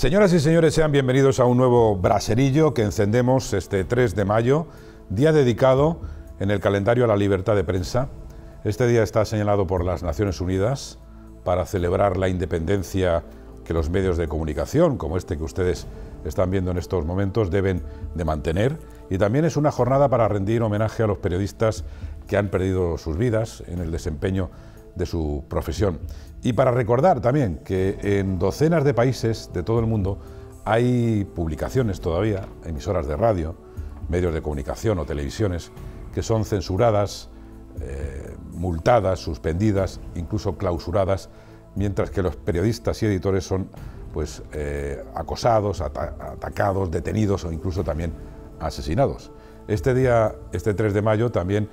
Señoras y señores, sean bienvenidos a un nuevo braserillo que encendemos este 3 de mayo, día dedicado en el calendario a la libertad de prensa. Este día está señalado por las Naciones Unidas para celebrar la independencia que los medios de comunicación, como este que ustedes están viendo en estos momentos, deben de mantener. Y también es una jornada para rendir homenaje a los periodistas que han perdido sus vidas en el desempeño de su profesión. Y para recordar también que en docenas de países de todo el mundo hay publicaciones todavía, emisoras de radio, medios de comunicación o televisiones, que son censuradas, eh, multadas, suspendidas, incluso clausuradas, mientras que los periodistas y editores son pues, eh, acosados, atacados, detenidos o incluso también asesinados. Este día, este 3 de mayo, también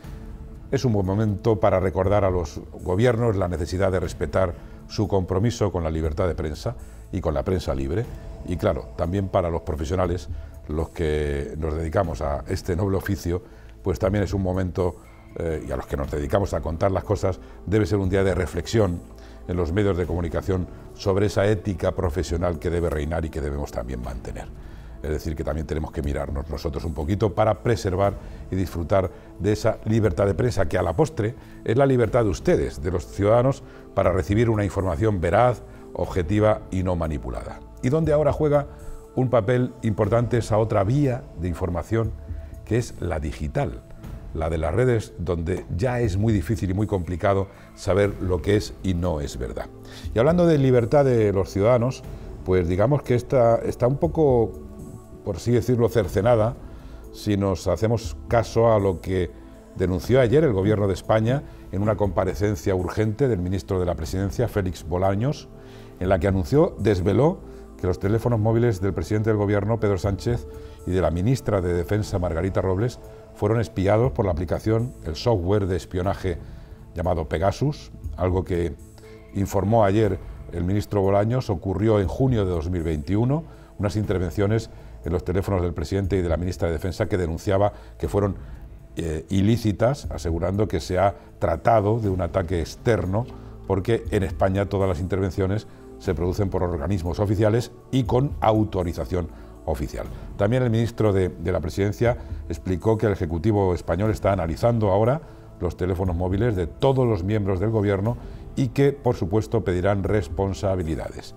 es un buen momento para recordar a los gobiernos la necesidad de respetar su compromiso con la libertad de prensa y con la prensa libre y claro, también para los profesionales, los que nos dedicamos a este noble oficio, pues también es un momento eh, y a los que nos dedicamos a contar las cosas, debe ser un día de reflexión en los medios de comunicación sobre esa ética profesional que debe reinar y que debemos también mantener. Es decir, que también tenemos que mirarnos nosotros un poquito para preservar y disfrutar de esa libertad de prensa, que a la postre es la libertad de ustedes, de los ciudadanos, para recibir una información veraz, objetiva y no manipulada. Y donde ahora juega un papel importante esa otra vía de información, que es la digital, la de las redes, donde ya es muy difícil y muy complicado saber lo que es y no es verdad. Y hablando de libertad de los ciudadanos, pues digamos que esta está un poco por así decirlo, cercenada si nos hacemos caso a lo que denunció ayer el Gobierno de España en una comparecencia urgente del ministro de la Presidencia, Félix Bolaños, en la que anunció, desveló, que los teléfonos móviles del presidente del Gobierno, Pedro Sánchez, y de la ministra de Defensa, Margarita Robles, fueron espiados por la aplicación, el software de espionaje llamado Pegasus, algo que informó ayer el ministro Bolaños, ocurrió en junio de 2021, unas intervenciones en los teléfonos del presidente y de la ministra de Defensa que denunciaba que fueron eh, ilícitas, asegurando que se ha tratado de un ataque externo, porque en España todas las intervenciones se producen por organismos oficiales y con autorización oficial. También el ministro de, de, la Presidencia explicó que el Ejecutivo español está analizando ahora los teléfonos móviles de todos los miembros del Gobierno y que, por supuesto, pedirán responsabilidades.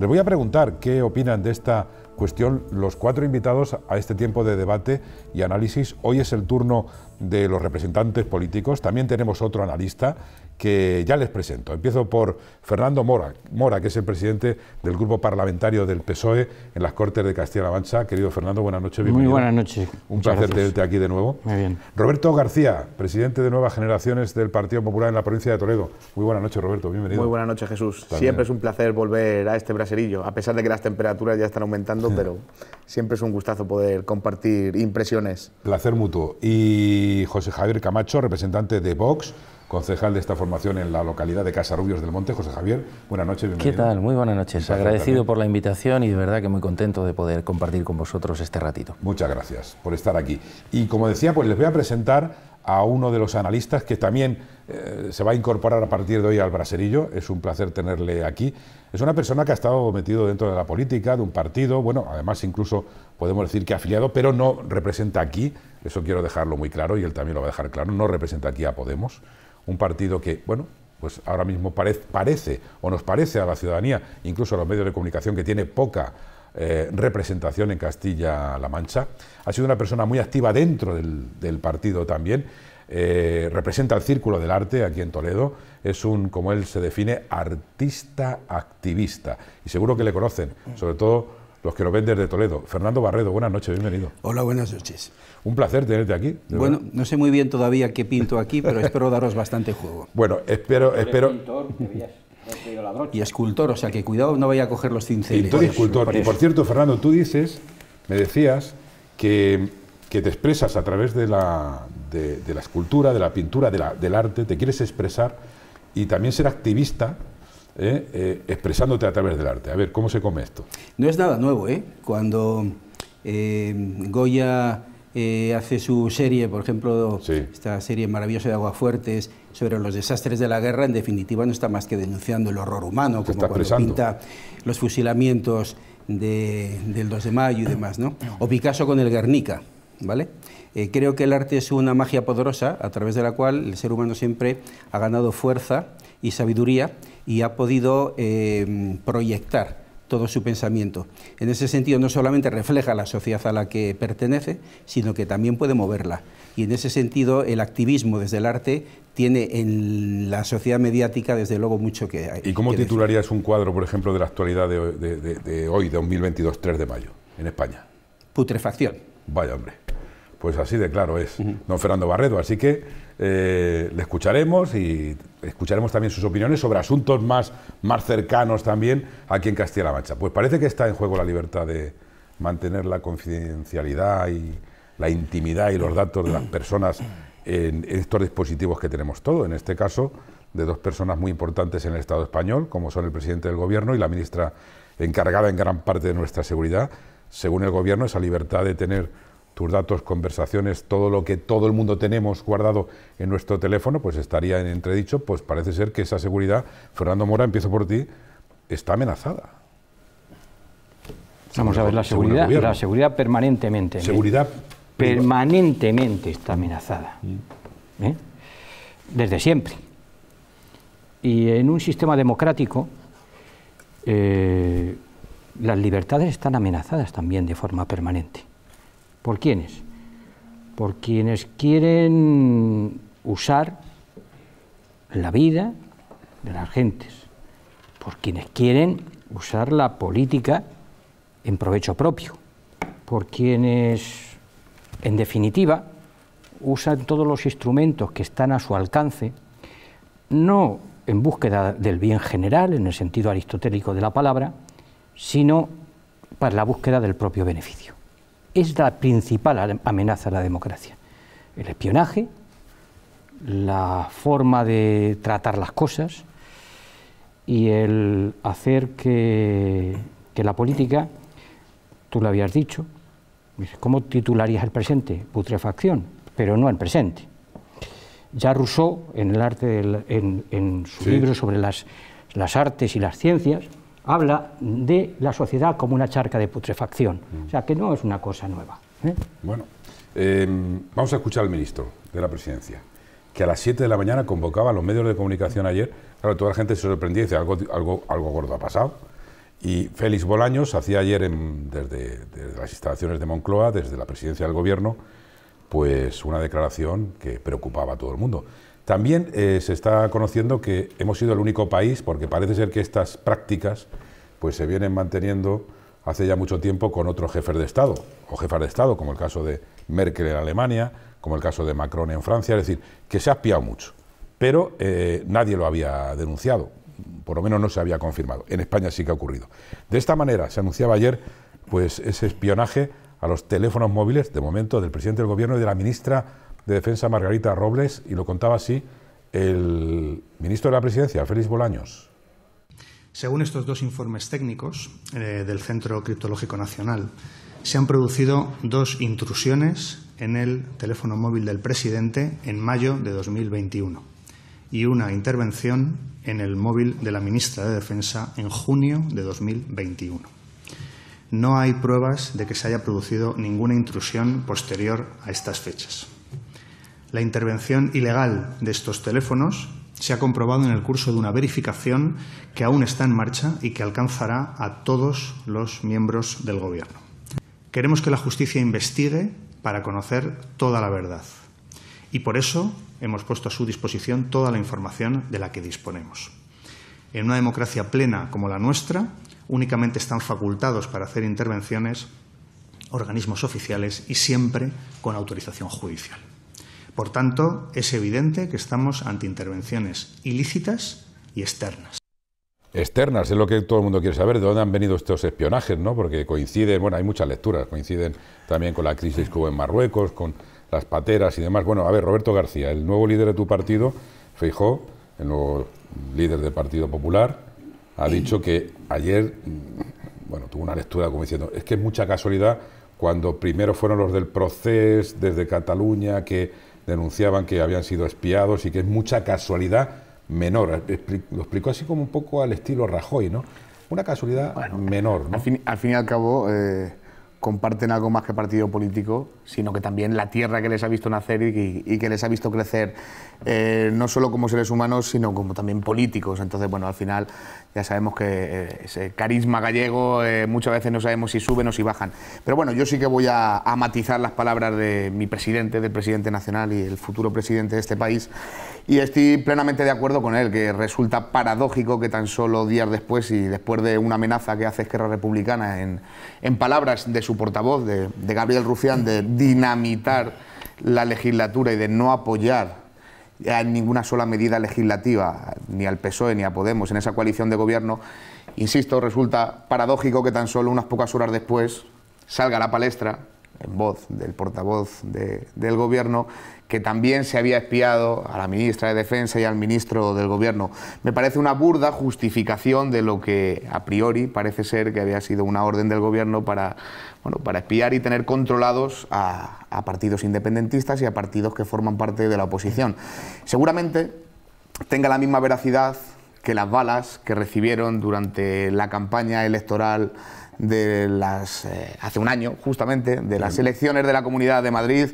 Les voy a preguntar qué opinan de esta cuestión los cuatro invitados a este tiempo de debate y análisis. Hoy es el turno de los representantes políticos. También tenemos otro analista, que ya les presento. Empiezo por Fernando Mora, Mora que es el presidente del grupo parlamentario del PSOE en las Cortes de Castilla-La Mancha. Querido Fernando, buenas noches. Bienvenido. Muy buenas noches. Un placer tenerte aquí de nuevo. Muy bien. Roberto García, presidente de Nuevas Generaciones del Partido Popular en la provincia de Toledo. Muy buenas noches, Roberto. Bienvenido. Muy buenas noches, Jesús. Siempre es un placer volver a este braserillo, a pesar de que las temperaturas ya están aumentando, pero siempre es un gustazo poder compartir impresiones. Placer mutuo. Y José Javier Camacho, representante de Vox concejal de esta formación en la localidad de Casarrubios del Monte. José Javier, buenas noches, bienvenido. ¿Qué tal? Muy buenas noches. Agradecido ¿eh? por la invitación y de verdad que muy contento de poder compartir con vosotros este ratito. Muchas gracias por estar aquí. Y como decía, pues les voy a presentar a uno de los analistas que también eh, se va a incorporar a partir de hoy al braserillo. Es un placer tenerle aquí. Es una persona que ha estado metido dentro de la política, de un partido, bueno, además incluso podemos decir que afiliado, pero no representa aquí, eso quiero dejarlo muy claro y él también lo va a dejar claro, no representa aquí a Podemos un partido que, bueno, pues ahora mismo parece o nos parece a la ciudadanía, incluso a los medios de comunicación, que tiene poca eh, representación en Castilla-La Mancha. Ha sido una persona muy activa dentro del, partido también. Eh, representa el Círculo del Arte aquí en Toledo, es un, como él se define, artista activista. Y seguro que le conocen, sobre todo los que lo ven desde Toledo. Fernando Barredo, buenas noches, bienvenido. Hola, buenas noches. Un placer tenerte aquí. Bueno, no sé muy bien todavía qué pinto aquí, pero espero daros bastante juego. Bueno, espero... espero... y escultor, o sea que cuidado, no vaya a coger los cinceles. y escultor. Y por cierto, Fernando, tú dices, me decías, que, te expresas a través de la, de, la escultura, de la pintura, del arte, te quieres expresar y también ser activista ¿eh? Eh, expresándote a través del arte. A ver, ¿cómo se come esto? No es nada nuevo, ¿eh? Cuando eh, Goya eh, hace su serie, por ejemplo, esta serie maravillosa de Aguafuertes sobre los desastres de la guerra, en definitiva no está más que denunciando el horror humano, como pinta los fusilamientos del 2 de mayo y demás, ¿no? O Picasso con el Guernica, ¿vale? Eh, creo que el arte es una magia poderosa a través de la cual el ser humano siempre ha ganado fuerza y sabiduría y ha podido eh, proyectar todo su pensamiento. En ese sentido, no solamente refleja la sociedad a la que pertenece, sino que también puede moverla. Y en ese sentido, el activismo desde el arte tiene en la sociedad mediática, desde luego, mucho que... ¿Y cómo titularías un cuadro, por ejemplo, de la actualidad de, hoy de, 2022, 3 de mayo, en España? Putrefacción. Vaya, hombre. Pues así de claro es, don Fernando Barredo. Así que eh, le escucharemos y escucharemos también sus opiniones sobre asuntos más, más cercanos también aquí en Castilla-La Mancha. Pues parece que está en juego la libertad de mantener la confidencialidad y la intimidad y los datos de las personas en estos dispositivos que tenemos todo en este caso de dos personas muy importantes en el Estado español, como son el presidente del Gobierno y la ministra encargada en gran parte de nuestra seguridad. Según el Gobierno, esa libertad de tener tus datos, conversaciones, todo lo que todo el mundo tenemos guardado en nuestro teléfono, pues estaría en entredicho, pues parece ser que esa seguridad, Fernando Mora, empiezo por ti, está amenazada. Vamos a ver, la seguridad, la seguridad permanentemente. ¿eh? Seguridad permanentemente está amenazada. ¿eh? Desde siempre. Y en un sistema democrático, eh, las libertades están amenazadas también de forma permanente. ¿Por quiénes? Por quienes quieren usar la vida de las gentes, por quienes quieren usar la política en provecho propio, por quienes, en definitiva, usan todos los instrumentos que están a su alcance, no en búsqueda del bien general, en el sentido aristotélico de la palabra, sino para la búsqueda del propio beneficio es la principal amenaza a la democracia. El espionaje, la forma de tratar las cosas y el hacer que, la política, tú lo habías dicho, ¿cómo titularías el presente? Putrefacción, pero no el presente. Ya Rousseau, en, el arte en, su libro sobre las, las artes y las ciencias, habla de la sociedad como una charca de putrefacción. O sea, que no es una cosa nueva. ¿eh? Bueno, em, vamos a escuchar al ministro de la Presidencia, que a las 7 de la mañana convocaba a los medios de comunicación ayer. Claro, toda la gente se sorprendía y algo, algo, algo gordo ha pasado. Y Félix Bolaños hacía ayer, desde, desde las instalaciones de Moncloa, desde la Presidencia del Gobierno, pues una declaración que preocupaba a todo el mundo. También eh, se está conociendo que hemos sido el único país, porque parece ser que estas prácticas pues, se vienen manteniendo hace ya mucho tiempo con otros jefes de Estado o jefas de Estado, como el caso de Merkel en Alemania, como el caso de Macron en Francia, es decir, que se ha espiado mucho, pero eh, nadie lo había denunciado, por lo menos no se había confirmado. En España sí que ha ocurrido. De esta manera se anunciaba ayer pues ese espionaje a los teléfonos móviles, de momento, del presidente del Gobierno y de la ministra de Defensa Margarita Robles y lo contaba así el ministro de la Presidencia, Félix Bolaños. Según estos dos informes técnicos eh, del Centro Criptológico Nacional, se han producido dos intrusiones en el teléfono móvil del presidente en mayo de 2021 y una intervención en el móvil de la ministra de Defensa en junio de 2021. No hay pruebas de que se haya producido ninguna intrusión posterior a estas fechas. La intervención ilegal de estos teléfonos se ha comprobado en el curso de una verificación que aún está en marcha y que alcanzará a todos los miembros del Gobierno. Queremos que la justicia investigue para conocer toda la verdad y por eso hemos puesto a su disposición toda la información de la que disponemos. En una democracia plena como la nuestra, únicamente están facultados para hacer intervenciones organismos oficiales y siempre con autorización judicial. Por tanto, es evidente que estamos ante intervenciones ilícitas y externas. Externas, es lo que todo el mundo quiere saber, de dónde han venido estos espionajes, ¿no? Porque coinciden, bueno, hay muchas lecturas, coinciden también con la crisis que hubo en Marruecos, con las pateras y demás. Bueno, a ver, Roberto García, el nuevo líder de tu partido, Feijó, el nuevo líder del Partido Popular, ha dicho que ayer, bueno, tuvo una lectura como diciendo, es que es mucha casualidad cuando primero fueron los del proceso desde Cataluña que denunciaban que habían sido espiados y que es mucha casualidad menor. Lo explicó así como un poco al estilo Rajoy, ¿no? Una casualidad menor. ¿no? Al, fin, y al cabo, eh, comparten algo más que partido político, sino que también la tierra que les ha visto nacer y, que les ha visto crecer, eh, no solo como seres humanos, sino como también políticos. Entonces, bueno, al final ya sabemos que eh, ese carisma gallego eh, muchas veces no sabemos si suben o si bajan. Pero bueno, yo sí que voy a, matizar las palabras de mi presidente, del presidente nacional y el futuro presidente de este país. Y estoy plenamente de acuerdo con él, que resulta paradójico que tan solo días después y después de una amenaza que hace Esquerra Republicana en, en palabras de su su portavoz, de, Gabriel Rufián, de dinamitar la legislatura y de no apoyar en ninguna sola medida legislativa, ni al PSOE ni a Podemos en esa coalición de gobierno, insisto, resulta paradójico que tan solo unas pocas horas después salga a la palestra en voz del portavoz del Gobierno, que también se había espiado a la ministra de Defensa y al ministro del Gobierno. Me parece una burda justificación de lo que a priori parece ser que había sido una orden del Gobierno para, bueno, para espiar y tener controlados a, a partidos independentistas y a partidos que forman parte de la oposición. Seguramente tenga la misma veracidad que las balas que recibieron durante la campaña electoral de las, eh, hace un año justamente, de las elecciones de la Comunidad de Madrid.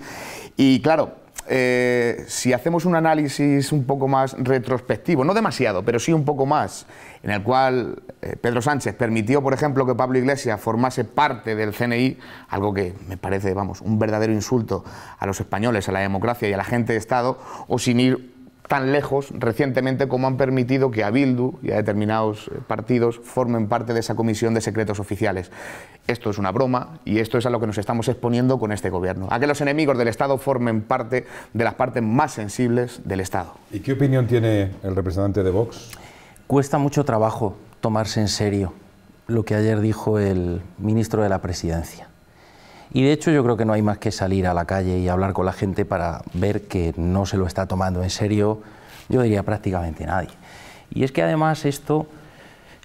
Y claro, eh, si hacemos un análisis un poco más retrospectivo, no demasiado, pero sí un poco más, en el cual eh, Pedro Sánchez permitió, por ejemplo, que Pablo Iglesias formase parte del CNI, algo que me parece, vamos, un verdadero insulto a los españoles, a la democracia y a la gente de Estado, o sin ir tan lejos recientemente como han permitido que a Bildu y a determinados eh, partidos formen parte de esa comisión de secretos oficiales. Esto es una broma y esto es a lo que nos estamos exponiendo con este gobierno, a que los enemigos del Estado formen parte de las partes más sensibles del Estado. ¿Y qué opinión tiene el representante de Vox? Cuesta mucho trabajo tomarse en serio lo que ayer dijo el ministro de la Presidencia. Y de hecho yo creo que no hay más que salir a la calle y hablar con la gente para ver que no se lo está tomando en serio, yo diría prácticamente nadie. Y es que además esto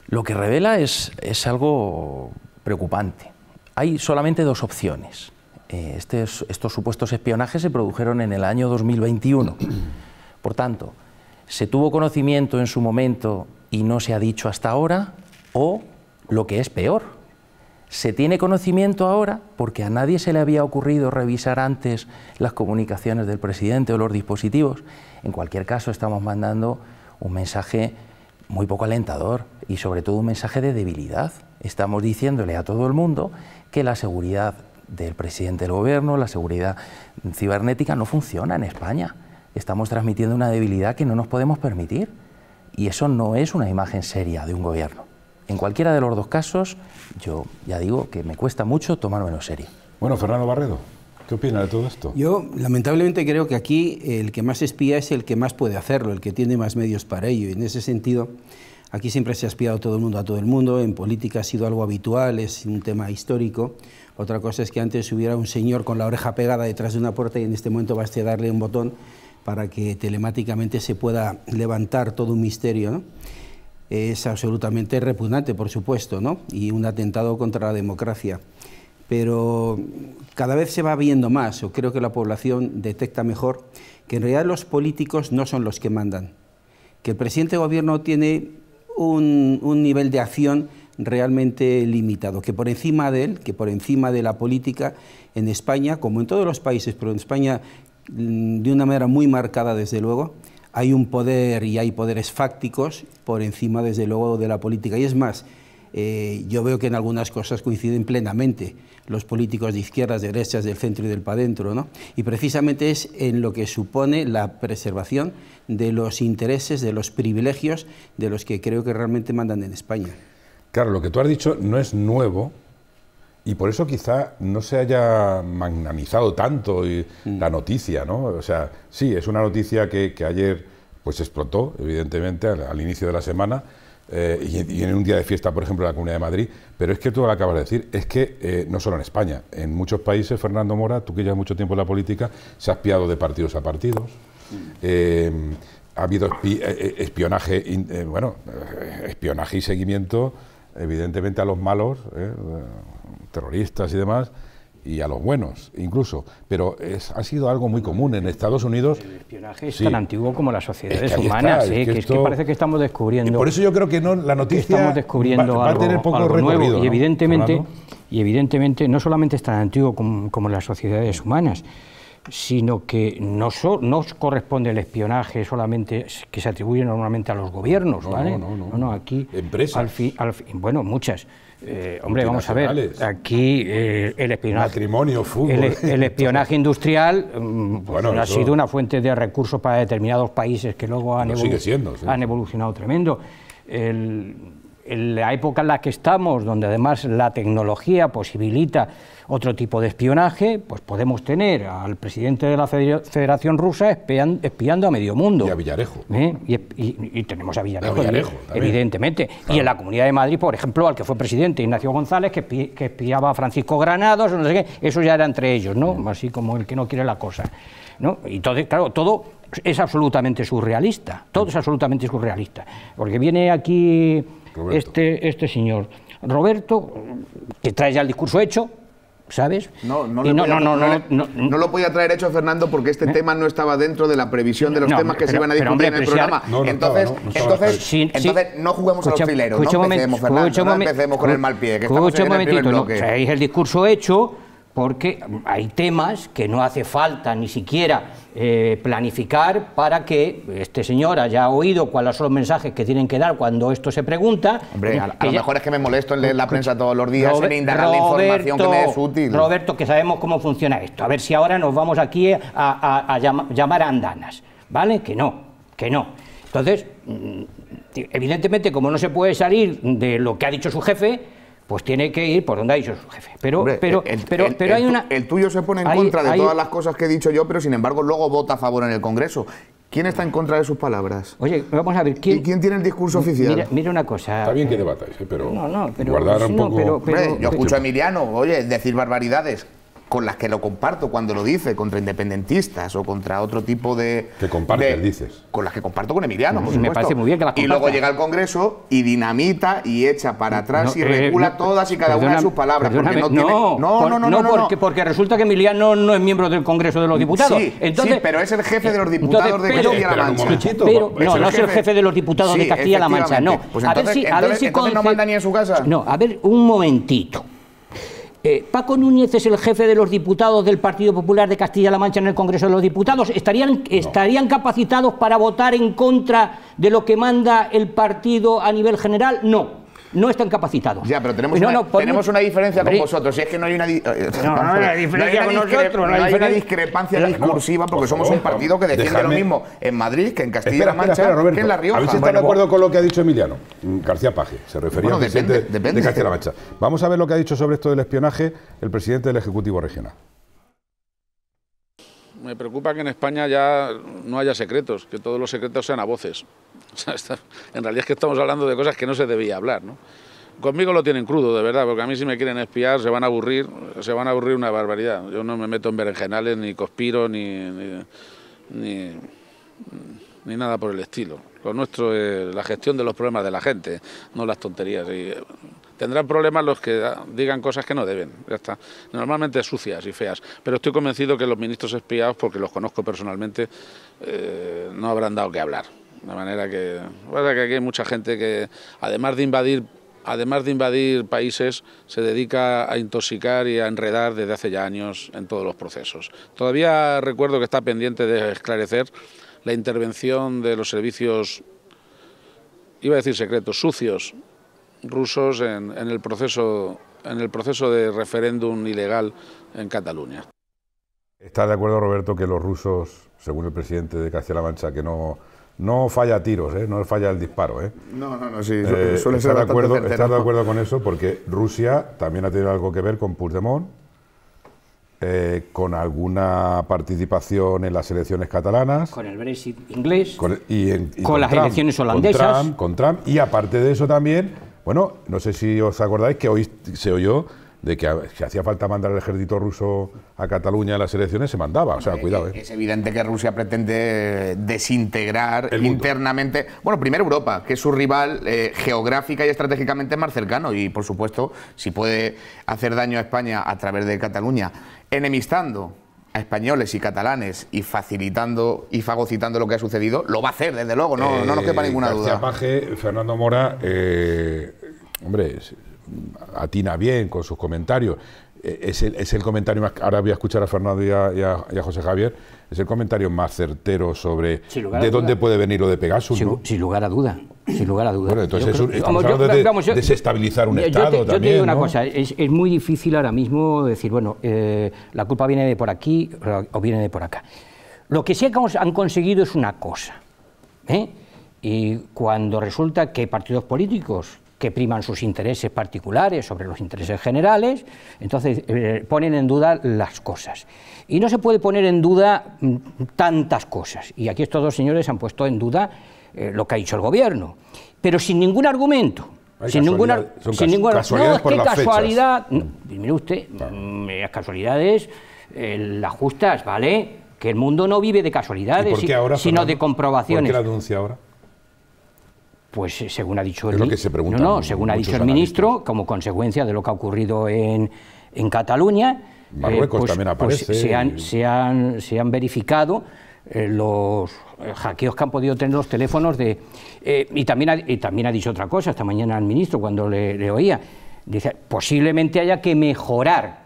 lo que revela es, es algo preocupante. Hay solamente dos opciones. Eh, este estos supuestos espionajes se produjeron en el año 2021. Por tanto, se tuvo conocimiento en su momento y no se ha dicho hasta ahora, o lo que es peor, se tiene conocimiento ahora porque a nadie se le había ocurrido revisar antes las comunicaciones del presidente o los dispositivos. En cualquier caso, estamos mandando un mensaje muy poco alentador y sobre todo un mensaje de debilidad. Estamos diciéndole a todo el mundo que la seguridad del presidente del gobierno, la seguridad cibernética no funciona en España. Estamos transmitiendo una debilidad que no nos podemos permitir y eso no es una imagen seria de un gobierno. En cualquiera de los dos casos, yo ya digo que me cuesta mucho tomármelo en serio. Bueno, Fernando Barredo, ¿qué opina de todo esto? Yo lamentablemente creo que aquí el que más espía es el que más puede hacerlo, el que tiene más medios para ello. Y en ese sentido, aquí siempre se ha espiado todo el mundo a todo el mundo, en política ha sido algo habitual, es un tema histórico. Otra cosa es que antes hubiera un señor con la oreja pegada detrás de una puerta y en este momento baste darle un botón para que telemáticamente se pueda levantar todo un misterio. ¿no? es absolutamente repugnante, por supuesto, ¿no? y un atentado contra la democracia. Pero cada vez se va viendo más, o creo que la población detecta mejor, que en realidad los políticos no son los que mandan, que el presidente de gobierno tiene un, un nivel de acción realmente limitado, que por encima de él, que por encima de la política en España, como en todos los países, pero en España mm, de una manera muy marcada desde luego, hay un poder y hay poderes fácticos por encima, desde luego, de la política. Y es más, eh, yo veo que en algunas cosas coinciden plenamente los políticos de izquierdas, derechas, del centro y del para ¿no? Y precisamente es en lo que supone la preservación de los intereses, de los privilegios de los que creo que realmente mandan en España. Claro, lo que tú has dicho no es nuevo, y por eso quizá no se haya magnanizado tanto mm. la noticia, ¿no? O sea, sí, es una noticia que, ayer pues explotó, evidentemente, al, inicio de la semana, eh, y, en un día de fiesta, por ejemplo, en la Comunidad de Madrid, pero es que tú lo acabas de decir, es que eh, no solo en España, en muchos países, Fernando Mora, tú que llevas mucho tiempo en la política, se ha piado de partidos a partidos. Mm. Eh, ha habido espionaje, bueno, espionaje y seguimiento, evidentemente, a los malos terroristas y demás, y a los buenos incluso, pero es, ha sido algo muy común en Estados Unidos. El espionaje es tan antiguo como las sociedades humanas, ¿eh? que, es, que parece que estamos descubriendo. por eso yo creo que no la noticia estamos descubriendo algo, tener poco nuevo y evidentemente y evidentemente no solamente es tan antiguo como, las sociedades humanas, sino que no, so, corresponde el espionaje solamente que se atribuye normalmente a los gobiernos, no, No, no, aquí Al al bueno, muchas eh, hombre, vamos a ver, aquí eh, el espionaje... Matrimonio, El, espionaje industrial mm, pues, ha sido una fuente de recursos para determinados países que luego han, han evolucionado tremendo en la época en la que estamos, donde además la tecnología posibilita otro tipo de espionaje, pues podemos tener al presidente de la Federación Rusa espiando, a medio mundo. Y a Villarejo. ¿Eh? Y, tenemos a Villarejo, evidentemente. Y en la Comunidad de Madrid, por ejemplo, al que fue presidente Ignacio González, que, que espiaba a Francisco Granados, no sé qué, eso ya era entre ellos, ¿no? Mm. Así como el que no quiere la cosa. ¿no? Y entonces, claro, todo es absolutamente surrealista, todo es absolutamente surrealista, porque viene aquí este, este señor. Roberto, que trae ya el discurso hecho, ¿sabes? No, no, no, no, lo podía traer hecho Fernando porque este ¿Eh? tema no estaba dentro de la previsión de los temas que se iban a discutir en el programa. entonces, entonces, entonces no juguemos a los fileros, no empecemos, Fernando, no empecemos con el mal pie, que estamos en el discurso hecho porque hay temas que no hace falta ni siquiera eh, planificar para que este señor haya oído cuáles son los mensajes que tienen que dar cuando esto se pregunta. Hombre, a, lo mejor es que me molesto en leer la prensa todos los días en indagar la información que me es útil. Roberto, que sabemos cómo funciona esto. A ver si ahora nos vamos aquí a, a llamar a andanas. ¿Vale? Que no, que no. Entonces, mm, evidentemente, como no se puede salir de lo que ha dicho su jefe, pues tiene que ir por donde ha dicho su jefe. Pero, pero, pero, pero hay una. El tuyo se pone en contra de todas las cosas que he dicho yo, pero sin embargo luego vota a favor en el Congreso. ¿Quién está en contra de sus palabras? Oye, vamos a ver quién. ¿Y quién tiene el discurso oficial? Mira, una cosa. Está bien que debatáis, ¿eh? pero. Guardar un poco. yo escucho a Emiliano, oye, decir barbaridades con las que lo comparto cuando lo dice, contra independentistas o contra otro tipo de... compartes, dices. Con las que comparto con Emiliano, parece muy bien Y luego llega al Congreso y dinamita y echa para atrás y eh, regula todas y cada una de sus palabras. Porque no, tiene, no, no, no, porque, resulta que Emiliano no es miembro del Congreso de los Diputados. Sí, entonces, pero es el jefe de los eh, diputados de Castilla-La Mancha. Pero, no, no es el jefe de los diputados de Castilla-La Mancha, no. a ver si, a ver si entonces no manda ni en su casa. No, a ver, un momentito. Eh, Paco Núñez es el jefe de los diputados del Partido Popular de Castilla-La Mancha en el Congreso de los Diputados. ¿Estarían, capacitados para votar en contra de lo que manda el partido a nivel general? No no están capacitados. Ya, pero tenemos, una, tenemos una diferencia con vosotros. Si es que no hay una, eh, eh, hay una con nosotros. No hay una discrepancia eh, discursiva porque somos un partido que defiende lo mismo en Madrid que en Castilla-La Mancha que en La Rioja. de acuerdo con lo que ha dicho Emiliano? Mm, García Paje, se refería a de Castilla-La Mancha. Vamos a ver lo que ha dicho sobre esto del espionaje el presidente del Ejecutivo Regional. Me preocupa que en España ya no haya secretos, que todos los secretos sean a voces. en realidad es que estamos hablando de cosas que no se debía hablar, ¿no? Conmigo lo tienen crudo, de verdad, porque a mí si me quieren espiar se van a aburrir, se van a aburrir una barbaridad. Yo no me meto en berenjenales, ni conspiro, ni, ni, nada por el estilo. Lo nuestro es la gestión de los problemas de la gente, no las tonterías. Y, Tendrán problemas los que digan cosas que no deben, ya está. Normalmente sucias y feas, pero estoy convencido que los ministros espiados, porque los conozco personalmente, eh, no habrán dado que hablar. De manera que, que aquí hay mucha gente que, además de invadir además de invadir países, se dedica a intoxicar y a enredar desde hace ya años en todos los procesos. Todavía recuerdo que está pendiente de esclarecer la intervención de los servicios, iba a decir secretos, sucios, rusos en, el, proceso, en el proceso de referéndum ilegal en Cataluña. ¿Está de acuerdo, Roberto, que los rusos, según el presidente de Castilla-La Mancha, que no, no falla tiros, eh, no falla el disparo? ¿eh? No, no, no, sí, eh, de acuerdo, ¿Estás de acuerdo con eso? Porque Rusia también ha tenido algo que ver con Puigdemont, eh, con alguna participación en las elecciones catalanas. Con el Brexit inglés. Con, y con, las elecciones holandesas. con Trump, Y aparte de eso también bueno, no sé si os acordáis que hoy se oyó de que si hacía falta mandar el ejército ruso a Cataluña en las elecciones, se mandaba. O sea, cuidado. ¿eh? Es evidente que Rusia pretende desintegrar internamente. Bueno, primero Europa, que es su rival eh, geográfica y estratégicamente más cercano. Y por supuesto, si puede hacer daño a España a través de Cataluña, enemistando a españoles y catalanes y facilitando y fagocitando lo que ha sucedido, lo va a hacer, desde luego, no, no nos quepa eh, ninguna duda. Paje, Fernando Mora, eh, hombre, atina bien con sus comentarios. Eh, es el, es el, comentario más. Ahora voy a escuchar a Fernando y a, y José Javier. Es el comentario más certero sobre de dónde puede venir lo de Pegasus. Sin, sin lugar a duda sin lugar a dudas. de desestabilizar un Estado también, Yo te digo una cosa, es, muy difícil ahora mismo decir, bueno, eh, la culpa viene de por aquí o viene de por acá. Lo que sí han conseguido es una cosa. ¿eh? Y cuando resulta que partidos políticos que priman sus intereses particulares sobre los intereses generales, entonces eh, ponen en duda las cosas. Y no se puede poner en duda mm, tantas cosas. Y aquí estos dos señores han puesto en duda eh, lo que ha dicho el gobierno, pero sin ningún argumento. sin ninguna sin ningún, no, es casualidad, mm. usted, ah. mm, eh, las casualidades, eh, las justas, ¿vale? Que el mundo no vive de casualidades, sino de comprobaciones. ¿Por qué la denuncia ahora? Pues según ha dicho el, no, no, según ha dicho el ministro, como consecuencia de lo que ha ocurrido en, en Cataluña, Marruecos pues, pues se, han, se, han, se han verificado eh, los eh, hackeos que han podido tener los teléfonos de... Eh, y, también ha, también ha dicho otra cosa esta mañana al ministro cuando le, oía. Dice, posiblemente haya que mejorar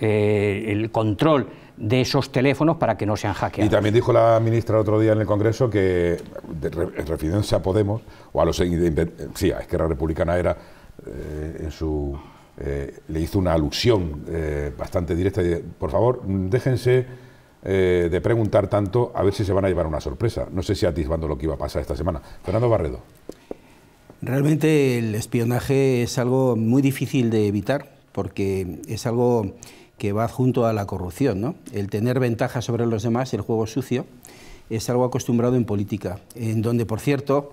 el control de esos teléfonos para que no sean hackeados. Y también dijo la ministra el otro día en el Congreso que, refiriéndose a Podemos, o a los... Sí, a Esquerra Republicana era en su... le hizo una alusión bastante directa. Por favor, déjense eh, de preguntar tanto a ver si se van a llevar una sorpresa. No sé si atisbando lo que iba a pasar esta semana. Fernando Barredo. Realmente el espionaje es algo muy difícil de evitar porque es algo que va junto a la corrupción. El tener ventaja sobre los demás, el juego sucio, es algo acostumbrado en política, en donde, por cierto,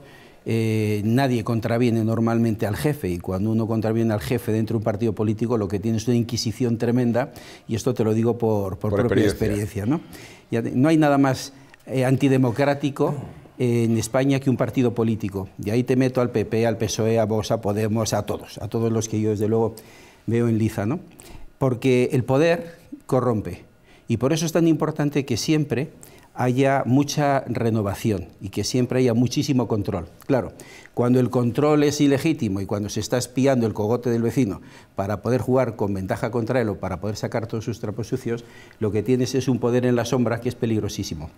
eh, nadie contraviene normalmente al jefe y cuando uno contraviene al jefe dentro de un partido político lo que tiene es una inquisición tremenda y esto te lo digo por, propia experiencia. ¿no? no hay nada más eh, antidemocrático en España que un partido político. Y ahí te meto al PP, al PSOE, a Vox, a Podemos, a todos, a todos los que yo desde luego veo en liza, ¿no? Porque el poder corrompe. Y por eso es tan importante que siempre haya mucha renovación y que siempre haya muchísimo control. Claro, cuando el control es ilegítimo y cuando se está espiando el cogote del vecino para poder jugar con ventaja contra él o para poder sacar todos sus trapos sucios, lo que tienes es un poder en la sombra que es peligrosísimo.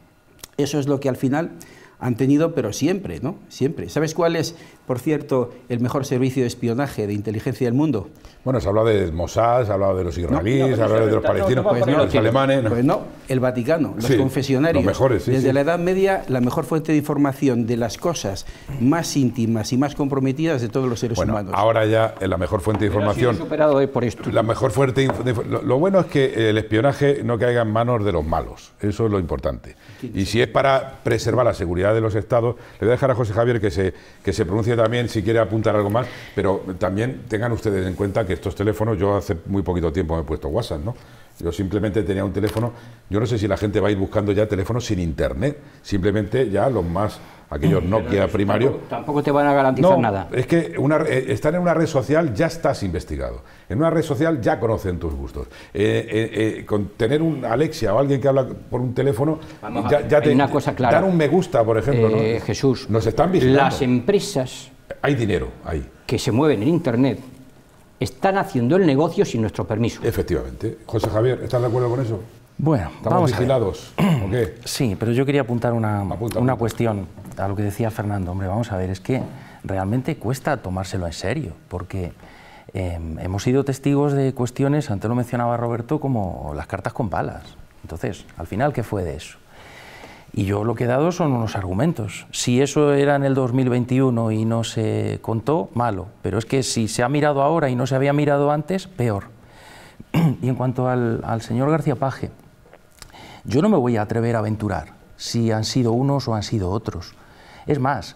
Eso es lo que al final han tenido, pero siempre, ¿no? Siempre. ¿Sabes cuál es, por cierto, el mejor servicio de espionaje, de inteligencia del mundo? Bueno, se ha de Mossad, se ha de los israelíes, se ha de los palestinos, los alemanes. Pues no, el Vaticano, los confesionarios. Los mejores, sí, Desde la Edad Media, la mejor fuente de información de las cosas más íntimas y más comprometidas de todos los seres humanos. Ahora ya la mejor fuente de información. superado eh, por esto. La mejor fuente. lo, bueno es que el espionaje no caiga en manos de los malos. Eso es lo importante. Y si es para preservar la seguridad de los estados. Le voy a dejar a José Javier que se, que se pronuncie también si quiere apuntar algo más, pero también tengan ustedes en cuenta que estos teléfonos, yo hace muy poquito tiempo me he puesto WhatsApp, ¿no? Yo simplemente tenía un teléfono. Yo no sé si la gente va a ir buscando ya teléfonos sin internet. Simplemente ya los más, aquellos Nokia primarios. Tampoco, te van a garantizar nada. Es que una, eh, estar en una red social ya estás investigado. En una red social ya conocen tus gustos. Eh, eh, con tener un Alexia o alguien que habla por un teléfono, ya, te. Una cosa clara. Dar un me gusta, por ejemplo. ¿no? Jesús. Nos están vigilando. Las empresas. Hay dinero ahí. Que se mueven en internet están haciendo el negocio sin nuestro permiso. Efectivamente. José Javier, ¿estás de acuerdo con eso? Bueno, estamos vigilados. Sí, pero yo quería apuntar una, una cuestión a lo que decía Fernando. Hombre, vamos a ver, es que realmente cuesta tomárselo en serio, porque em, hemos sido testigos de cuestiones, antes lo mencionaba Roberto, como las cartas con balas. Entonces, al final, ¿qué fue de eso? Y yo lo que he dado son unos argumentos. Si eso era en el 2021 y no se contó, malo. Pero es que si se ha mirado ahora y no se había mirado antes, peor. Y en cuanto al, al señor García Paje, yo no me voy a atrever a aventurar si han sido unos o han sido otros. Es más,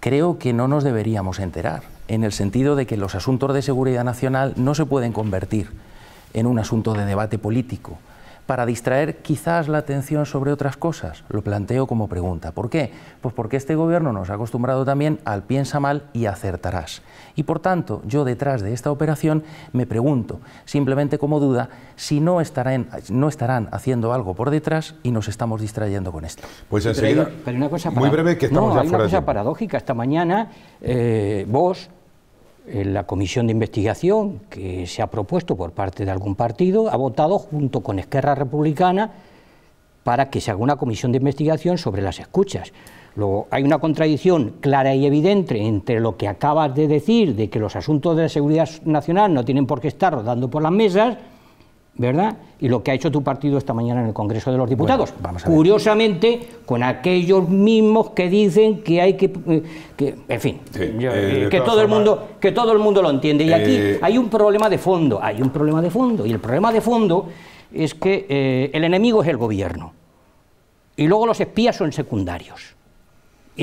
creo que no nos deberíamos enterar, en el sentido de que los asuntos de seguridad nacional no se pueden convertir en un asunto de debate político para distraer quizás la atención sobre otras cosas? Lo planteo como pregunta. ¿Por qué? Pues porque este gobierno nos ha acostumbrado también al piensa mal y acertarás. Y por tanto, yo detrás de esta operación me pregunto, simplemente como duda, si no estarán, no estarán haciendo algo por detrás y nos estamos distrayendo con esto. Pues enseguida, una cosa muy breve que estamos ya paradójica. Esta mañana, eh, vos eh, la comisión de investigación que se ha propuesto por parte de algún partido ha votado junto con Esquerra Republicana para que se haga una comisión de investigación sobre las escuchas. Luego, hay una contradicción clara y evidente entre lo que acabas de decir de que los asuntos de la seguridad nacional no tienen por qué estar rodando por las mesas ¿verdad? Y lo que ha hecho tu partido esta mañana en el Congreso de los Diputados. Curiosamente, con aquellos mismos que dicen que hay que, eh, en fin, eh, eh, que todo el mundo, que todo el mundo lo entiende. Y aquí hay un problema de fondo, hay un problema de fondo. Y el problema de fondo es que el enemigo es el gobierno. Y luego los espías son secundarios.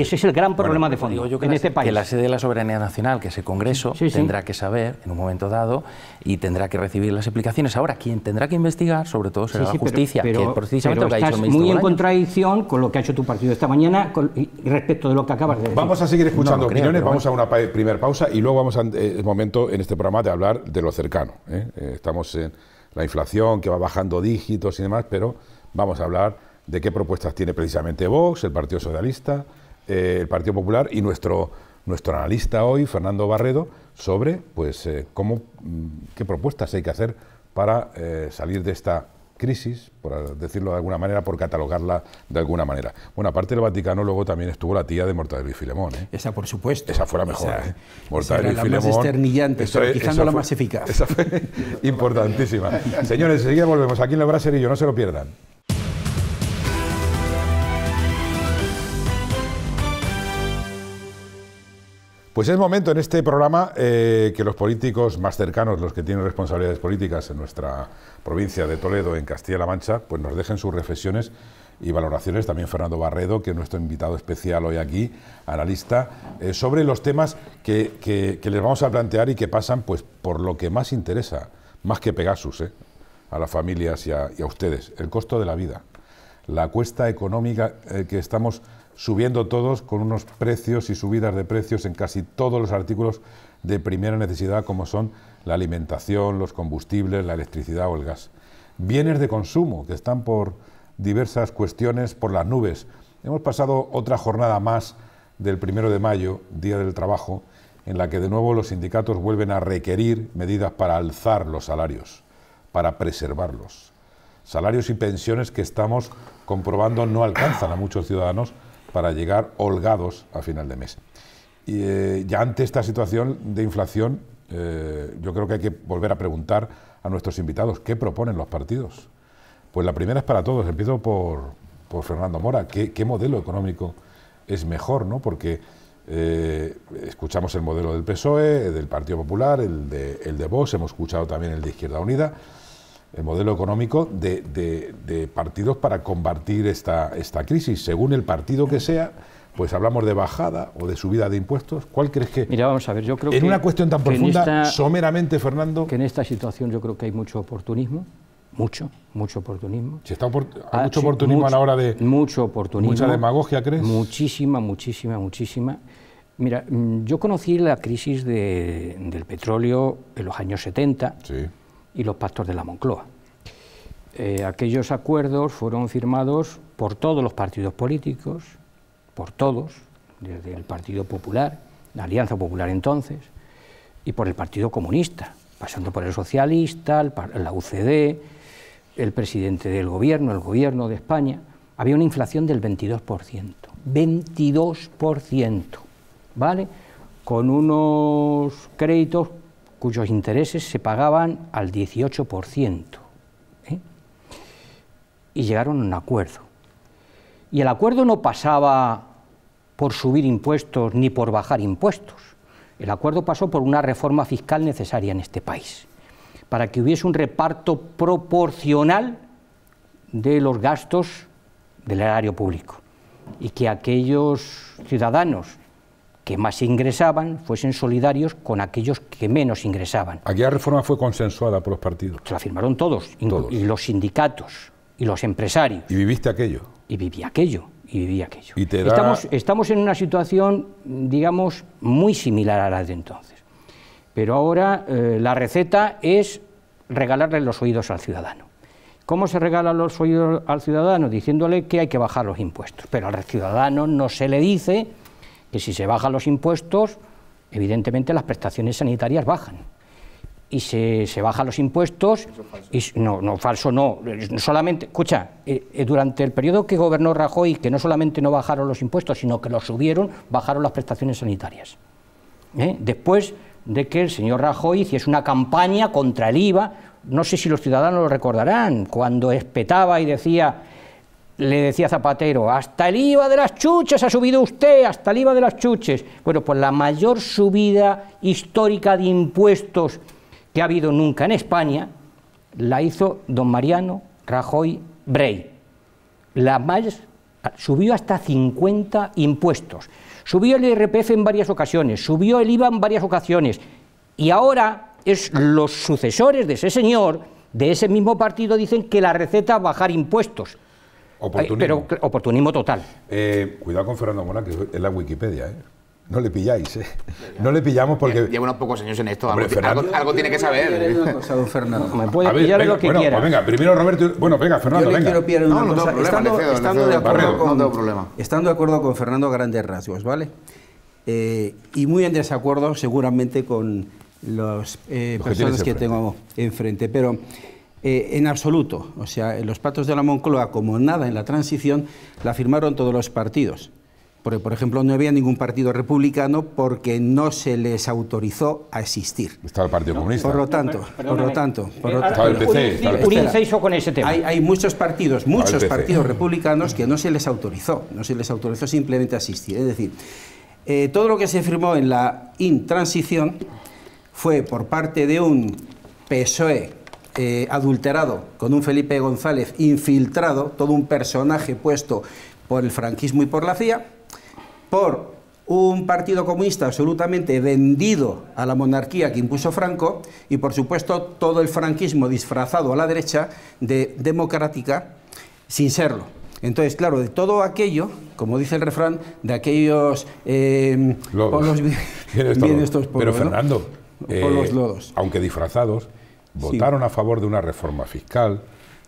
Ese es el gran problema de fondo yo en este país. Que la sede de la soberanía nacional, que es el Congreso, tendrá que saber en un momento dado y tendrá que recibir las explicaciones. Ahora, quien tendrá que investigar, sobre todo, será la justicia, precisamente que ha muy en contradicción con lo que ha hecho tu partido esta mañana con, respecto de lo que acabas de decir. Vamos a seguir escuchando opiniones, vamos a una primera pausa y luego vamos a eh, momento en este programa de hablar de lo cercano. ¿eh? Eh, estamos en la inflación que va bajando dígitos y demás, pero vamos a hablar de qué propuestas tiene precisamente Vox, el Partido Socialista eh, el Partido Popular y nuestro, nuestro analista hoy, Fernando Barredo, sobre pues, eh, cómo, mm, qué propuestas hay que hacer para eh, salir de esta crisis, por decirlo de alguna manera, por catalogarla de alguna manera. Bueno, aparte del Vaticano, luego también estuvo la tía de Mortadelo y Filemón. Esa, por supuesto. Esa fue la mejor. Esa, la más esternillante, pero no la más eficaz. Esa fue importantísima. Señores, enseguida volvemos aquí en la Brasería no se lo pierdan. Pues es momento en este programa eh, que los políticos más cercanos, los que tienen responsabilidades políticas en nuestra provincia de Toledo, en Castilla-La Mancha, pues nos dejen sus reflexiones y valoraciones. También Fernando Barredo, que es nuestro invitado especial hoy aquí, analista, eh, sobre los temas que, les vamos a plantear y que pasan pues, por lo que más interesa, más que Pegasus, eh, a las familias y a ustedes, el costo de la vida, la cuesta económica que estamos subiendo todos con unos precios y subidas de precios en casi todos los artículos de primera necesidad como son la alimentación, los combustibles, la electricidad o el gas. Bienes de consumo que están por diversas cuestiones por las nubes. Hemos pasado otra jornada más del primero de mayo, Día del Trabajo, en la que de nuevo los sindicatos vuelven a requerir medidas para alzar los salarios, para preservarlos. Salarios y pensiones que estamos comprobando no alcanzan a muchos ciudadanos para llegar holgados a final de mes. Y eh, ya ante esta situación de inflación, eh, yo creo que hay que volver a preguntar a nuestros invitados qué proponen los partidos. Pues la primera es para todos. Empiezo por, por Fernando Mora. ¿Qué, modelo económico es mejor? ¿no? Porque eh, escuchamos el modelo del PSOE, del Partido Popular, el de, el de Vox, hemos escuchado también el de Izquierda Unida el modelo económico de, partidos para combatir esta, esta crisis. Según el partido que sea, pues hablamos de bajada o de subida de impuestos. ¿Cuál crees que.? Mira, vamos a ver, yo creo en que. En una cuestión tan profunda, someramente, Fernando. Que en esta situación yo creo que hay mucho oportunismo. Mucho, mucho oportunismo. Si está hay ah, mucho oportunismo a la hora de. Mucho oportunismo. Mucha demagogia, ¿crees? Muchísima, muchísima, muchísima. Mira, mm, yo conocí la crisis de, del petróleo en los años 70. Sí y los pactos de la Moncloa. Eh, aquellos acuerdos fueron firmados por todos los partidos políticos, por todos, desde el Partido Popular, la Alianza Popular entonces, y por el Partido Comunista, pasando por el Socialista, la UCD, el presidente del gobierno, el gobierno de España. Había una inflación del 22%, 22%, ¿vale? Con unos créditos cuyos intereses se pagaban al 18%. ¿eh? Y llegaron a un acuerdo. Y el acuerdo no pasaba por subir impuestos ni por bajar impuestos. El acuerdo pasó por una reforma fiscal necesaria en este país, para que hubiese un reparto proporcional de los gastos del erario público y que aquellos ciudadanos que más ingresaban fuesen solidarios con aquellos que menos ingresaban. Aquella reforma fue consensuada por los partidos. Se la firmaron todos, y los sindicatos y los empresarios. ¿Y viviste aquello? Y viví aquello. Y viví aquello. estamos, en una situación, digamos, muy similar a la de entonces. Pero ahora eh, la receta es regalarle los oídos al ciudadano. ¿Cómo se regalan los oídos al ciudadano? Diciéndole que hay que bajar los impuestos. Pero al ciudadano no se le dice que si se bajan los impuestos, evidentemente las prestaciones sanitarias bajan. Y se, se bajan los impuestos. no, no, falso no. Solamente, escucha, eh, eh, durante el periodo que gobernó Rajoy, que no solamente no bajaron los impuestos, sino que los subieron, bajaron las prestaciones sanitarias. ¿eh? Después de que el señor Rajoy hiciese una campaña contra el IVA, no sé si los ciudadanos lo recordarán, cuando espetaba y decía le decía Zapatero, hasta el IVA de las chuches ha subido usted, hasta el IVA de las chuches. Bueno, pues la mayor subida histórica de impuestos que ha habido nunca en España la hizo don Mariano Rajoy Brey. La subió hasta 50 impuestos. Subió el IRPF en varias ocasiones, subió el IVA en varias ocasiones. Y ahora es los sucesores de ese señor, de ese mismo partido, dicen que la receta es bajar impuestos. Oportunismo. pero oportunismo total. Eh, cuidado con Fernando Mora, que es la Wikipedia, ¿eh? No le pilláis, ¿eh? No le pillamos porque... Lleva unos pocos años en esto, algo, tiene que saber. don Fernando. Me puede pillar lo que quiera. Pues venga, primero Roberto... Bueno, venga, Fernando, Yo venga. quiero estando, de acuerdo con, Fernando grandes rasgos, ¿vale? Eh, y muy en desacuerdo seguramente con las eh, personas que tengo enfrente, pero... Eh, en absoluto. O sea, en los pactos de la Moncloa, como nada en la transición, la firmaron todos los partidos. Porque, por ejemplo, no había ningún partido republicano porque no se les autorizó a existir. Estaba el Partido Comunista. Por lo tanto, por lo tanto. Por lo eh, tanto el con ese Hay, muchos partidos, muchos partidos republicanos que no se les autorizó. No se les autorizó simplemente a asistir. Es decir, eh, todo lo que se firmó en la intransición fue por parte de un PSOE eh, adulterado, con un Felipe González infiltrado, todo un personaje puesto por el franquismo y por la CIA, por un partido comunista absolutamente vendido a la monarquía que impuso Franco y, por supuesto, todo el franquismo disfrazado a la derecha de democrática sin serlo. Entonces, claro, de todo aquello, como dice el refrán, de aquellos eh, lodos. Pero Fernando, eh, aunque disfrazados, votaron a favor de una reforma fiscal,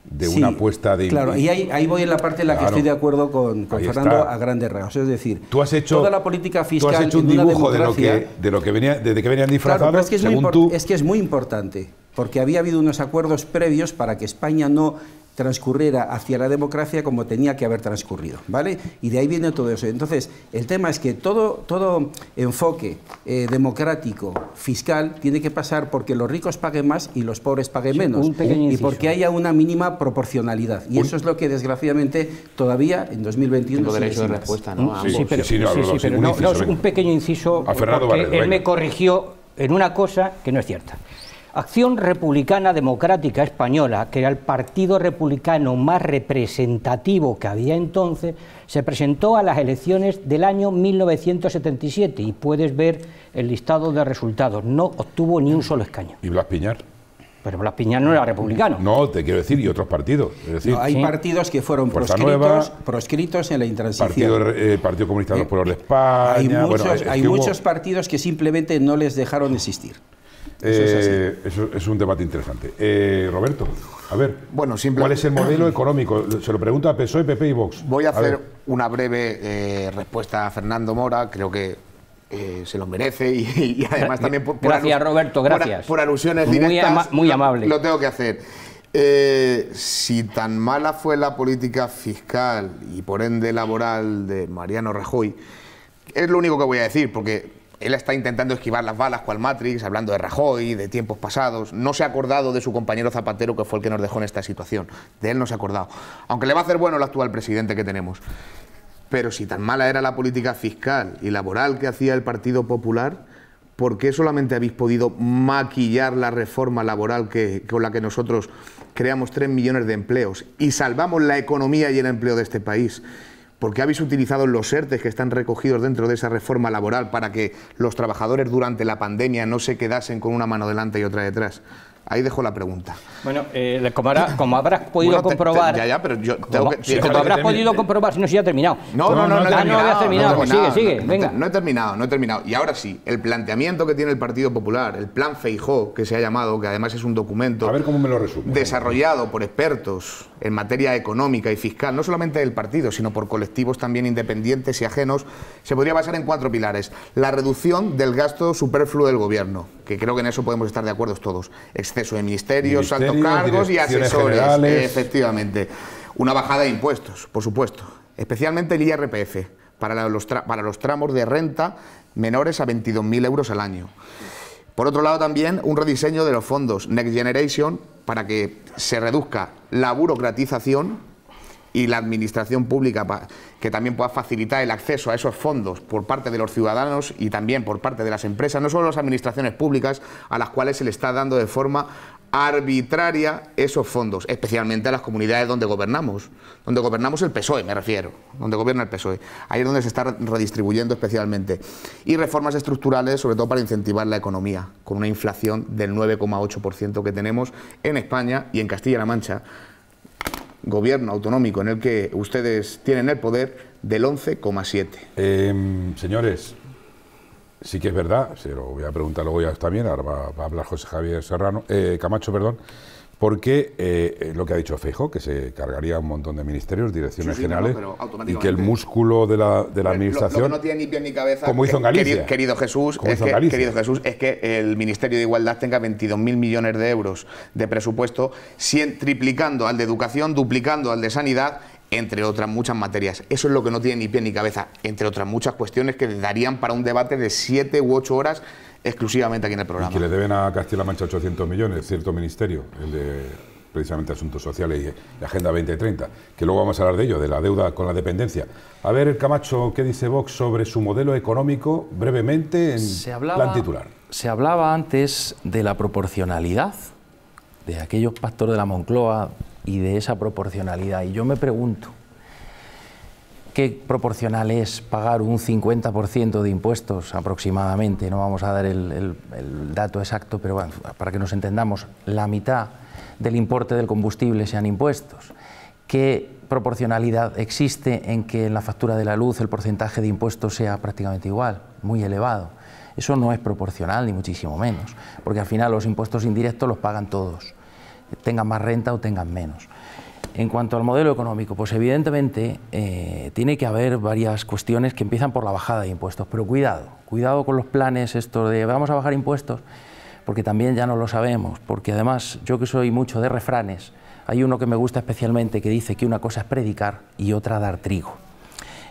de una apuesta de... Claro, y ahí, voy en la parte en la que estoy de acuerdo con, con Fernando a grandes rasgos. Es decir, ¿Tú has hecho, toda la política fiscal... Tú has hecho un dibujo de lo que, venía, desde que venían disfrazados, Es que es muy importante, porque había habido unos acuerdos previos para que España no transcurriera hacia la democracia como tenía que haber transcurrido, ¿vale? Y de ahí viene todo eso. Entonces, el tema es que todo, todo enfoque eh, democrático, fiscal, tiene que pasar porque los ricos paguen más y los pobres paguen menos. y porque haya una mínima proporcionalidad. Y eso es lo que, desgraciadamente, todavía en 2021 derecho respuesta, ¿no? Sí, pero, un pequeño inciso, porque él me corrigió en una cosa que no es cierta. Acción Republicana Democrática Española, que era el partido republicano más representativo que había entonces, se presentó a las elecciones del año 1977 y puedes ver el listado de resultados. No obtuvo ni un solo escaño. ¿Y Blas Piñar? Pero Blas Piñar no era republicano. No, te quiero decir, y otros partidos. hay partidos que fueron proscritos, proscritos, en la intransición. Eh, partido, Comunista de eh, los eh, Hay muchos, partidos que simplemente no les dejaron existir. Eh, eso es, un debate interesante. Eh, Roberto, a ver, bueno, simple... ¿cuál es el modelo económico? Se lo pregunta a PSOE, PP y Vox. Voy a, hacer una breve eh, respuesta a Fernando Mora, creo que se lo merece y, además también por, gracias, Roberto, gracias. Por, alusiones directas. Muy, amable. Lo, tengo que hacer. si tan mala fue la política fiscal y por ende laboral de Mariano Rajoy, es lo único que voy a decir, porque él está intentando esquivar las balas cual Matrix, hablando de Rajoy, de tiempos pasados. No se ha acordado de su compañero Zapatero, que fue el que nos dejó en esta situación. De él no se ha acordado. Aunque le va a hacer bueno el actual presidente que tenemos. Pero si tan mala era la política fiscal y laboral que hacía el Partido Popular, ¿por qué solamente habéis podido maquillar la reforma laboral que, con la que nosotros creamos 3 millones de empleos y salvamos la economía y el empleo de este país? ¿Por qué habéis utilizado los ERTES que están recogidos dentro de esa reforma laboral para que los trabajadores durante la pandemia no se quedasen con una mano delante y otra detrás? Ahí dejo la pregunta. Bueno, eh, como, ahora, como, habrás podido comprobar. ya, ya, pero yo tengo que. como habrás podido comprobar, si no, si ya ha terminado. No, no, no, no, no, no, terminado. No he terminado, sigue, sigue, venga. No he terminado, no he terminado. Y ahora sí, el planteamiento que tiene el Partido Popular, el Plan Feijó, que se ha llamado, que además es un documento. A ver cómo lo Desarrollado por expertos en materia económica y fiscal, no solamente del partido, sino por colectivos también independientes y ajenos, se podría basar en cuatro pilares. La reducción del gasto superfluo del gobierno que creo que en eso podemos estar de acuerdo todos. Exceso de ministerios, altos cargos y asesores, efectivamente. Una bajada de impuestos, por supuesto, especialmente el IRPF, para los, para los tramos de renta menores a 22.000 euros al año. Por otro lado, también un rediseño de los fondos Next Generation para que se reduzca la burocratización y la administración pública que también pueda facilitar el acceso a esos fondos por parte de los ciudadanos y también por parte de las empresas, no solo las administraciones públicas a las cuales se le está dando de forma arbitraria esos fondos, especialmente a las comunidades donde gobernamos, donde gobernamos el PSOE, me refiero, donde gobierna el PSOE. Ahí es donde se está redistribuyendo especialmente. Y reformas estructurales, sobre todo para incentivar la economía, con una inflación del 9,8% que tenemos en España y en Castilla-La Mancha, gobierno autonómico en el que ustedes tienen el poder del 11,7. Eh, em, señores, sí que es verdad, se lo voy a preguntar luego ya también, ahora va, a hablar José Javier Serrano, eh, Camacho, perdón porque eh, eh, lo que ha dicho Fejo, que se cargaría un montón de ministerios, direcciones generales, y que el músculo de la, de la administración... no tiene ni ni cabeza, como hizo eh, Querido, Jesús, es que, querido Jesús, es que el Ministerio de Igualdad tenga 22.000 millones de euros de presupuesto, triplicando al de educación, duplicando al de sanidad entre otras muchas materias. Eso es lo que no tiene ni pie ni cabeza, entre otras muchas cuestiones que darían para un debate de siete u ocho horas exclusivamente aquí en el programa. que le deben a Castilla-La Mancha 800 millones, cierto ministerio, el de precisamente Asuntos Sociales y Agenda 2030, que luego vamos a hablar de ello, de la deuda con la dependencia. A ver, Camacho, ¿qué dice Vox sobre su modelo económico brevemente en se plan titular? Se hablaba antes de la proporcionalidad, de aquellos pastores de la Moncloa y de esa proporcionalidad. Y yo me pregunto, qué proporcional es pagar un 50% de impuestos aproximadamente, no vamos a dar el, el, dato exacto, pero para que nos entendamos, la mitad del importe del combustible sean impuestos. ¿Qué proporcionalidad existe en que en la factura de la luz el porcentaje de impuestos sea prácticamente igual, muy elevado? Eso no es proporcional, ni muchísimo menos, porque al final los impuestos indirectos los pagan todos, tengan más renta o tengan menos. En cuanto al modelo económico, pues evidentemente eh, tiene que haber varias cuestiones que empiezan por la bajada de impuestos, pero cuidado, cuidado con los planes estos de vamos a bajar impuestos, porque también ya no lo sabemos, porque además yo que soy mucho de refranes, hay uno que me gusta especialmente que dice que una cosa es predicar y otra dar trigo.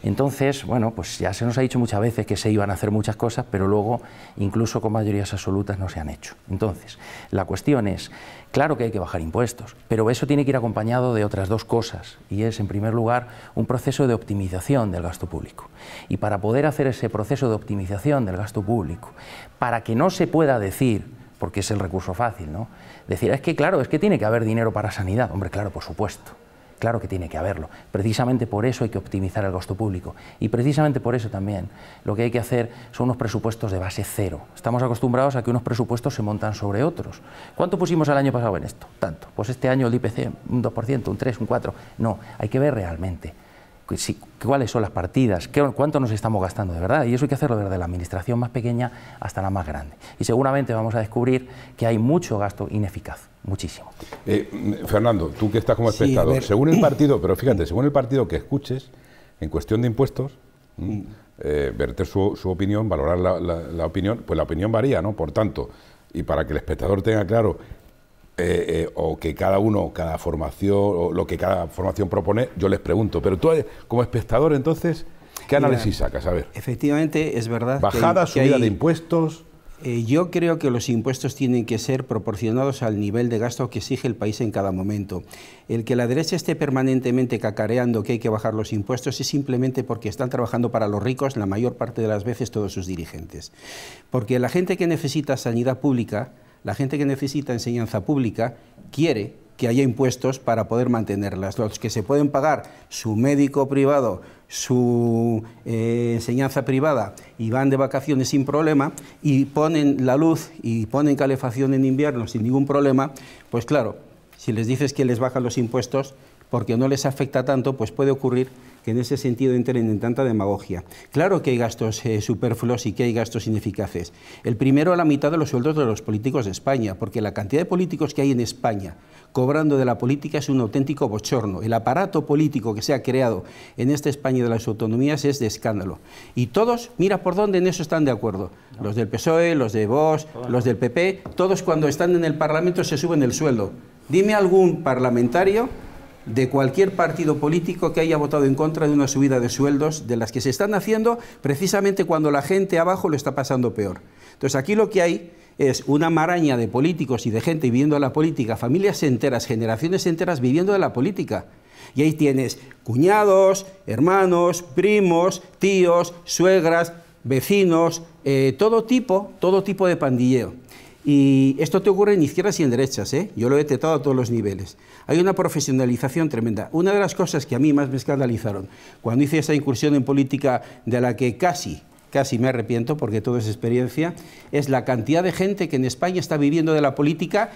Entonces, bueno, pues ya se nos ha dicho muchas veces que se iban a hacer muchas cosas, pero luego, incluso con mayorías absolutas, no se han hecho. Entonces, la cuestión es, claro que hay que bajar impuestos, pero eso tiene que ir acompañado de otras dos cosas, y es, en primer lugar, un proceso de optimización del gasto público. Y para poder hacer ese proceso de optimización del gasto público, para que no se pueda decir, porque es el recurso fácil, ¿no? Decir, es que claro, es que tiene que haber dinero para sanidad. Hombre, claro, por supuesto. Claro que tiene que haberlo. Precisamente por eso hay que optimizar el gasto público. Y precisamente por eso también lo que hay que hacer son unos presupuestos de base cero. Estamos acostumbrados a que unos presupuestos se montan sobre otros. ¿Cuánto pusimos el año pasado en esto? Tanto. Pues este año el IPC un 2%, un 3, un 4. No, hay que ver realmente cuáles son las partidas, cuánto nos estamos gastando de verdad. Y eso hay que hacerlo desde la administración más pequeña hasta la más grande. Y seguramente vamos a descubrir que hay mucho gasto ineficaz, muchísimo. Eh, Fernando, tú que estás como espectador, según el partido, pero fíjate, según el partido que escuches, en cuestión de impuestos, mm. eh, verter su, opinión, valorar la opinión, pues la opinión varía, ¿no? Por tanto, y para que el espectador tenga claro eh, eh, o que cada uno, cada formación, o lo que cada formación propone, yo les pregunto. Pero tú, eh, como espectador, entonces, ¿qué análisis sacas? A ver. Efectivamente, es verdad. Bajada, subida de impuestos. yo creo que los impuestos tienen que ser proporcionados al nivel de gasto que exige el país en cada momento. El que la derecha esté permanentemente cacareando que hay que bajar los impuestos es simplemente porque están trabajando para los ricos la mayor parte de las veces todos sus dirigentes. Porque la gente que necesita sanidad pública, la gente que necesita enseñanza pública quiere que haya impuestos para poder mantenerlas. Los que se pueden pagar su médico privado, su eh, enseñanza privada y van de vacaciones sin problema y ponen la luz y ponen calefacción en invierno sin ningún problema, pues claro, si les dices que les bajan los impuestos porque no les afecta tanto, pues puede ocurrir que en ese sentido entren en tanta demagogia. Claro que hay gastos eh, superfluos y que hay gastos ineficaces. El primero a la mitad de los sueldos de los políticos de España, porque la cantidad de políticos que hay en España cobrando de la política es un auténtico bochorno. El aparato político que se ha creado en esta España de las autonomías es de escándalo. Y todos, mira por dónde, en eso están de acuerdo. Los del PSOE, los de Vox, los del PP, todos cuando están en el Parlamento se suben el sueldo. Dime algún parlamentario de cualquier partido político que haya votado en contra de una subida de sueldos de las que se están haciendo precisamente cuando la gente abajo lo está pasando peor. Entonces aquí lo que hay es una maraña de políticos y de gente viviendo de la política, familias enteras, generaciones enteras viviendo de la política. Y ahí tienes cuñados, hermanos, primos, tíos, suegras, vecinos, eh, todo tipo, todo tipo de pandilleo. Y esto te ocurre en izquierdas y en derechas, ¿eh? yo lo he detectado a todos los niveles. Hay una profesionalización tremenda. Una de las cosas que a mí más me escandalizaron cuando hice esa incursión en política de la que casi, casi me arrepiento porque todo es experiencia, es la cantidad de gente que en España está viviendo de la política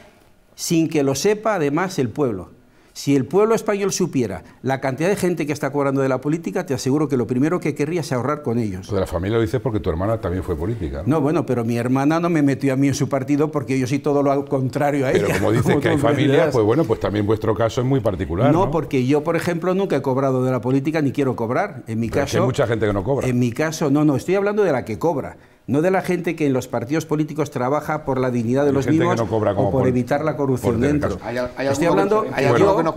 sin que lo sepa además el pueblo. Si el pueblo español supiera la cantidad de gente que está cobrando de la política, te aseguro que lo primero que querría es ahorrar con ellos. de la familia lo dices porque tu hermana también fue política. No, bueno, pero mi hermana no me metió a mí en su partido porque yo sí todo lo contrario a ella. Pero como dices que hay familia, pues bueno, pues también vuestro caso es muy particular. No, no, porque yo, por ejemplo, nunca he cobrado de la política ni quiero cobrar. En mi caso. hay mucha gente que no cobra. En mi caso, no, no, estoy hablando de la que cobra no de la gente que en los partidos políticos trabaja por la dignidad de los mismos o por, evitar la corrupción dentro. Estoy hablando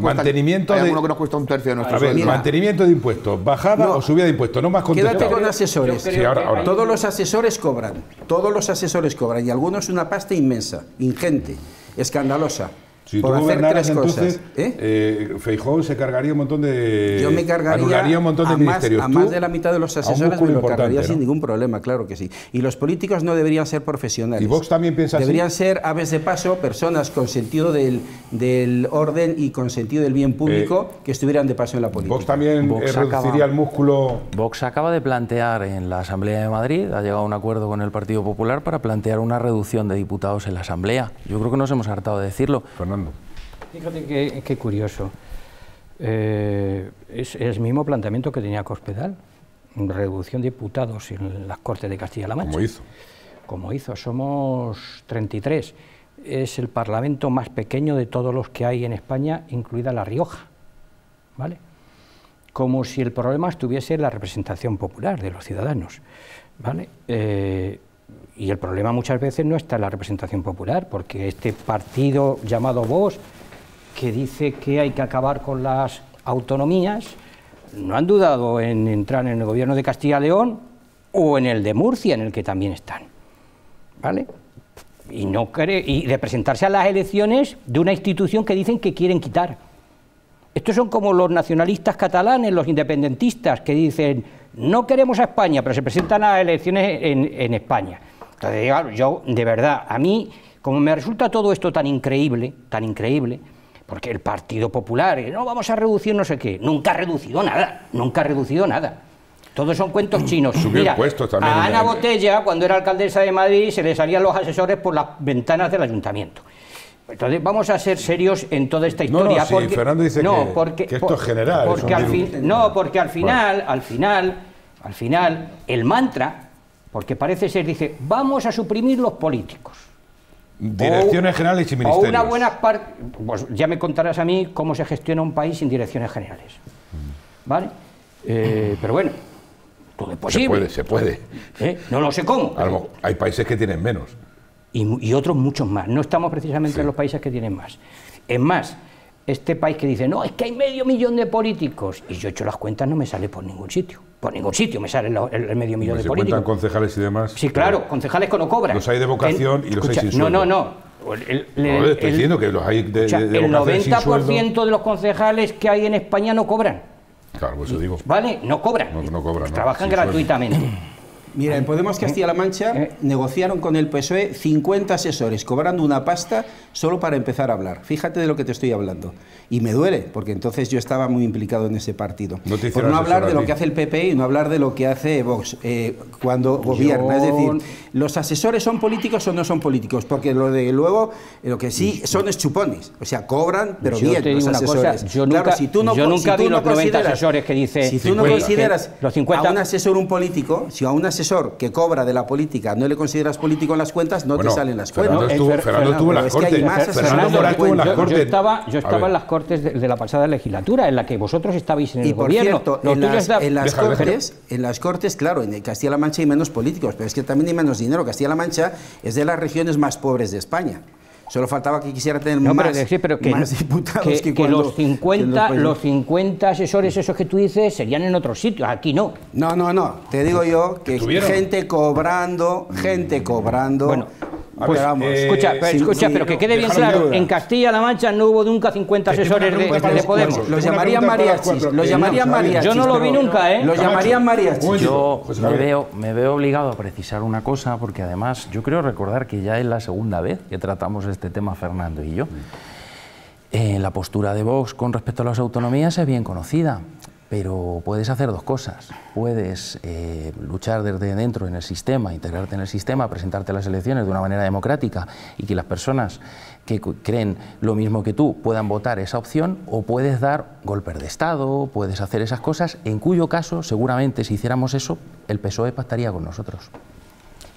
mantenimiento de, que nos cuesta un tercio de a ver, mantenimiento de impuestos, bajada o subida de impuestos, no más Quédate con asesores. Todos los asesores cobran, todos los asesores cobran y algunos una pasta inmensa, ingente, escandalosa. Si por hacer tres cosas. ¿eh? Eh, Feijón se cargaría un montón de. Yo me cargaría. a Más, de la mitad de los asesores me lo cargaría sin ningún problema, claro que sí. Y los políticos no deberían ser profesionales. ¿Y Vox también piensa Deberían ser aves de paso, personas con sentido del, orden y con sentido del bien público eh, que estuvieran de paso en la política. ¿Vox también reduciría el músculo? Vox acaba de plantear en la Asamblea de Madrid, ha llegado a un acuerdo con el Partido Popular para plantear una reducción de diputados en la Asamblea. Yo creo que nos hemos hartado de decirlo. Pues Fíjate qué, curioso. Eh, es, el mismo planteamiento que tenía Cospedal, reducción de diputados en las Cortes de Castilla-La Mancha. Como hizo. Como hizo, somos 33. Es el parlamento más pequeño de todos los que hay en España, incluida La Rioja. ¿Vale? Como si el problema estuviese en la representación popular de los ciudadanos. ¿Vale? Eh, y el problema muchas veces no está en la representación popular, porque este partido llamado Vox, que dice que hay que acabar con las autonomías, no han dudado en entrar en el gobierno de Castilla León o en el de Murcia, en el que también están. ¿Vale? Y, no y de presentarse a las elecciones de una institución que dicen que quieren quitar. Estos son como los nacionalistas catalanes, los independentistas, que dicen no queremos a España, pero se presentan a las elecciones en España. Entonces, yo, de verdad, a mí, como me resulta todo esto tan increíble, tan increíble, porque el Partido Popular, eh, no vamos a reducir no sé qué, nunca ha reducido nada, nunca ha reducido nada. Todos son cuentos mm, chinos. Subió Mira, a Ana eh. Botella, cuando era alcaldesa de Madrid, se le salían los asesores por las ventanas del ayuntamiento. Entonces, vamos a ser serios en toda esta historia. No, porque, dice que, esto es general. al no, porque al final, al final, al final, el mantra porque parece ser, dice, vamos a suprimir los políticos. Direcciones generales y ministerios. O una buena parte. Pues ya me contarás a mí cómo se gestiona un país sin direcciones generales. Mm. ¿Vale? Eh, pero bueno, todo es posible. Pues se puede, se puede. ¿Eh? No lo sé cómo. hay países que tienen menos. Y, otros muchos más. No estamos precisamente en los países que tienen más. Es más, este país que dice, no, es que hay medio millón de políticos. Y yo he hecho las cuentas, no me sale por ningún sitio. Por ningún sitio me sale el, medio millón de se cuentan concejales y demás. Sí, claro, concejales que no cobran. Los hay de vocación y los hay sin No, no, no. El, estoy diciendo que los hay de, El 90% de los concejales que hay en España no cobran. Claro, digo. ¿Vale? No cobran. trabajan gratuitamente. Mira, en Podemos Castilla-La eh, Mancha eh. negociaron con el PSOE 50 asesores, cobrando una pasta solo para empezar a hablar. Fíjate de lo que te estoy hablando. Y me duele, porque entonces yo estaba muy implicado en ese partido. Por no hablar de lo que hace el PP y no hablar de lo que hace Vox eh, cuando gobierna. Es decir, ¿los asesores son políticos o no son políticos? Porque lo de luego, lo que sí son es chupones. O sea, cobran, pero bien yo nunca, vi los asesores que dice... Si tú no consideras a un asesor un político, si a un asesor que cobra de la política no le consideras político en las cuentas, no te salen las cuentas. Fernando Yo, estaba, yo estaba en las Cortes de, la pasada legislatura, en la que vosotros estabais en el gobierno. en, las, en, las cortes, en las Cortes, claro, en Castilla-La Mancha hay menos políticos, pero es que también hay menos dinero. Castilla-La Mancha es de las regiones más pobres de España. Solo faltaba que quisiera tener más, que, diputados que, cuando, que los 50, los, asesores esos que tú dices serían en otro sitio aquí no. No, no, no. Te digo yo que gente cobrando, gente cobrando bueno, Ah, pues, eh, escucha, pero, que quede bien claro, en Castilla-La Mancha no hubo nunca 50 asesores de, Podemos. Los llamarían mariachis, llamarían mariachis. Yo no lo vi nunca, ¿eh? Los llamarían mariachis. Yo pues, me veo, me veo obligado a precisar una cosa, porque además yo creo recordar que ya es la segunda vez que tratamos este tema Fernando y yo. Eh, la postura de Vox con respecto a las autonomías es bien conocida. Pero puedes hacer dos cosas. Puedes eh, luchar desde dentro en el sistema, integrarte en el sistema, presentarte a las elecciones de una manera democrática y que las personas que creen lo mismo que tú puedan votar esa opción, o puedes dar golpes de Estado, puedes hacer esas cosas, en cuyo caso, seguramente, si hiciéramos eso, el PSOE pactaría con nosotros.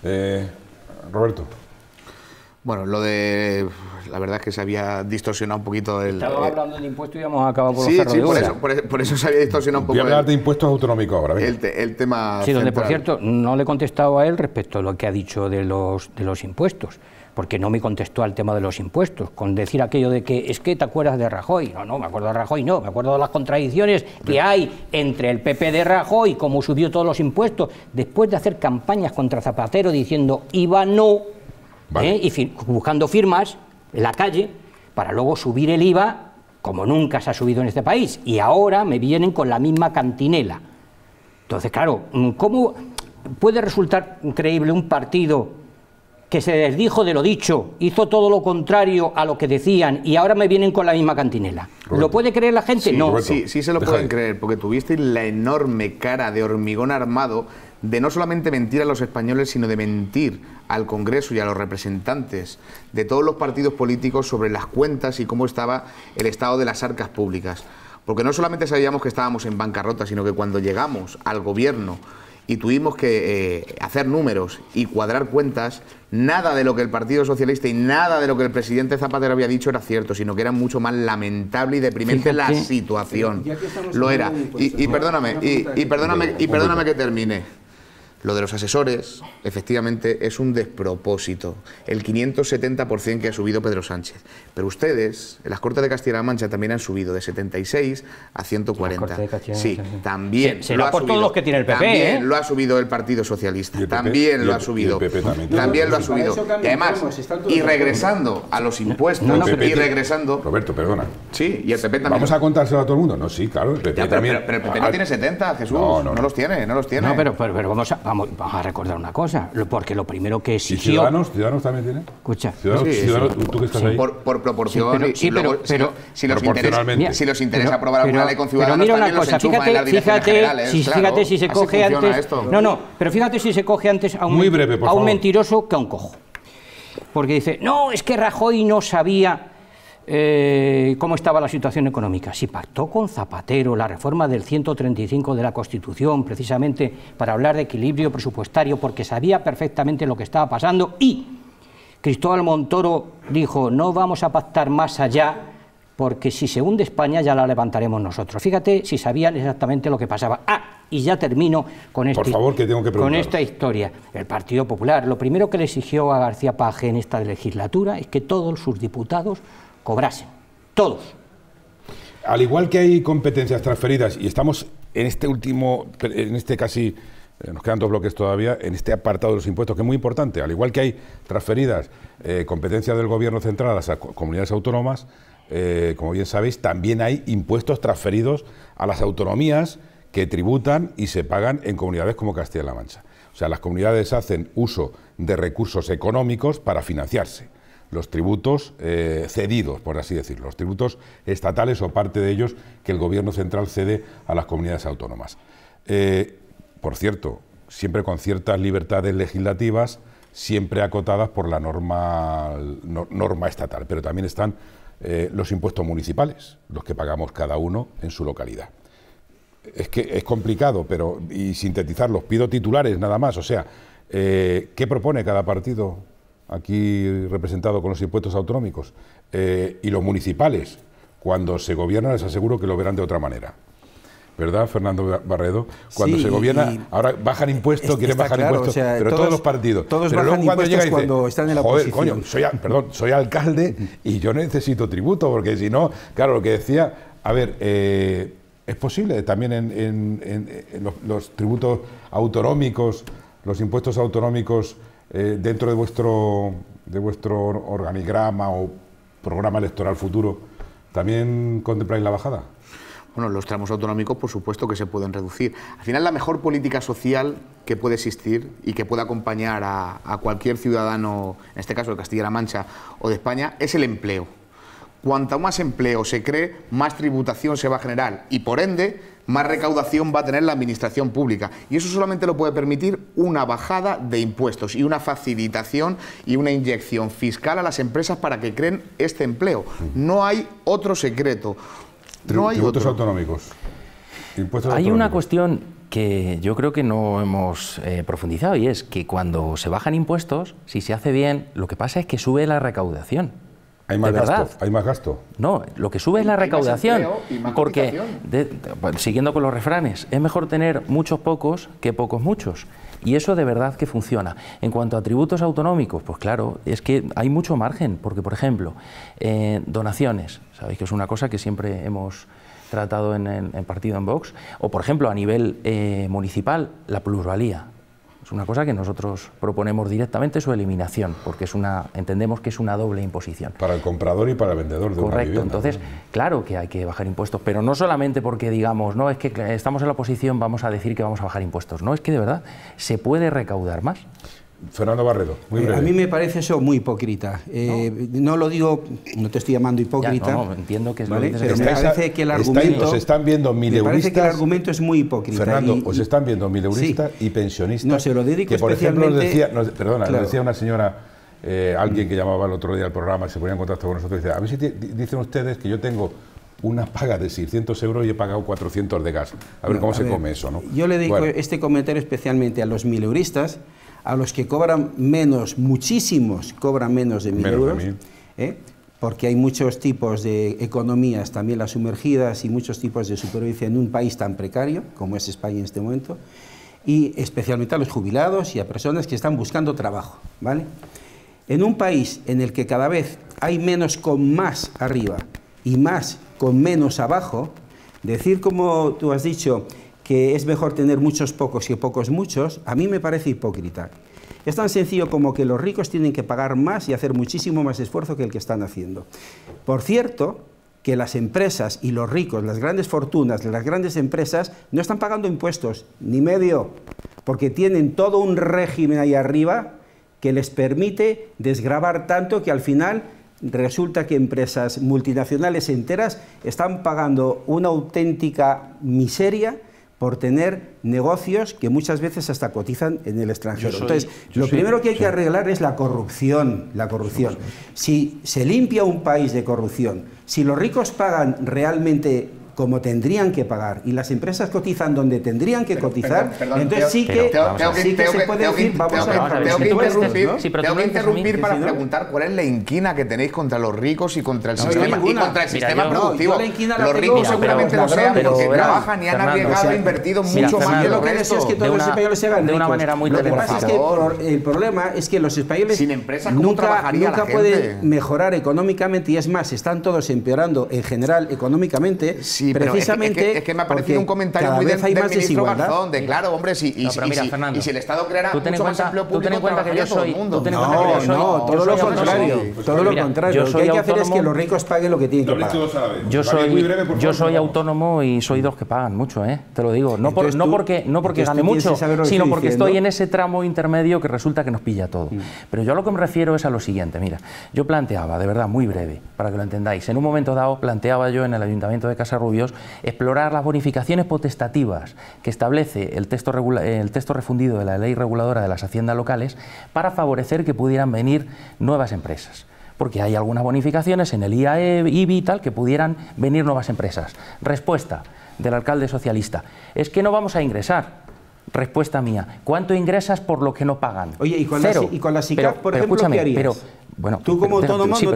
Eh, Roberto. Bueno, lo de. La verdad es que se había distorsionado un poquito el. Estaba eh, hablando del impuesto y hemos acabado por los e, por eso, se había distorsionado un poquito hablar de impuestos autonómicos ahora. El, el, tema. Sí, donde, por cierto, no le he contestado a él respecto a lo que ha dicho de los, de los impuestos, porque no me contestó al tema de los impuestos, con decir aquello de que es que te acuerdas de Rajoy. No, no, me acuerdo de Rajoy, no, me acuerdo de las contradicciones que hay entre el PP de Rajoy, como subió todos los impuestos, después de hacer campañas contra Zapatero diciendo IVA no ¿eh? y buscando firmas en la calle para luego subir el IVA como nunca se ha subido en este país y ahora me vienen con la misma cantinela. Entonces, claro, mm, ¿cómo puede resultar creíble un partido que se desdijo de lo dicho, hizo todo lo contrario a lo que decían y ahora me vienen con la misma cantinela. ¿Lo puede creer la gente? no. sí, se lo pueden creer, porque tuviste la enorme cara de hormigón armado de no solamente mentir a los españoles, sino de mentir al Congreso y a los representantes de todos los partidos políticos sobre las cuentas y cómo estaba el estado de las arcas públicas. Porque no solamente sabíamos que estábamos en bancarrota, sino que cuando llegamos al gobierno y tuvimos que eh, hacer números y cuadrar cuentas, nada de lo que el Partido Socialista y nada de lo que el presidente Zapatero había dicho era cierto, sino que era mucho más lamentable y deprimente la situación. lo era. Pues, y, perdóname, y, y perdóname, y perdóname que termine. Lo de los asesores, efectivamente, es un despropósito. El 570% que ha subido Pedro Sánchez. Pero ustedes, en las Cortes de Castilla-La Mancha también han subido de 76 a 140. sí, también. Se, lo ha subido. los que tiene el PP. También ¿eh? lo ha subido el Partido Socialista. también lo ha subido. también, lo ha subido. Y además, y regresando a los impuestos, y regresando. Roberto, perdona. Sí, y el PP también. Vamos a contárselo a todo el mundo. No, sí, claro. El PP pero, también. Pero, el PP ah, no tiene 70, Jesús. No, no, los tiene, no los tiene. No, pero, pero, pero vamos a Vamos, vamos a recordar una cosa, porque lo primero que exigió... Ciudadanos? ¿Ciudadanos también tiene? Escucha. ¿Ciudadanos, tú que estás ahí? Por, por proporción pero, pero, si, los interesa, si los interesa aprobar alguna ley con Ciudadanos mira una cosa, fíjate, fíjate, si, fíjate si se coge antes... No, no, pero fíjate si se coge antes a un, Muy a un mentiroso que a un cojo. Porque dice, no, es que Rajoy no sabía eh, cómo estaba la situación económica. Si pactó con Zapatero la reforma del 135 de la Constitución, precisamente para hablar de equilibrio presupuestario, porque sabía perfectamente lo que estaba pasando y Cristóbal Montoro dijo, no vamos a pactar más allá, porque si se hunde España ya la levantaremos nosotros. Fíjate si sabían exactamente lo que pasaba. Ah, y ya termino con, este, Por favor, que tengo que con esta historia. El Partido Popular, lo primero que le exigió a García page en esta legislatura es que todos sus diputados cobrasen, todos. Al igual que hay competencias transferidas, y estamos en este último, en este casi, eh, nos quedan dos bloques todavía, en este apartado de los impuestos, que es muy importante, al igual que hay transferidas eh, competencias del Gobierno central a las comunidades autónomas, eh, como bien sabéis, también hay impuestos transferidos a las autonomías que tributan y se pagan en comunidades como Castilla-La Mancha. O sea, las comunidades hacen uso de recursos económicos para financiarse los tributos eh, cedidos, por así decirlo, los tributos estatales o parte de ellos que el Gobierno central cede a las comunidades autónomas. Eh, por cierto, siempre con ciertas libertades legislativas, siempre acotadas por la norma, norma estatal, pero también están eh, los impuestos municipales, los que pagamos cada uno en su localidad. Es que es complicado, pero y sintetizarlos, pido titulares nada más, o sea, ¿qué propone cada partido aquí representado con los impuestos autonómicos, eh, y los municipales, cuando se gobierna les aseguro que lo verán de otra manera. ¿Verdad, Fernando Barredo? Cuando se gobierna, ahora bajan impuestos, quieren bajar impuestos, pero todos, los partidos. Todos pero luego cuando están en la Joder, coño, soy, perdón, soy alcalde y yo necesito tributo, porque si no, claro, lo que decía, a ver, eh, es posible también en, los, tributos autonómicos, los impuestos autonómicos eh, dentro de vuestro, de vuestro organigrama o programa electoral futuro, ¿también contempláis la bajada? Bueno, los tramos autonómicos, por supuesto que se pueden reducir. Al final, la mejor política social que puede existir y que pueda acompañar a, cualquier ciudadano, en este caso de Castilla-La Mancha o de España, es el empleo. Cuanto más empleo se cree, más tributación se va a generar y, por ende, más recaudación va a tener la administración pública. Y eso solamente lo puede permitir una bajada de impuestos y una facilitación y una inyección fiscal a las empresas para que creen este empleo. No hay otro secreto. No hay tributos autonómicos. hay una cuestión que yo creo que no hemos eh, profundizado y es que cuando se bajan impuestos, si se hace bien, lo que pasa es que sube la recaudación. Hay más, gasto, hay más gasto. No, lo que sube es la recaudación. porque, siguiendo con los refranes, es mejor tener muchos pocos que pocos muchos. Y eso de verdad que funciona. En cuanto a atributos autonómicos, pues claro, es que hay mucho margen. Porque, por ejemplo, eh, donaciones. Sabéis que es una cosa que siempre hemos tratado en el partido en Vox. O, por ejemplo, a nivel eh, municipal, la plusvalía una cosa que nosotros proponemos directamente su eliminación, porque es una, entendemos que es una doble imposición. Para el comprador y para el vendedor de Correcto, una entonces, claro que hay que bajar impuestos, pero no solamente porque digamos, no, es que estamos en la oposición, vamos a decir que vamos a bajar impuestos. No, es que de verdad se puede recaudar más. Fernando Barredo, muy eh, a mí me parece eso muy hipócrita. Eh, no. lo digo, no te estoy llamando hipócrita. no, entiendo que es Pero me parece que el argumento. están viendo el argumento es muy hipócrita. Fernando, os están viendo mileuristas y pensionistas. No, se lo dedico que, por ejemplo, decía, perdona, decía una señora. Eh, alguien que mm. llamaba el otro día al programa se ponía en contacto con nosotros y decía, a ver si dicen ustedes que yo tengo una paga de 600 euros y he pagado 400 de gas. A ver cómo se come eso, ¿no? Yo le dedico este comentario especialmente a los mileuristas, a los que cobran menos, muchísimos cobran menos de mil euros, ¿eh? porque hay muchos tipos de economías, también las sumergidas y muchos tipos de supervivencia en un país tan precario como es España en este momento, y especialmente a los jubilados y a personas que están buscando trabajo. ¿vale? En un país en el que cada vez hay menos con más arriba y más con menos abajo, decir como tú has dicho, que es mejor tener muchos pocos que pocos muchos, a mí me parece hipócrita. Es tan sencillo como que los ricos tienen que pagar más y hacer muchísimo más esfuerzo que el que están haciendo. Por cierto, que las empresas y los ricos, las grandes fortunas, las grandes empresas, no están pagando impuestos, ni medio, porque tienen todo un régimen ahí arriba que les permite desgravar tanto que al final resulta que empresas multinacionales enteras están pagando una auténtica miseria por tener negocios que muchas veces hasta cotizan en el extranjero. Entonces, lo primero que hay que arreglar es la corrupción, la corrupción. Si se limpia un país de corrupción, si los ricos pagan realmente como tendrían que pagar y las empresas cotizan donde tendrían que cotizar, perdón, entonces sí que, se puede decir, vamos a Tengo que interrumpir, sí, tengo que interrumpir para preguntar cuál es la inquina que tenéis contra los ricos y contra el sistema, y contra el sistema yo, productivo. los ricos seguramente lo sean pero, porque trabajan y han Fernando, e invertido mucho más que lo que es que todos los españoles se hagan De una manera muy Lo que pasa es que el problema es que los españoles nunca, nunca pueden mejorar económicamente y es más, están todos empeorando en general económicamente precisamente. es, que, me ha parecido un comentario muy del, del ministro Garzón, de claro, hombre, y, si el Estado creara mucho más público, todo el mundo. No, no, todo lo contrario. Todo lo contrario. Lo que hay que hacer es que los ricos paguen lo que tienen que pagar. Yo soy, yo soy autónomo y soy dos que pagan mucho, ¿eh? Te lo digo. No, porque, no porque gane mucho, sino porque estoy en ese tramo intermedio que resulta que nos pilla todo. Mm. Pero yo a lo que me refiero es a lo siguiente. Mira, yo planteaba, de verdad, muy breve, para que lo entendáis. En un momento dado planteaba yo en el Ayuntamiento de Casa Rubio explorar las bonificaciones potestativas que establece el texto, refundido de la ley reguladora de las haciendas locales para favorecer que pudieran venir nuevas empresas porque hay algunas bonificaciones en el IAE, y vital que pudieran venir nuevas empresas. Respuesta del alcalde socialista, es que no vamos a ingresar, Respuesta mía. ¿Cuánto ingresas por lo que no pagan? Oye, y con, La, y SICAP, por ejemplo, ¿qué harías? Pero, tú como autónomo no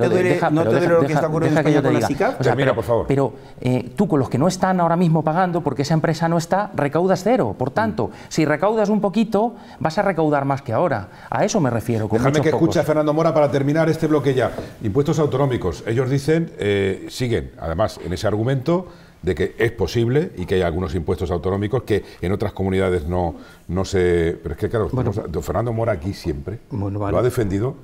te lo que está ocurriendo con la SICAP. por favor. pero eh, tú con los que no están ahora mismo pagando, porque esa empresa no está, recaudas cero. Por mm. tanto, si recaudas un poquito, vas a recaudar más que ahora. A eso me refiero. Déjame que escuche a Fernando Mora para terminar este bloque ya. Impuestos autonómicos. Ellos dicen, eh, siguen, además, en ese argumento de que es posible y que hay algunos impuestos autonómicos que en otras comunidades no, no se... Pero es que, claro, bueno, Fernando Mora aquí siempre lo ha defendido,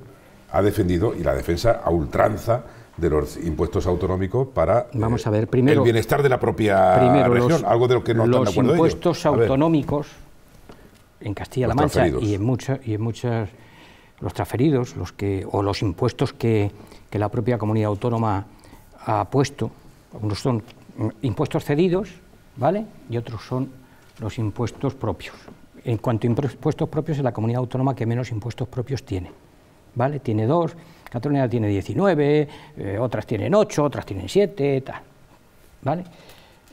ha defendido y la defensa a ultranza de los impuestos autonómicos para Vamos eh, a ver, primero, el bienestar de la propia los, algo de lo que no impuestos autonómicos en Castilla-La Mancha y en, muchas y en muchas los transferidos, los que o los impuestos que, que la propia comunidad autónoma ha puesto, no son impuestos cedidos, ¿vale? Y otros son los impuestos propios. En cuanto a impuestos propios, es la comunidad autónoma que menos impuestos propios tiene, ¿vale? Tiene dos, Cataluña tiene 19, eh, otras tienen 8, otras tienen 7, tal, ¿vale?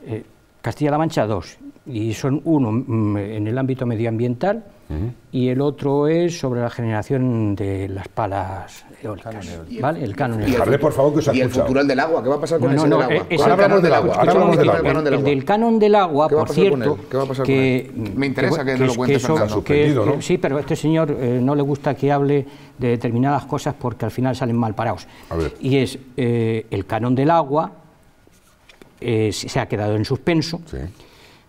Eh, Castilla-La Mancha dos, y son uno mm, en el ámbito medioambiental, y el otro es sobre la generación de las palas eólicas. ¿vale? El canon eólico. Hable, por favor, que os Y el futuro del agua, ¿qué va a pasar con no, no, del, agua? Eh, hablamos del agua? Ahora hablamos del agua. El del canon del agua, por cierto, que me interesa que, lo cuente eh, Sí, pero a este señor eh, no le gusta que hable de determinadas cosas porque al final salen mal parados. Y es el canon del agua se ha quedado en suspenso. Sí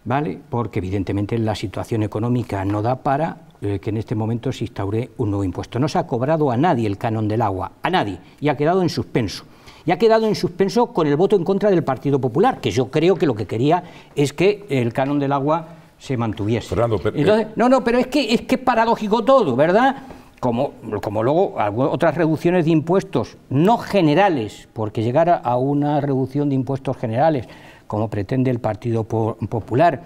¿vale? Porque evidentemente la situación económica no da para eh, que en este momento se instaure un nuevo impuesto. No se ha cobrado a nadie el canon del agua, a nadie, y ha quedado en suspenso. Y ha quedado en suspenso con el voto en contra del Partido Popular, que yo creo que lo que quería es que el canon del agua se mantuviese. Eh, no, no, pero es que es que paradójico todo, ¿verdad? Como, como, luego otras reducciones de impuestos no generales, porque llegar a, una reducción de impuestos generales como pretende el Partido Popular,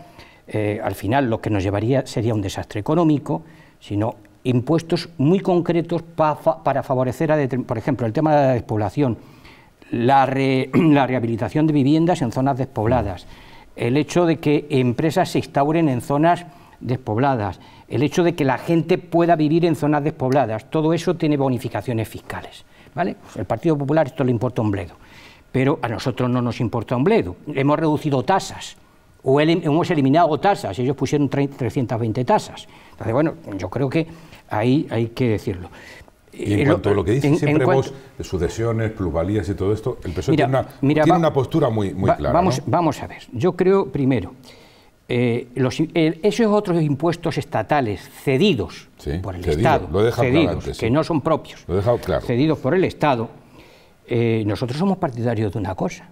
eh, al final lo que nos llevaría sería un desastre económico, sino impuestos muy concretos para favorecer, por ejemplo, el tema de la despoblación, la, rehabilitación de viviendas en zonas despobladas, el hecho de que empresas se instauren en zonas despobladas, el hecho de que la gente pueda vivir en zonas despobladas, todo eso tiene bonificaciones fiscales. ¿vale? el Partido Popular esto le importa un bledo pero a nosotros no nos importa un bledo. Hemos reducido tasas, o hemos eliminado tasas, ellos pusieron 320 tasas. Entonces, bueno, yo creo que ahí hay que decirlo. Y en eh, cuanto a lo que dice siempre vos, sucesiones, plusvalías y todo esto, el PSOE tiene, una, postura muy, clara. Vamos, vamos a ver, yo creo, primero, eh, los, esos otros impuestos estatales cedidos por el Estado, que no son propios, lo claro. cedidos por el Estado, eh, nosotros somos partidarios de una cosa,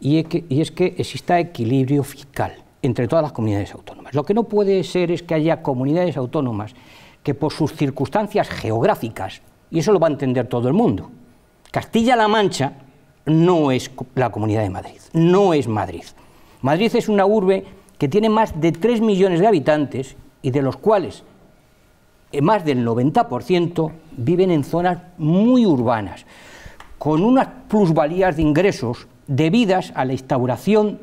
y es, que, y es que exista equilibrio fiscal entre todas las comunidades autónomas. Lo que no puede ser es que haya comunidades autónomas que por sus circunstancias geográficas, y eso lo va a entender todo el mundo, Castilla-La Mancha no es la Comunidad de Madrid, no es Madrid. Madrid es una urbe que tiene más de 3 millones de habitantes y de los cuales eh, más del 90% viven en zonas muy urbanas con unas plusvalías de ingresos debidas a la instauración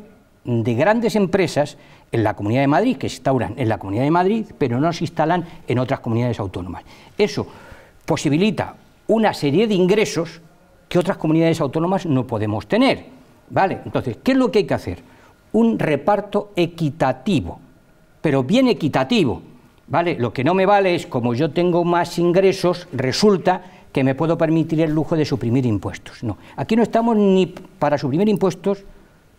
de grandes empresas en la Comunidad de Madrid, que se instauran en la Comunidad de Madrid, pero no se instalan en otras comunidades autónomas. Eso posibilita una serie de ingresos que otras comunidades autónomas no podemos tener. ¿Vale? Entonces, ¿qué es lo que hay que hacer? Un reparto equitativo, pero bien equitativo. ¿Vale? Lo que no me vale es como yo tengo más ingresos, resulta que me puedo permitir el lujo de suprimir impuestos. No, aquí no estamos ni para suprimir impuestos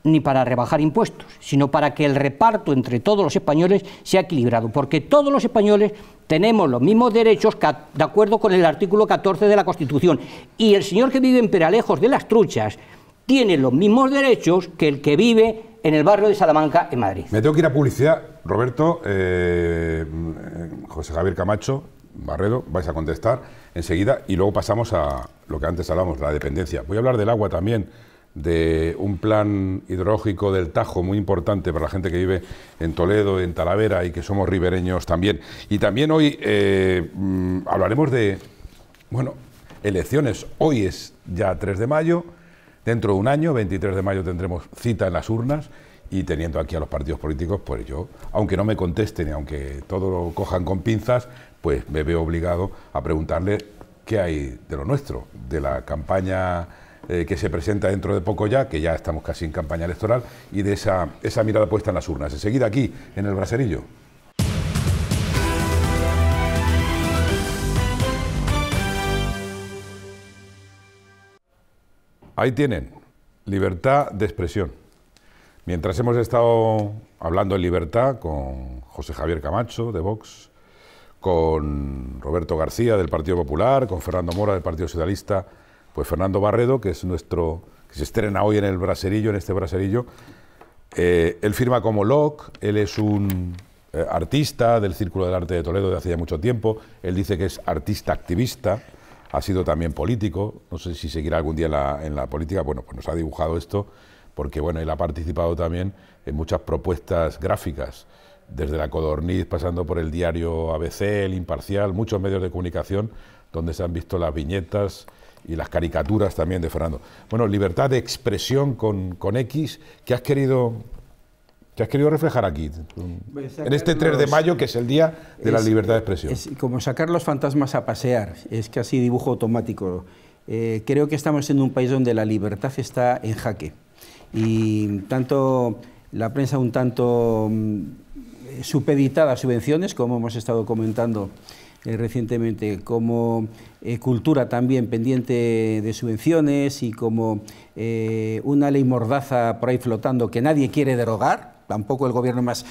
ni para rebajar impuestos, sino para que el reparto entre todos los españoles sea equilibrado, porque todos los españoles tenemos los mismos derechos de acuerdo con el artículo 14 de la Constitución, y el señor que vive en Peralejos de las Truchas tiene los mismos derechos que el que vive en el barrio de Salamanca, en Madrid. Me tengo que ir a publicidad, Roberto, eh, eh, José Javier Camacho, Barredo, vais a contestar enseguida y luego pasamos a lo que antes hablamos, la dependencia. Voy a hablar del agua también, de un plan hidrológico del Tajo muy importante para la gente que vive en Toledo, en Talavera y que somos ribereños también. Y también hoy eh, mm, hablaremos de, bueno, elecciones. Hoy es ya 3 de mayo, dentro de un año, 23 de mayo, tendremos cita en las urnas y teniendo aquí a los partidos políticos, pues yo, aunque no me contesten y aunque todo lo cojan con pinzas, pues me veo obligado a preguntarle qué hay de lo nuestro, de la campaña eh, que se presenta dentro de poco ya, que ya estamos casi en campaña electoral, y de esa, esa mirada puesta en las urnas. Enseguida aquí, en el braserillo. Ahí tienen, libertad de expresión. Mientras hemos estado hablando en libertad con José Javier Camacho de Vox, con Roberto García del Partido Popular, con Fernando Mora del Partido Socialista, pues Fernando Barredo, que es nuestro, que se estrena hoy en el braserillo, en este braserillo. Eh, él firma como Locke, él es un eh, artista del Círculo del Arte de Toledo de hace ya mucho tiempo, él dice que es artista activista, ha sido también político, no sé si seguirá algún día en la, en la política, bueno, pues nos ha dibujado esto, porque bueno, él ha participado también en muchas propuestas gráficas desde la Codorniz, pasando por el diario ABC, el Imparcial, muchos medios de comunicación donde se han visto las viñetas y las caricaturas también de Fernando. Bueno, libertad de expresión con, con X, que has querido que has querido reflejar aquí, en este 3 de mayo, que es el Día de la Libertad de Expresión. Es como sacar los fantasmas a pasear, es casi dibujo automático. Eh, creo que estamos en un país donde la libertad está en jaque. Y tanto la prensa un tanto mm, supeditada a subvenciones, como hemos estado comentando eh, recientemente, como eh, cultura también pendiente de subvenciones y como eh, una ley mordaza por ahí flotando que nadie quiere derogar, tampoco el gobierno más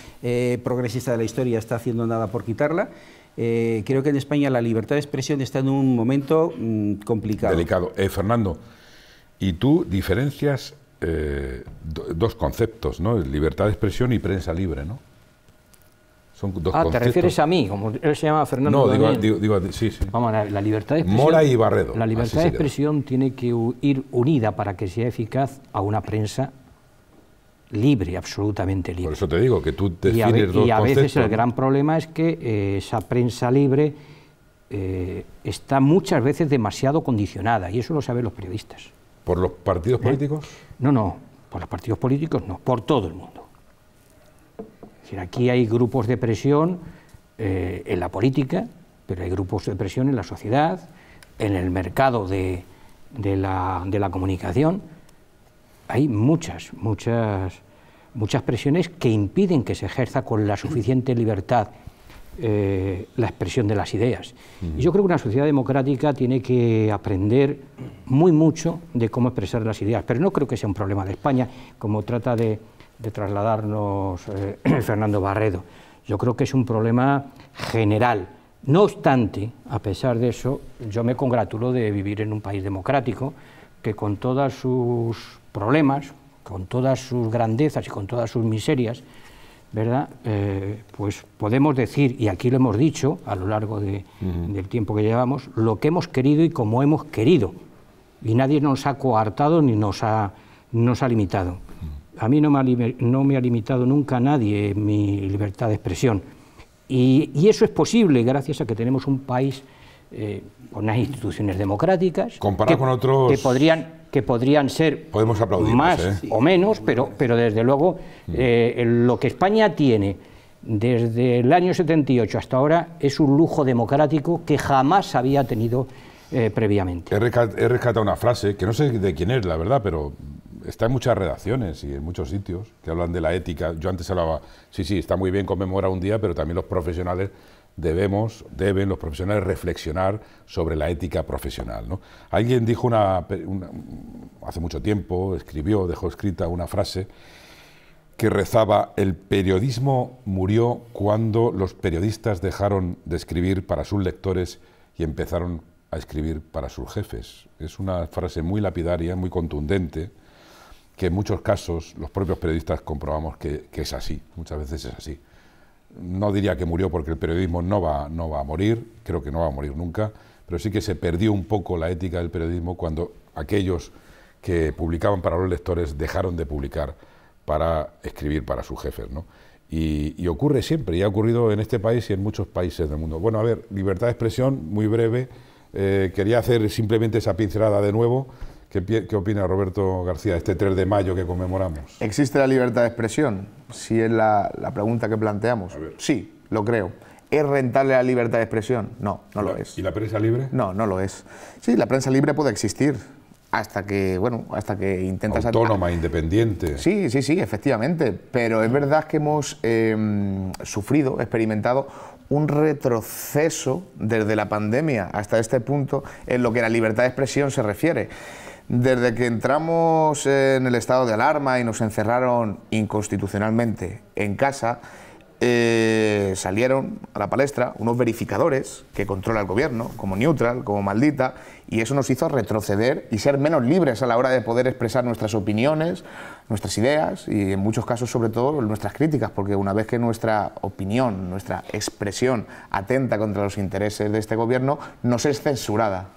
progresista de la historia está haciendo nada por quitarla. creo que en España la libertad de expresión está en un momento mm, complicado. Delicado. Fernando, ¿y tú diferencias dos conceptos, ¿no? libertad de expresión y prensa libre? ¿no? ah, te refieres a mí, como él se llama Fernando. No, digo, digo, sí, sí. Vamos, la, la, libertad de expresión. Mora y Barredo. La libertad de expresión tiene que ir unida para que sea eficaz a una prensa libre, absolutamente libre. Por eso te digo que tú te. y a, y a veces el gran problema es que eh, esa prensa libre eh, está muchas veces demasiado condicionada y eso lo saben los periodistas. ¿Por los partidos ¿Eh? políticos? No, no, por los partidos políticos no, por todo el mundo aquí hay grupos de presión eh, en la política, pero hay grupos de presión en la sociedad, en el mercado de, la, comunicación. Hay muchas, muchas, muchas presiones que impiden que se ejerza con la suficiente libertad eh, la expresión de las ideas. Y yo creo que una sociedad democrática tiene que aprender muy mucho de cómo expresar las ideas, pero no creo que sea un problema de España, como trata de de trasladarnos eh, Fernando Barredo. Yo creo que es un problema general. No obstante, a pesar de eso, yo me congratulo de vivir en un país democrático que con todos sus problemas, con todas sus grandezas y con todas sus miserias, ¿verdad? Eh, pues podemos decir, y aquí lo hemos dicho a lo largo del tiempo que llevamos, lo que hemos querido y como hemos querido. Y nadie nos ha coartado ni nos ha, nos ha limitado. A mí no me ha, no me ha limitado nunca nadie mi libertad de expresión. Y, eso es posible gracias a que tenemos un país eh, con unas instituciones democráticas. Comparado con otros. Que podrían, que podrían ser. Podemos más ¿eh? o menos, pero, pero desde luego mm. eh, lo que España tiene desde el año 78 hasta ahora es un lujo democrático que jamás había tenido previamente. He rescatado una frase que no sé de quién es, la verdad, pero está en muchas redacciones y en muchos sitios que hablan de la ética. Yo antes hablaba, sí, sí, está muy bien conmemorar un día, pero también los profesionales debemos, deben los profesionales reflexionar sobre la ética profesional. Alguien dijo una, hace mucho tiempo, escribió, dejó escrita una frase que rezaba, el periodismo murió cuando los periodistas dejaron de escribir para sus lectores y empezaron a escribir para sus jefes. Es una frase muy lapidaria, muy contundente, que en muchos casos los propios periodistas comprobamos que, es así, muchas veces es así. No diría que murió porque el periodismo no va, no va a morir, creo que no va a morir nunca, pero sí que se perdió un poco la ética del periodismo cuando aquellos que publicaban para los lectores dejaron de publicar para escribir para sus jefes. Y, ocurre siempre, y ha ocurrido en este país y en muchos países del mundo. Bueno, a ver, libertad de expresión, muy breve. Eh, quería hacer simplemente esa pincelada de nuevo ¿Qué, opina Roberto García de este 3 de mayo que conmemoramos? ¿Existe la libertad de expresión? Si es la, pregunta que planteamos. Sí, lo creo. ¿Es rentable la libertad de expresión? No, no lo es. ¿Y la prensa libre? No, no lo es. Sí, la prensa libre puede existir hasta que, bueno, hasta que intentas... Autónoma, independiente. Sí, sí, sí, efectivamente. Pero es verdad que hemos em, sufrido, experimentado un retroceso desde la pandemia hasta este punto en lo que la libertad de expresión se refiere. Desde que entramos en el estado de alarma y nos encerraron inconstitucionalmente en casa, eh, salieron a la palestra unos verificadores que controla el gobierno, como neutral, como maldita, y eso nos hizo retroceder y ser menos libres a la hora de poder expresar nuestras opiniones, nuestras ideas y en muchos casos sobre todo nuestras críticas, porque una vez que nuestra opinión, nuestra expresión atenta contra los intereses de este gobierno, nos es censurada.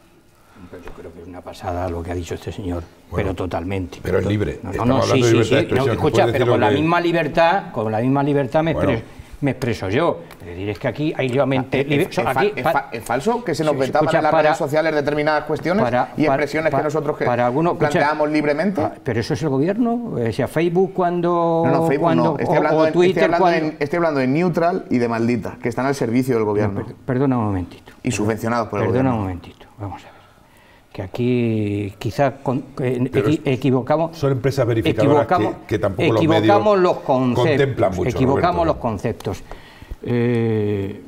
Yo creo que es una pasada lo que ha dicho este señor, pero totalmente. Pero es libre. No, no, no escucha, pero con la misma libertad, con la misma libertad me expreso yo. Es decir, es que aquí hay realmente... Es, falso que se nos ventaban en las redes sociales determinadas cuestiones y expresiones que nosotros que para algunos, planteamos libremente. Ah, pero eso es el gobierno. O eh, sea, Facebook cuando... No, no, Facebook no. Estoy hablando, de neutral y de maldita, que están al servicio del gobierno. perdona un momentito. Y subvencionados por el gobierno. Perdona un momentito, vamos a ver que aquí quizás equivocamos. Son empresas verificadoras que, tampoco los, medios los conceptos, contemplan mucho. Equivocamos los conceptos. Eh,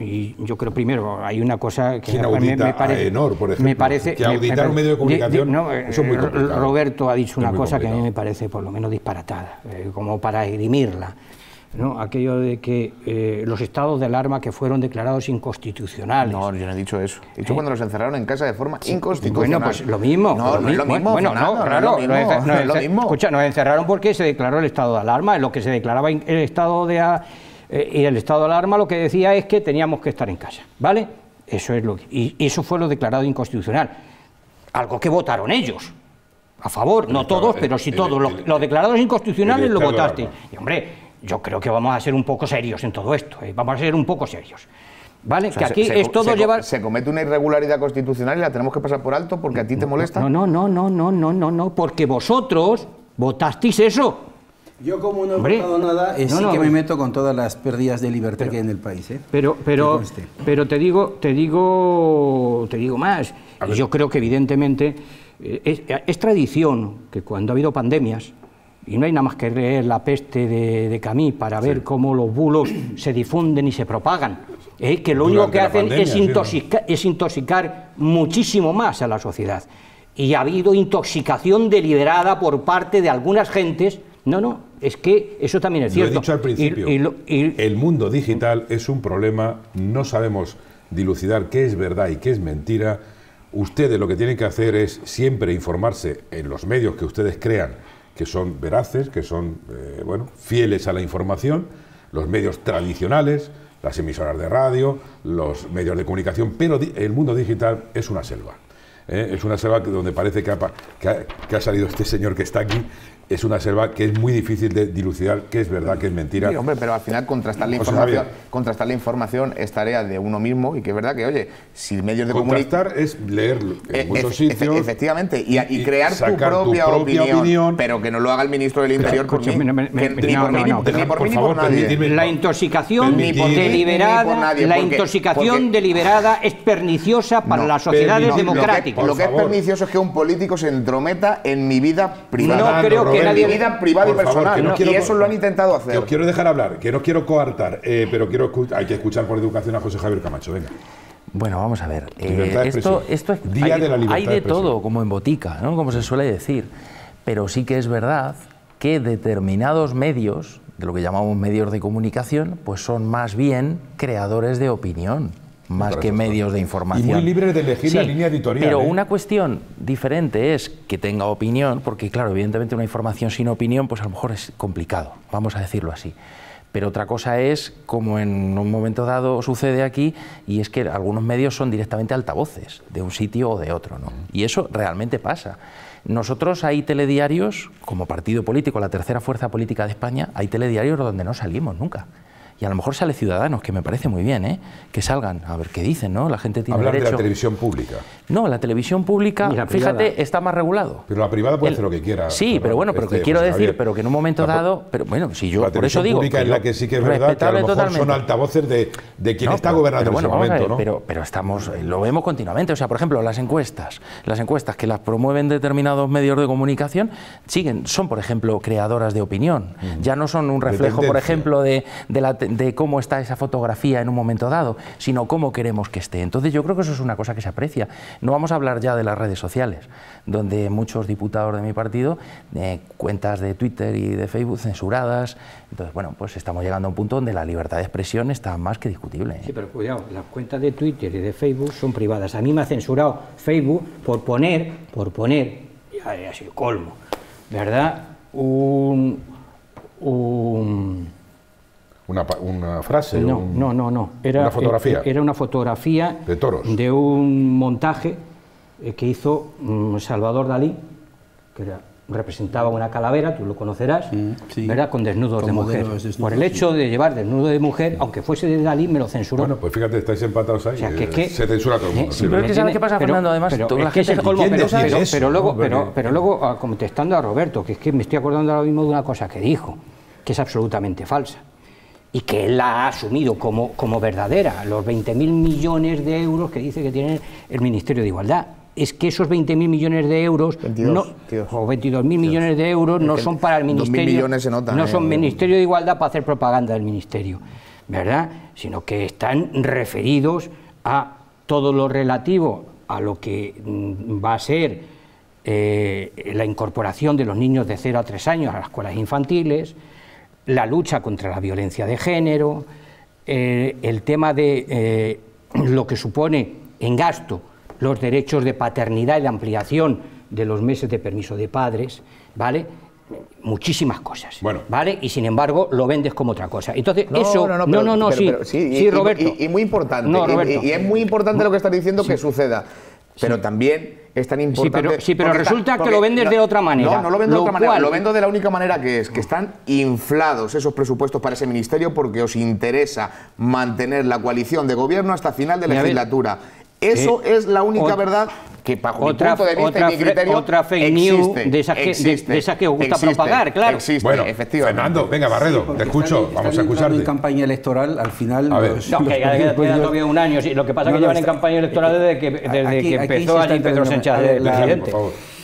y yo creo primero, hay una cosa que me, me, parece, Enor, por ejemplo, me parece... Que auditar un medio de comunicación eso es muy eh, Roberto ha dicho una cosa que a mí me parece por lo menos disparatada, eh, como para esgrimirla. ¿no? aquello de que eh, los estados de alarma que fueron declarados inconstitucionales. No, yo no he dicho eso. He dicho ¿Eh? cuando los encerraron en casa de forma inconstitucional. Bueno, pues lo mismo. No, no es lo mismo. Bueno, no, claro, Escucha, nos encerraron porque se declaró el estado de alarma, en lo que se declaraba el estado de eh, el estado de alarma lo que decía es que teníamos que estar en casa, ¿vale? Eso es lo y eso fue lo declarado inconstitucional. Algo que votaron ellos a favor, no todos, pero sí todos. los, declarados inconstitucionales lo votaste. Y hombre, yo creo que vamos a ser un poco serios en todo esto, ¿eh? vamos a ser un poco serios. ¿Vale? que aquí es todo llevar. Se comete una irregularidad constitucional y la tenemos que pasar por alto porque a ti te molesta. No, no, no, no, no, no, no, no, porque vosotros votasteis eso. Yo como no he votado nada, sí que me meto con todas las pérdidas de libertad que hay en el país. ¿eh? Pero, pero, pero te digo, te digo, te digo más. Yo creo que evidentemente eh, es, es tradición que cuando ha habido pandemias y no hay nada más que leer la peste de, de Camí para ver cómo los bulos se difunden y se propagan. Eh, que lo único que hacen es, intoxicar muchísimo más a la sociedad. Y ha habido intoxicación deliberada por parte de algunas gentes. No, no, es que eso también es cierto. Lo he dicho al principio. El mundo digital es un problema, no sabemos dilucidar qué es verdad y qué es mentira. Ustedes lo que tienen que hacer es siempre informarse en los medios que ustedes crean que son veraces, que son eh, bueno, fieles a la información, los medios tradicionales, las emisoras de radio, los medios de comunicación, pero el mundo digital es una selva. ¿eh? Es una selva donde parece que ha, salido este señor que está aquí es una selva que es muy difícil de dilucidar que es verdad, que es mentira. hombre, pero al final contrastar la información, contrastar la información es tarea de uno mismo y que es verdad que, oye, si medios de comunicación... es leerlo en eh, muchos efectivamente, y, crear tu propia, opinión, pero que no lo haga el ministro del Interior por ni por La intoxicación deliberada, la intoxicación deliberada es perniciosa para las sociedades democráticas. Lo que es pernicioso es que un político se entrometa en mi vida privada. No creo en vida privada y personal. y eso lo han intentado hacer. Que os quiero dejar hablar, que no quiero coartar, eh, pero quiero hay que escuchar por educación a José Javier Camacho. Venga. Bueno, vamos a ver. Eh, esto, es, Día hay, de todo, como en botica, ¿no? como se suele decir. Pero sí que es verdad que determinados medios, de lo que llamamos medios de comunicación, pues son más bien creadores de opinión más que medios de información. Y muy libre de elegir la línea editorial. Pero ¿eh? una cuestión diferente es que tenga opinión, porque claro, evidentemente una información sin opinión, pues a lo mejor es complicado, vamos a decirlo así. Pero otra cosa es, como en un momento dado sucede aquí, y es que algunos medios son directamente altavoces de un sitio o de otro, ¿no? Mm. Y eso realmente pasa. Nosotros hay telediarios, como partido político, la tercera fuerza política de España, hay telediarios donde no salimos nunca y a lo mejor sale Ciudadanos, que me parece muy bien, ¿eh? que salgan, a ver qué dicen, ¿no? La gente tiene Hablar de la televisión pública. No, la televisión pública, fíjate, está más regulado. Pero la privada puede hacer lo que quiera. Sí, pero bueno, pero este, que quiero pues, decir, pero que en un momento dado, pero bueno, si yo por eso digo... pública es la que sí que es verdad que a son altavoces de, quien está gobernando en ese momento, Pero, estamos, eh, lo vemos continuamente, o sea, por ejemplo, las encuestas, las encuestas que las promueven determinados medios de comunicación, siguen, son, por ejemplo, creadoras de opinión, mm. ya no son un reflejo, por ejemplo, de la de cómo está esa fotografía en un momento dado, sino cómo queremos que esté. Entonces yo creo que eso es una cosa que se aprecia. No vamos a hablar ya de las redes sociales, donde muchos diputados de mi partido, eh, cuentas de Twitter y de Facebook censuradas. Entonces, bueno, pues estamos llegando a un punto donde la libertad de expresión está más que discutible. Sí, pero cuidado, las cuentas de Twitter y de Facebook son privadas. A mí me ha censurado Facebook por poner, por poner, ya, ha colmo, ¿verdad? un una, frase. No, no, no, no. Era, una eh, fotografía. Eh, era una fotografía de toros. De un montaje eh, que hizo mm, Salvador Dalí, que representaba una calavera, tú lo conocerás, mm, Con desnudos de mujer. Por el hecho de llevar desnudo de mujer, aunque fuese de Dalí, me lo censuró. Bueno, pues fíjate, estáis empatados ahí. se censura todo pero es que sabes qué pasa, Fernando, además, colmo, luego, pero, pero luego ah, contestando a Roberto, que es que me estoy acordando ahora mismo de una cosa que dijo, que es absolutamente falsa y que él la ha asumido como, como verdadera, los 20.000 millones de euros que dice que tiene el Ministerio de Igualdad. Es que esos 20.000 millones de euros 22, no, o 22.000 millones de euros no son para el Ministerio, no ¿eh? son Ministerio de Igualdad para hacer propaganda del Ministerio, ¿verdad? Sino que están referidos a todo lo relativo a lo que mm, va a ser eh, la incorporación de los niños de 0 a 3 años a las escuelas infantiles, la lucha contra la violencia de género, eh, el tema de eh, lo que supone en gasto los derechos de paternidad y la ampliación de los meses de permiso de padres, ¿vale? muchísimas cosas, bueno. ¿vale? Y sin embargo lo vendes como otra cosa. Entonces, no, eso... No, no, no, sí, sí, Roberto. Y, muy importante. Y, es muy importante lo que estás diciendo que suceda. Pero también es tan importante. Sí, pero, resulta que lo vendes de otra manera. No, no lo vendo de otra manera, lo vendo de la única manera que es, que están inflados esos presupuestos para ese ministerio porque os interesa mantener la coalición de gobierno hasta final de legislatura. Eso es la única verdad que bajo otra, mi punto de vista otra, y criterio otra fake existe, news de esas que, existe, de, que os gusta propagar, claro. Existe, bueno, efectivamente. Fernando, venga, Barredo, te escucho, vamos a escucharte. en campaña electoral, al final... A ver. no, que todavía un año, sí, lo que pasa es que llevan en campaña electoral desde que, eh, desde aquí, que empezó allí Pedro Sánchez presidente.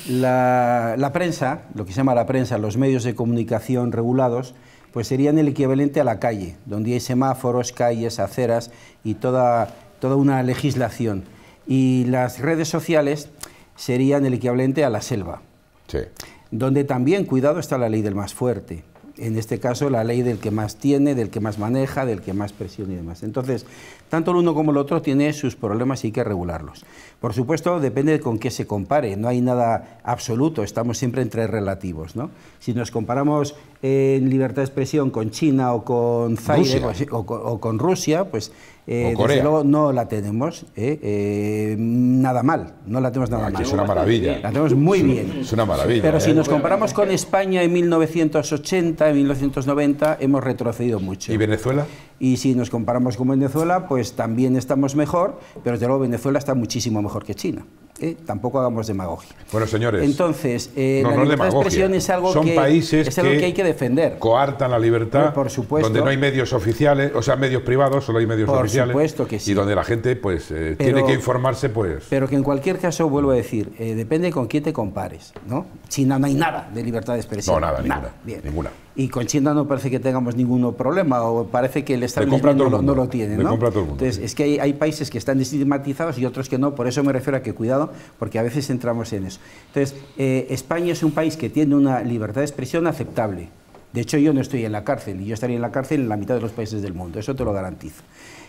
La, la prensa, lo que se llama la prensa, los medios de comunicación regulados, pues serían el equivalente a la calle, donde hay semáforos, calles, aceras y toda toda una legislación. Y las redes sociales serían el equivalente a la selva, donde también, cuidado, está la ley del más fuerte. En este caso, la ley del que más tiene, del que más maneja, del que más presiona y demás. Entonces, tanto el uno como el otro tiene sus problemas y hay que regularlos. Por supuesto, depende con qué se compare. No hay nada absoluto, estamos siempre entre relativos. ¿no? Si nos comparamos en libertad de expresión con China o con Zaire o con Rusia, pues eh, desde luego no la tenemos ¿eh? Eh, nada mal, no la tenemos nada mal. Es una maravilla. La tenemos muy bien. Es una maravilla. Pero si nos comparamos con España en 1980, en 1990, hemos retrocedido mucho. ¿Y Venezuela? Y si nos comparamos con Venezuela, pues también estamos mejor, pero desde luego Venezuela está muchísimo mejor que China. Eh, tampoco hagamos demagogia. Bueno, señores. Entonces, eh, la expresión es algo, Son que, países es que, hay que defender. Coartan la libertad. por supuesto. Donde no hay medios oficiales, o sea, medios privados, solo hay medios oficiales. que sí. Y donde la gente, pues, eh, tiene que informarse, pues. Pero que en cualquier caso, vuelvo a decir, depende con quién te compares, ¿no? China no hay nada de libertad de expresión. No, nada, nada. ninguna. Y con China no parece que tengamos ningún problema, o parece que el Estado no, no lo tiene. ¿no? el mundo. Entonces, es que hay, países que están estigmatizados y otros que no, por eso me refiero a que cuidado, porque a veces entramos en eso. Entonces, eh, España es un país que tiene una libertad de expresión aceptable. De hecho, yo no estoy en la cárcel, y yo estaría en la cárcel en la mitad de los países del mundo, eso te lo garantizo.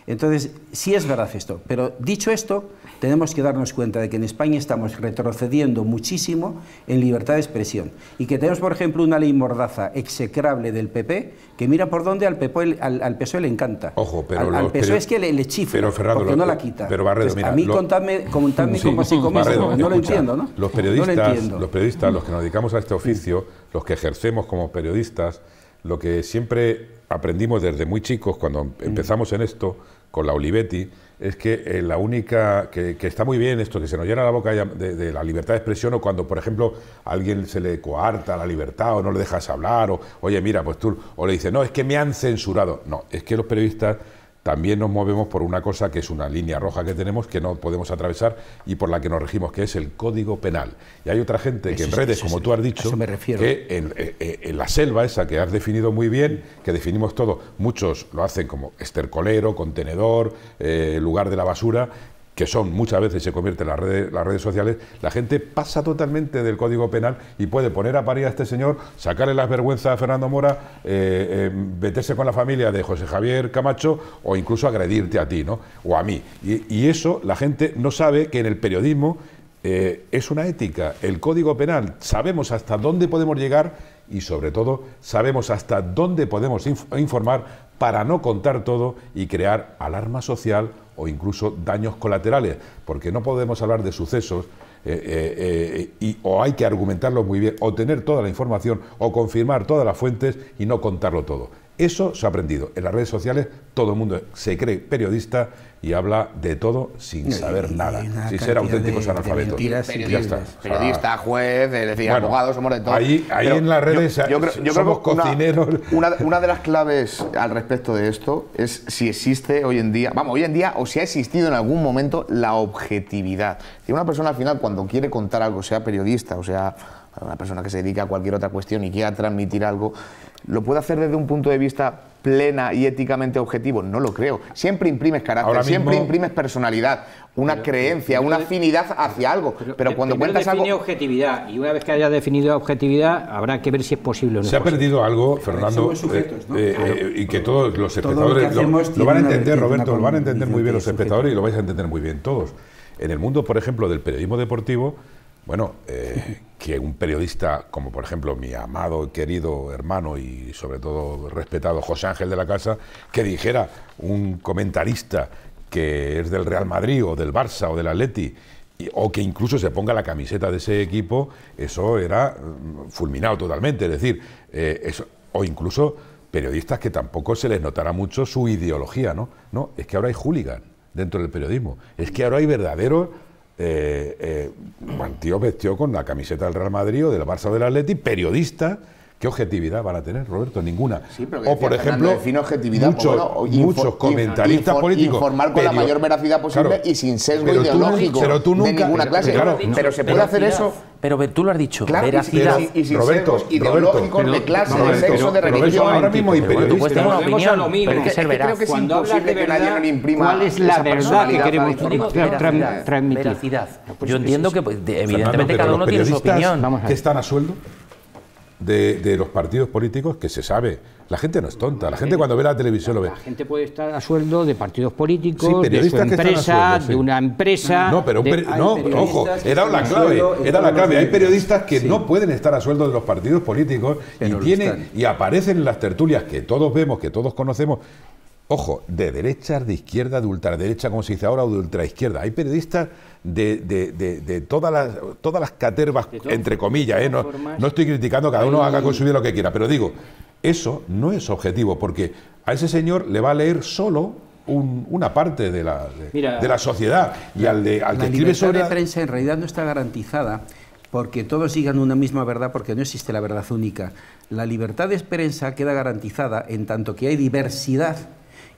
Entonces, sí es verdad esto, pero dicho esto, tenemos que darnos cuenta de que en España estamos retrocediendo muchísimo en libertad de expresión y que tenemos, por ejemplo, una ley mordaza execrable del PP que mira por dónde al, PP, al, PSOE le encanta. Ojo, pero... Al, PSOE es que le, le chifla, pero porque no la quita. Pero va a mira, a mí contadme, cómo así como no, lo entiendo, ¿no? Los periodistas, los periodistas, los que nos dedicamos a este oficio, los que ejercemos como periodistas, lo que siempre aprendimos desde muy chicos cuando mm. empezamos en esto con la Olivetti, es que eh, la única, que, está muy bien esto, que se nos llena la boca de, la libertad de expresión o cuando, por ejemplo, a alguien se le coarta la libertad o no le dejas hablar o, oye, mira, pues tú, o le dice no, es que me han censurado. No, es que los periodistas también nos movemos por una cosa que es una línea roja que tenemos que no podemos atravesar y por la que nos regimos, que es el código penal. Y hay otra gente que en redes, como tú has dicho, que eh, eh, en, la selva esa que has definido muy bien, que definimos todo, muchos lo hacen como estercolero, contenedor, eh, lugar de la basura, que son muchas veces se convierten en las redes, las redes sociales, la gente pasa totalmente del Código Penal y puede poner a parir a este señor, sacarle las vergüenzas a Fernando Mora, eh, eh, meterse con la familia de José Javier Camacho o incluso agredirte a ti, ¿no? O a mí. Y, eso la gente no sabe que en el periodismo eh, es una ética. El Código Penal, sabemos hasta dónde podemos llegar y sobre todo sabemos hasta dónde podemos informar para no contar todo y crear alarma social o incluso daños colaterales, porque no podemos hablar de sucesos eh, eh, eh, y, o hay que argumentarlo muy bien, o tener toda la información, o confirmar todas las fuentes y no contarlo todo. Eso se ha aprendido. En las redes sociales todo el mundo se cree periodista y habla de todo sin saber nada. Sin ser auténticos analfabetos. periodista, ah. periodista, juez, eh, decir, abogados, somos de todo. Ahí, en las redes somos cocineros. Una, una, de las claves al respecto de esto es si existe hoy en día, vamos, hoy en día, o si ha existido en algún momento la objetividad. Si una persona al final cuando quiere contar algo, sea periodista o sea una persona que se dedica a cualquier otra cuestión y quiera transmitir algo, ¿lo puede hacer desde un punto de vista plena y éticamente objetivo? No lo creo. Siempre imprimes carácter, siempre imprimes personalidad, una creencia, una afinidad hacia algo. Pero, cuando cuentas algo. objetividad y una vez que haya definido objetividad, habrá que ver si es posible o no. Se ha perdido algo, Fernando, eh, eh, y que todos los espectadores lo, van a entender, Roberto, lo van a entender muy bien los espectadores y lo vais a entender muy bien todos. En el mundo, por ejemplo, del periodismo deportivo, bueno, eh, que un periodista como por ejemplo mi amado, y querido hermano y sobre todo respetado José Ángel de la Casa, que dijera un comentarista que es del Real Madrid o del Barça o del Atleti, o que incluso se ponga la camiseta de ese equipo, eso era mm, fulminado totalmente. Es decir, eh, eso, o incluso periodistas que tampoco se les notará mucho su ideología, ¿no? No, es que ahora hay hooligan dentro del periodismo, es que ahora hay verdaderos eh, eh vestió con la camiseta del Real Madrid o la Barça o del Atleti, periodista ¿Qué objetividad van a tener, Roberto? Ninguna. o, por ejemplo, objetividad, pues muchos, muchos comentaristas políticos. Informar con la mayor veracidad posible y sin sesgo ideológico pero tú nunca, de ninguna clase. pero, se puede hacer eso. Pero tú lo has dicho, veracidad. Y, sin Roberto, ideológico de clase, de sexo, de religión. Roberto, ahora mismo y Pero, una opinión, pero que ser Creo que es imposible que nadie no imprima ¿Cuál es la verdad que queremos transmitir? Yo entiendo que, pues, evidentemente, cada uno tiene su opinión. que están a sueldo? de, los partidos políticos que se sabe. La gente no es tonta, la, gente, cuando ve la televisión lo ve. La gente puede estar a sueldo de partidos políticos, de su empresa, de una empresa. No, pero no, ojo, era la clave, era la clave. Hay periodistas que no pueden estar a sueldo de los partidos políticos y tienen y aparecen en las tertulias que todos vemos, que todos conocemos, ojo, de derecha, de izquierda, de ultraderecha, como se dice ahora, o de ultraizquierda. Hay periodistas de, todas, las, todas las catervas, entre comillas, ¿eh? no, estoy criticando, cada uno haga con su vida lo que quiera, pero digo, eso no es objetivo, porque a ese señor le va a leer solo una parte de la, de, la sociedad y al, de, al que escribe sobre... La prensa en realidad no está garantizada porque todos digan una misma verdad porque no existe la verdad única. La libertad de prensa queda garantizada en tanto que hay diversidad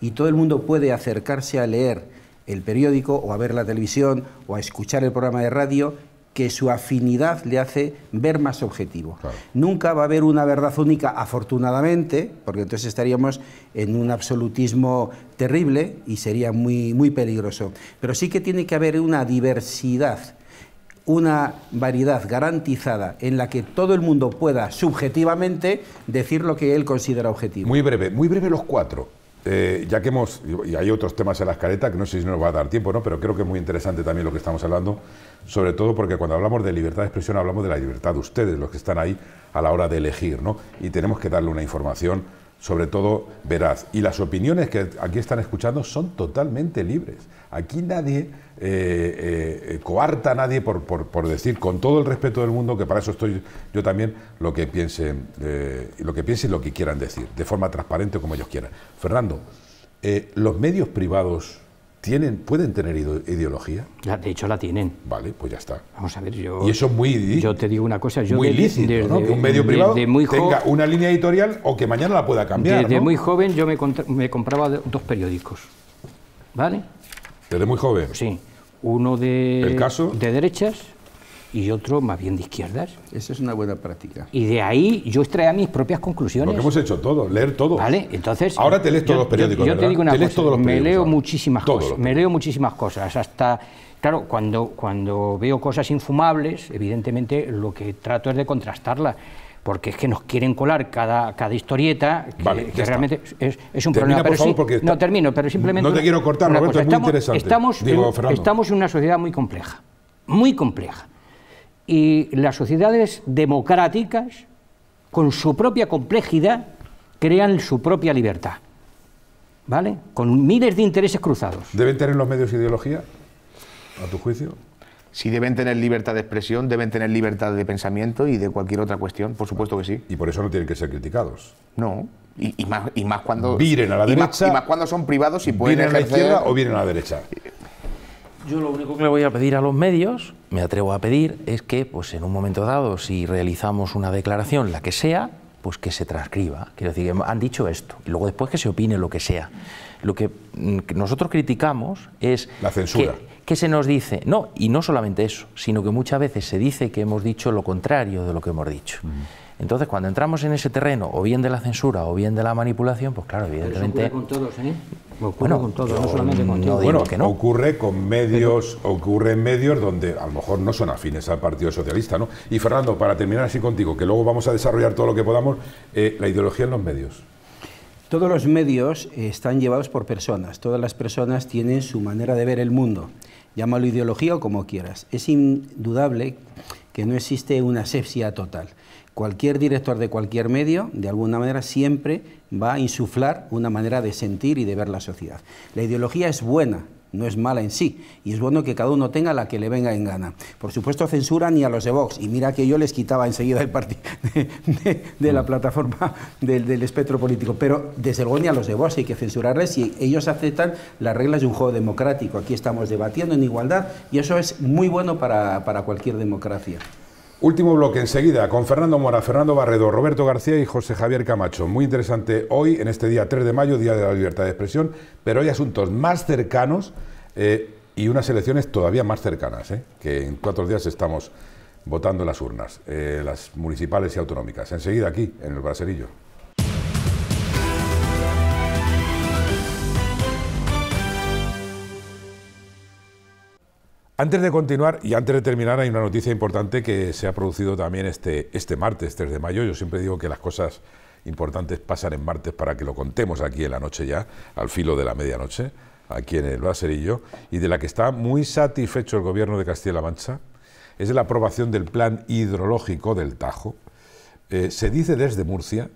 y todo el mundo puede acercarse a leer el periódico o a ver la televisión o a escuchar el programa de radio que su afinidad le hace ver más objetivo. Nunca va a haber una verdad única, afortunadamente, porque entonces estaríamos en un absolutismo terrible y sería muy, muy peligroso. Pero sí que tiene que haber una diversidad, una variedad garantizada en la que todo el mundo pueda subjetivamente decir lo que él considera objetivo. Muy breve, muy breve los cuatro. Eh, ya que hemos, y hay otros temas en la escaleta que no sé si nos va a dar tiempo, ¿no? pero creo que es muy interesante también lo que estamos hablando, sobre todo porque cuando hablamos de libertad de expresión hablamos de la libertad de ustedes, los que están ahí a la hora de elegir, ¿no? y tenemos que darle una información, sobre todo veraz. Y las opiniones que aquí están escuchando son totalmente libres. Aquí nadie eh, eh, eh, coarta a nadie por, por, decir con todo el respeto del mundo, que para eso estoy yo también, lo que piensen eh, lo que piense y lo que quieran decir, de forma transparente como ellos quieran. Fernando, ¿los medios privados tienen, pueden tener ideología? de hecho la tienen. Vale, pues ya está. Vamos a ver, yo... Y eso es muy... Yo te digo una cosa, Muy Que un medio privado tenga una línea editorial o que mañana la pueda cambiar, Desde muy joven yo me, me compraba dos periódicos, ¿vale? ¿Desde muy joven? Sí uno de, de derechas y otro más bien de izquierdas. Esa es una buena práctica. Y de ahí yo extraía mis propias conclusiones. Lo que hemos hecho todo, leer todo. Vale, entonces... Ahora te lees todos los periódicos, Yo, te digo una cosa, me leo muchísimas cosas, me leo muchísimas cosas, hasta... Claro, cuando, cuando veo cosas infumables, evidentemente lo que trato es de contrastarlas porque es que nos quieren colar cada, cada historieta, que, realmente es, un problema. no termino, pero simplemente. No te quiero cortar, Roberto, cosa. es muy interesante. estamos en una sociedad muy compleja, muy compleja. Y las sociedades democráticas, con su propia complejidad, crean su propia libertad. ¿Vale? Con miles de intereses cruzados. ¿Deben tener los medios ideología, a tu juicio? si deben tener libertad de expresión, deben tener libertad de pensamiento y de cualquier otra cuestión, por supuesto que sí. Y por eso no tienen que ser criticados. No, y, más, cuando... Viren a la derecha. Y más, cuando son privados y pueden a la izquierda o vienen a la derecha. Yo lo único que le voy a pedir a los medios, me atrevo a pedir, es que pues en un momento dado, si realizamos una declaración, la que sea, pues que se transcriba. Quiero decir, han dicho esto, y luego después que se opine lo que sea. Lo que mm, nosotros criticamos es... La censura. ¿Qué se nos dice? No, y no solamente eso, sino que muchas veces se dice que hemos dicho lo contrario de lo que hemos dicho. Entonces, cuando entramos en ese terreno, o bien de la censura o bien de la manipulación, pues claro, evidentemente. ocurre con todos, ¿eh? Ocurre con todos, no solamente con bueno, que no. Ocurre con medios, ocurre en medios donde a lo mejor no son afines al Partido Socialista, ¿no? Y Fernando, para terminar así contigo, que luego vamos a desarrollar todo lo que podamos, eh, la ideología en los medios. Todos los medios eh, están llevados por personas, todas las personas tienen su manera de ver el mundo, llámalo ideología o como quieras. Es indudable que no existe una asepsia total. Cualquier director de cualquier medio, de alguna manera, siempre va a insuflar una manera de sentir y de ver la sociedad. La ideología es buena, no es mala en sí, y es bueno que cada uno tenga la que le venga en gana. Por supuesto, censuran ni a los de Vox, y mira que yo les quitaba enseguida el partido de, la plataforma del, espectro político, pero desde luego ni a los de Vox hay que censurarles si ellos aceptan las reglas de un juego democrático. Aquí estamos debatiendo en igualdad, y eso es muy bueno para cualquier democracia. Último bloque enseguida con Fernando Mora, Fernando Barredo, Roberto García y José Javier Camacho. Muy interesante hoy, en este día 3 de mayo, Día de la Libertad de Expresión, pero hay asuntos más cercanos eh, y unas elecciones todavía más cercanas, eh, que en cuatro días estamos votando las urnas, eh, las municipales y autonómicas. Enseguida aquí, en el Braserillo. Antes de continuar y antes de terminar, hay una noticia importante que se ha producido también este, este martes 3 de mayo. Yo siempre digo que las cosas importantes pasan en martes para que lo contemos aquí en la noche ya, al filo de la medianoche, aquí en el Baserillo, y de la que está muy satisfecho el gobierno de Castilla-La Mancha, es la aprobación del plan hidrológico del Tajo. Eh, se dice desde Murcia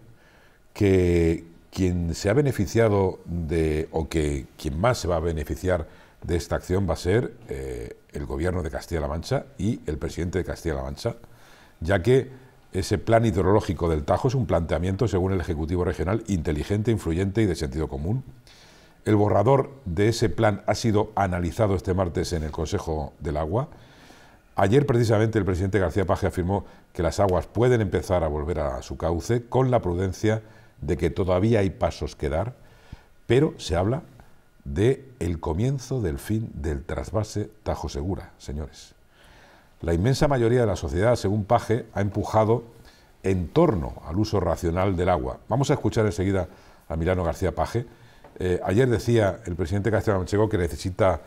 que quien se ha beneficiado de, o que quien más se va a beneficiar de esta acción va a ser eh, el gobierno de Castilla-La Mancha y el presidente de Castilla-La Mancha, ya que ese plan hidrológico del Tajo es un planteamiento, según el Ejecutivo Regional, inteligente, influyente y de sentido común. El borrador de ese plan ha sido analizado este martes en el Consejo del Agua. Ayer, precisamente, el presidente García Paje afirmó que las aguas pueden empezar a volver a su cauce con la prudencia de que todavía hay pasos que dar, pero se habla de el comienzo del fin del trasvase Tajo Segura, señores. La inmensa mayoría de la sociedad, según Paje, ha empujado en torno al uso racional del agua. Vamos a escuchar enseguida a Milano García Paje. Eh, ayer decía el presidente Castilla Manchego que necesita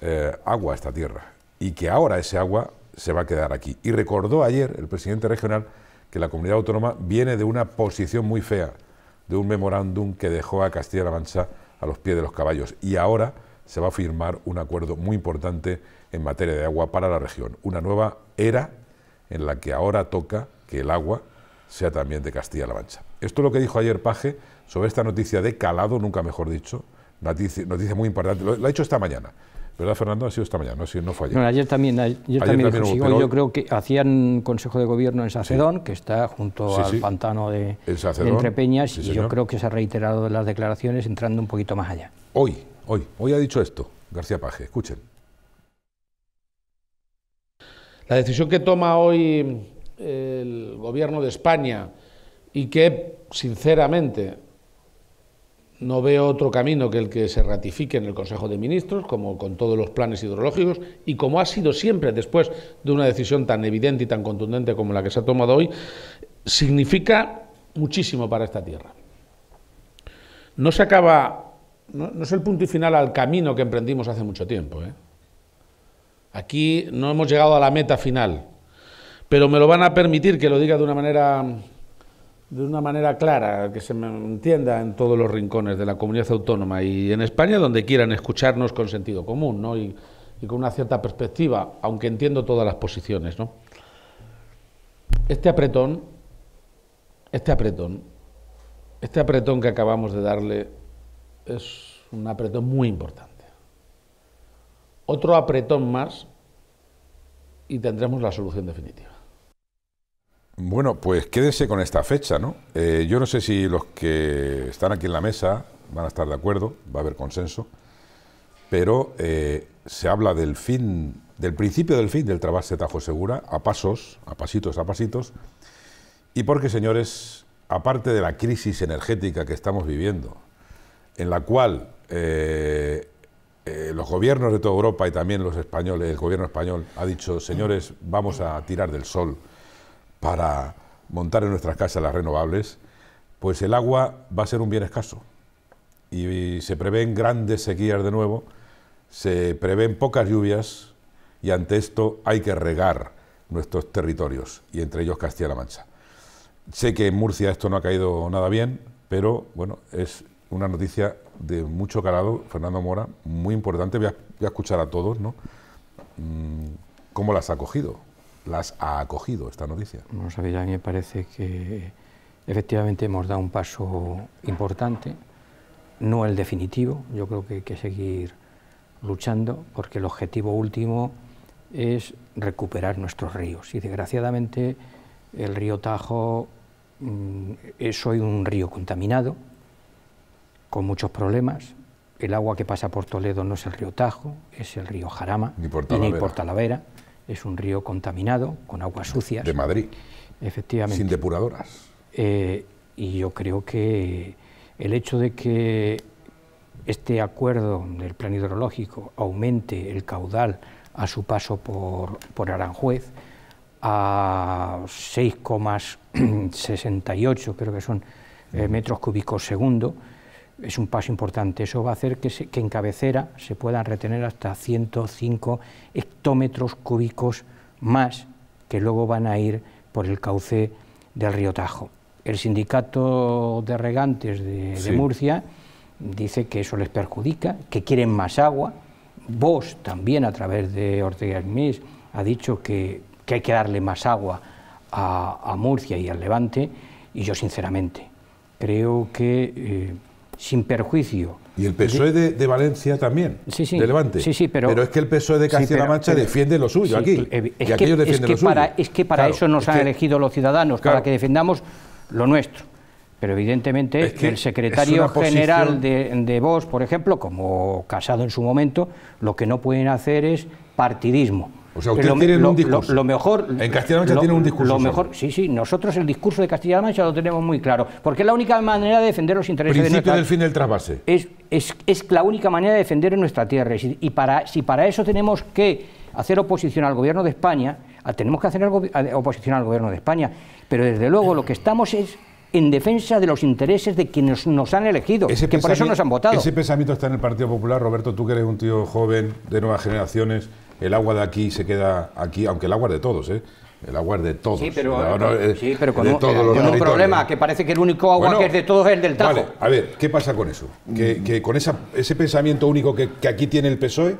eh, agua esta tierra y que ahora ese agua se va a quedar aquí. Y recordó ayer el presidente regional que la comunidad autónoma viene de una posición muy fea, de un memorándum que dejó a Castilla-La Mancha a los pies de los caballos. Y ahora se va a firmar un acuerdo muy importante en materia de agua para la región. Una nueva era en la que ahora toca que el agua sea también de Castilla-La Mancha. Esto es lo que dijo ayer Paje sobre esta noticia de calado, nunca mejor dicho, noticia, muy importante, La ha hecho esta mañana. ¿Verdad, Fernando? Ha sido esta mañana, no, no fue ayer. ayer también, ayer, yo creo que hacían consejo de gobierno en Sacedón, que está junto al pantano de, entre peñas, y yo creo que se ha reiterado las declaraciones entrando un poquito más allá. Hoy, hoy, hoy ha dicho esto García Paje, escuchen. La decisión que toma hoy eh, el gobierno de España y que, sinceramente, no veo otro camino que el que se ratifique en el Consejo de Ministros, como con todos los planes hidrológicos, y como ha sido siempre después de una decisión tan evidente y tan contundente como la que se ha tomado hoy, significa muchísimo para esta tierra. No se acaba, no, es el punto y final al camino que emprendimos hace mucho tiempo. ¿eh? Aquí no hemos llegado a la meta final, pero me lo van a permitir que lo diga de una manera de una manera clara, que se me entienda en todos los rincones de la comunidad autónoma y en España, donde quieran escucharnos con sentido común ¿no? y, con una cierta perspectiva, aunque entiendo todas las posiciones. ¿no? Este apretón, este apretón, este apretón que acabamos de darle es un apretón muy importante. Otro apretón más y tendremos la solución definitiva. Bueno, pues quédense con esta fecha, ¿no? Eh, yo no sé si los que están aquí en la mesa van a estar de acuerdo, va a haber consenso, pero eh, se habla del fin, del principio del fin del Trabase Tajo Segura, a pasos, a pasitos, a pasitos, y porque, señores, aparte de la crisis energética que estamos viviendo, en la cual eh, los gobiernos de toda Europa y también los españoles, el gobierno español ha dicho, señores, vamos a tirar del sol para montar en nuestras casas las renovables, pues el agua va a ser un bien escaso. Y se prevén grandes sequías de nuevo, se prevén pocas lluvias y ante esto hay que regar nuestros territorios y entre ellos Castilla-La Mancha. Sé que en Murcia esto no ha caído nada bien, pero bueno, es una noticia de mucho calado, Fernando Mora, muy importante. Voy a, escuchar a todos, ¿no? Mm, ¿Cómo las ha cogido? las ha acogido esta noticia. Bueno, sabía, a mí me parece que efectivamente hemos dado un paso importante, no el definitivo, yo creo que hay que seguir luchando porque el objetivo último es recuperar nuestros ríos y desgraciadamente el río Tajo mm, es hoy un río contaminado, con muchos problemas. El agua que pasa por Toledo no es el río Tajo, es el río Jarama, ni Ni por Talavera es un río contaminado, con aguas sucias. De Madrid. Efectivamente. Sin depuradoras. Eh, y yo creo que el hecho de que este acuerdo del plan hidrológico aumente el caudal a su paso por, Aranjuez a 6,68, creo que son eh, metros cúbicos segundo, es un paso importante. Eso va a hacer que, en cabecera se puedan retener hasta 105 hectómetros cúbicos más que luego van a ir por el cauce del río Tajo. El sindicato de regantes de, Murcia dice que eso les perjudica, que quieren más agua. Vos también a través de Ortega Smith ha dicho que, hay que darle más agua a, Murcia y al Levante y yo sinceramente creo que eh, sin perjuicio. Y el PSOE de, Valencia también, de Levante. pero, es que el PSOE de Castilla-La Mancha defiende lo suyo aquí. Es que para, Es que para eso nos han elegido los ciudadanos, para que defendamos lo nuestro. Pero evidentemente el secretario general de, de por ejemplo, como Casado en su momento, lo que no pueden hacer es partidismo o sea, ustedes tienen lo, un discurso. mejor, en Castilla-La Mancha un discurso. Lo mejor, sí, sí, nosotros el discurso de Castilla-La Mancha lo tenemos muy claro, porque es la única manera de defender los intereses de nuestra del fin del trasvase. Es, es, es, la única manera de defender nuestra tierra. Y, para, si para eso tenemos que hacer oposición al gobierno de España, ah, tenemos que hacer oposición al gobierno de España. Pero desde luego lo que estamos es en defensa de los intereses de quienes nos han elegido, que por eso nos han votado. Ese pensamiento está en el Partido Popular, Roberto, tú que eres un tío joven, de nuevas generaciones, el agua de aquí se queda aquí, aunque el agua es de todos, ¿eh? El agua es de todos. Sí, pero, con, un, problema, que parece que el único agua que es de todos es el del Tajo. Vale, a ver, ¿qué pasa con eso? Que, con esa, ese pensamiento único que aquí tiene el PSOE,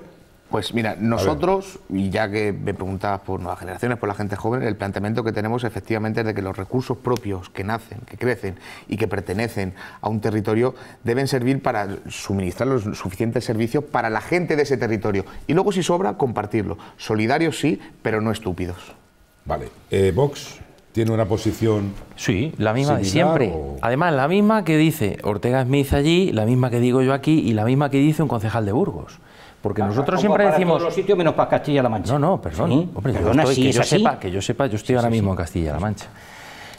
pues mira, nosotros, y ya que me preguntabas por nuevas generaciones, por la gente joven, el planteamiento que tenemos efectivamente es de que los recursos propios que nacen, que crecen y que pertenecen a un territorio deben servir para suministrar los suficientes servicios para la gente de ese territorio. Y luego, si sobra, compartirlo. Solidarios sí, pero no estúpidos. Vale. Eh, Vox tiene una posición. Sí, la misma de siempre. Además, la misma que dice Ortega Smith allí, la misma que digo yo aquí y la misma que dice un concejal de Burgos. Porque nosotros siempre decimos. los menos para Castilla-La Mancha. No, no, perdón. que, yo sepa, que yo sepa, yo estoy ahora mismo en Castilla-La Mancha.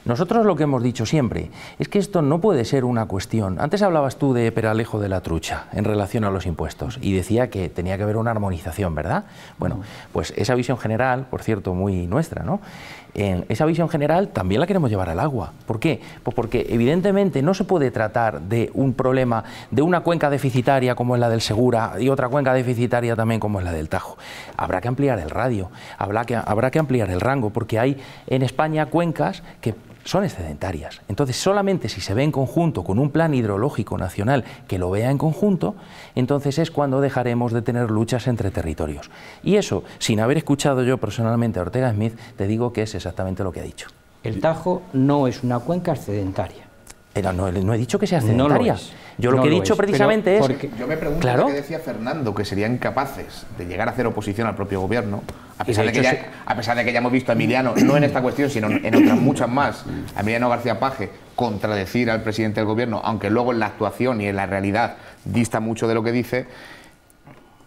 Nosotros lo que hemos dicho siempre es que esto no puede ser una cuestión. Antes hablabas tú de Peralejo de la Trucha en relación a los impuestos y decía que tenía que haber una armonización, ¿verdad? Bueno, pues esa visión general, por cierto, muy nuestra, ¿no? esa visión general también la queremos llevar al agua. ¿Por qué? Pues porque evidentemente no se puede tratar de un problema de una cuenca deficitaria como es la del Segura y otra cuenca deficitaria también como es la del Tajo. Habrá que ampliar el radio, habrá que, habrá que ampliar el rango, porque hay en España cuencas que son excedentarias. Entonces, solamente si se ve en conjunto con un plan hidrológico nacional que lo vea en conjunto, entonces es cuando dejaremos de tener luchas entre territorios. Y eso, sin haber escuchado yo personalmente a Ortega Smith, te digo que es exactamente lo que ha dicho. El Tajo no es una cuenca excedentaria. no, he dicho que sea excedentaria. Yo lo que he dicho precisamente es... Yo me pregunto lo qué decía Fernando, que serían capaces de llegar a hacer oposición al propio gobierno, a pesar, de, que ya, hemos visto a Emiliano, no en esta cuestión, sino en otras muchas más, a Emiliano García Paje contradecir al presidente del gobierno, aunque luego en la actuación y en la realidad dista mucho de lo que dice.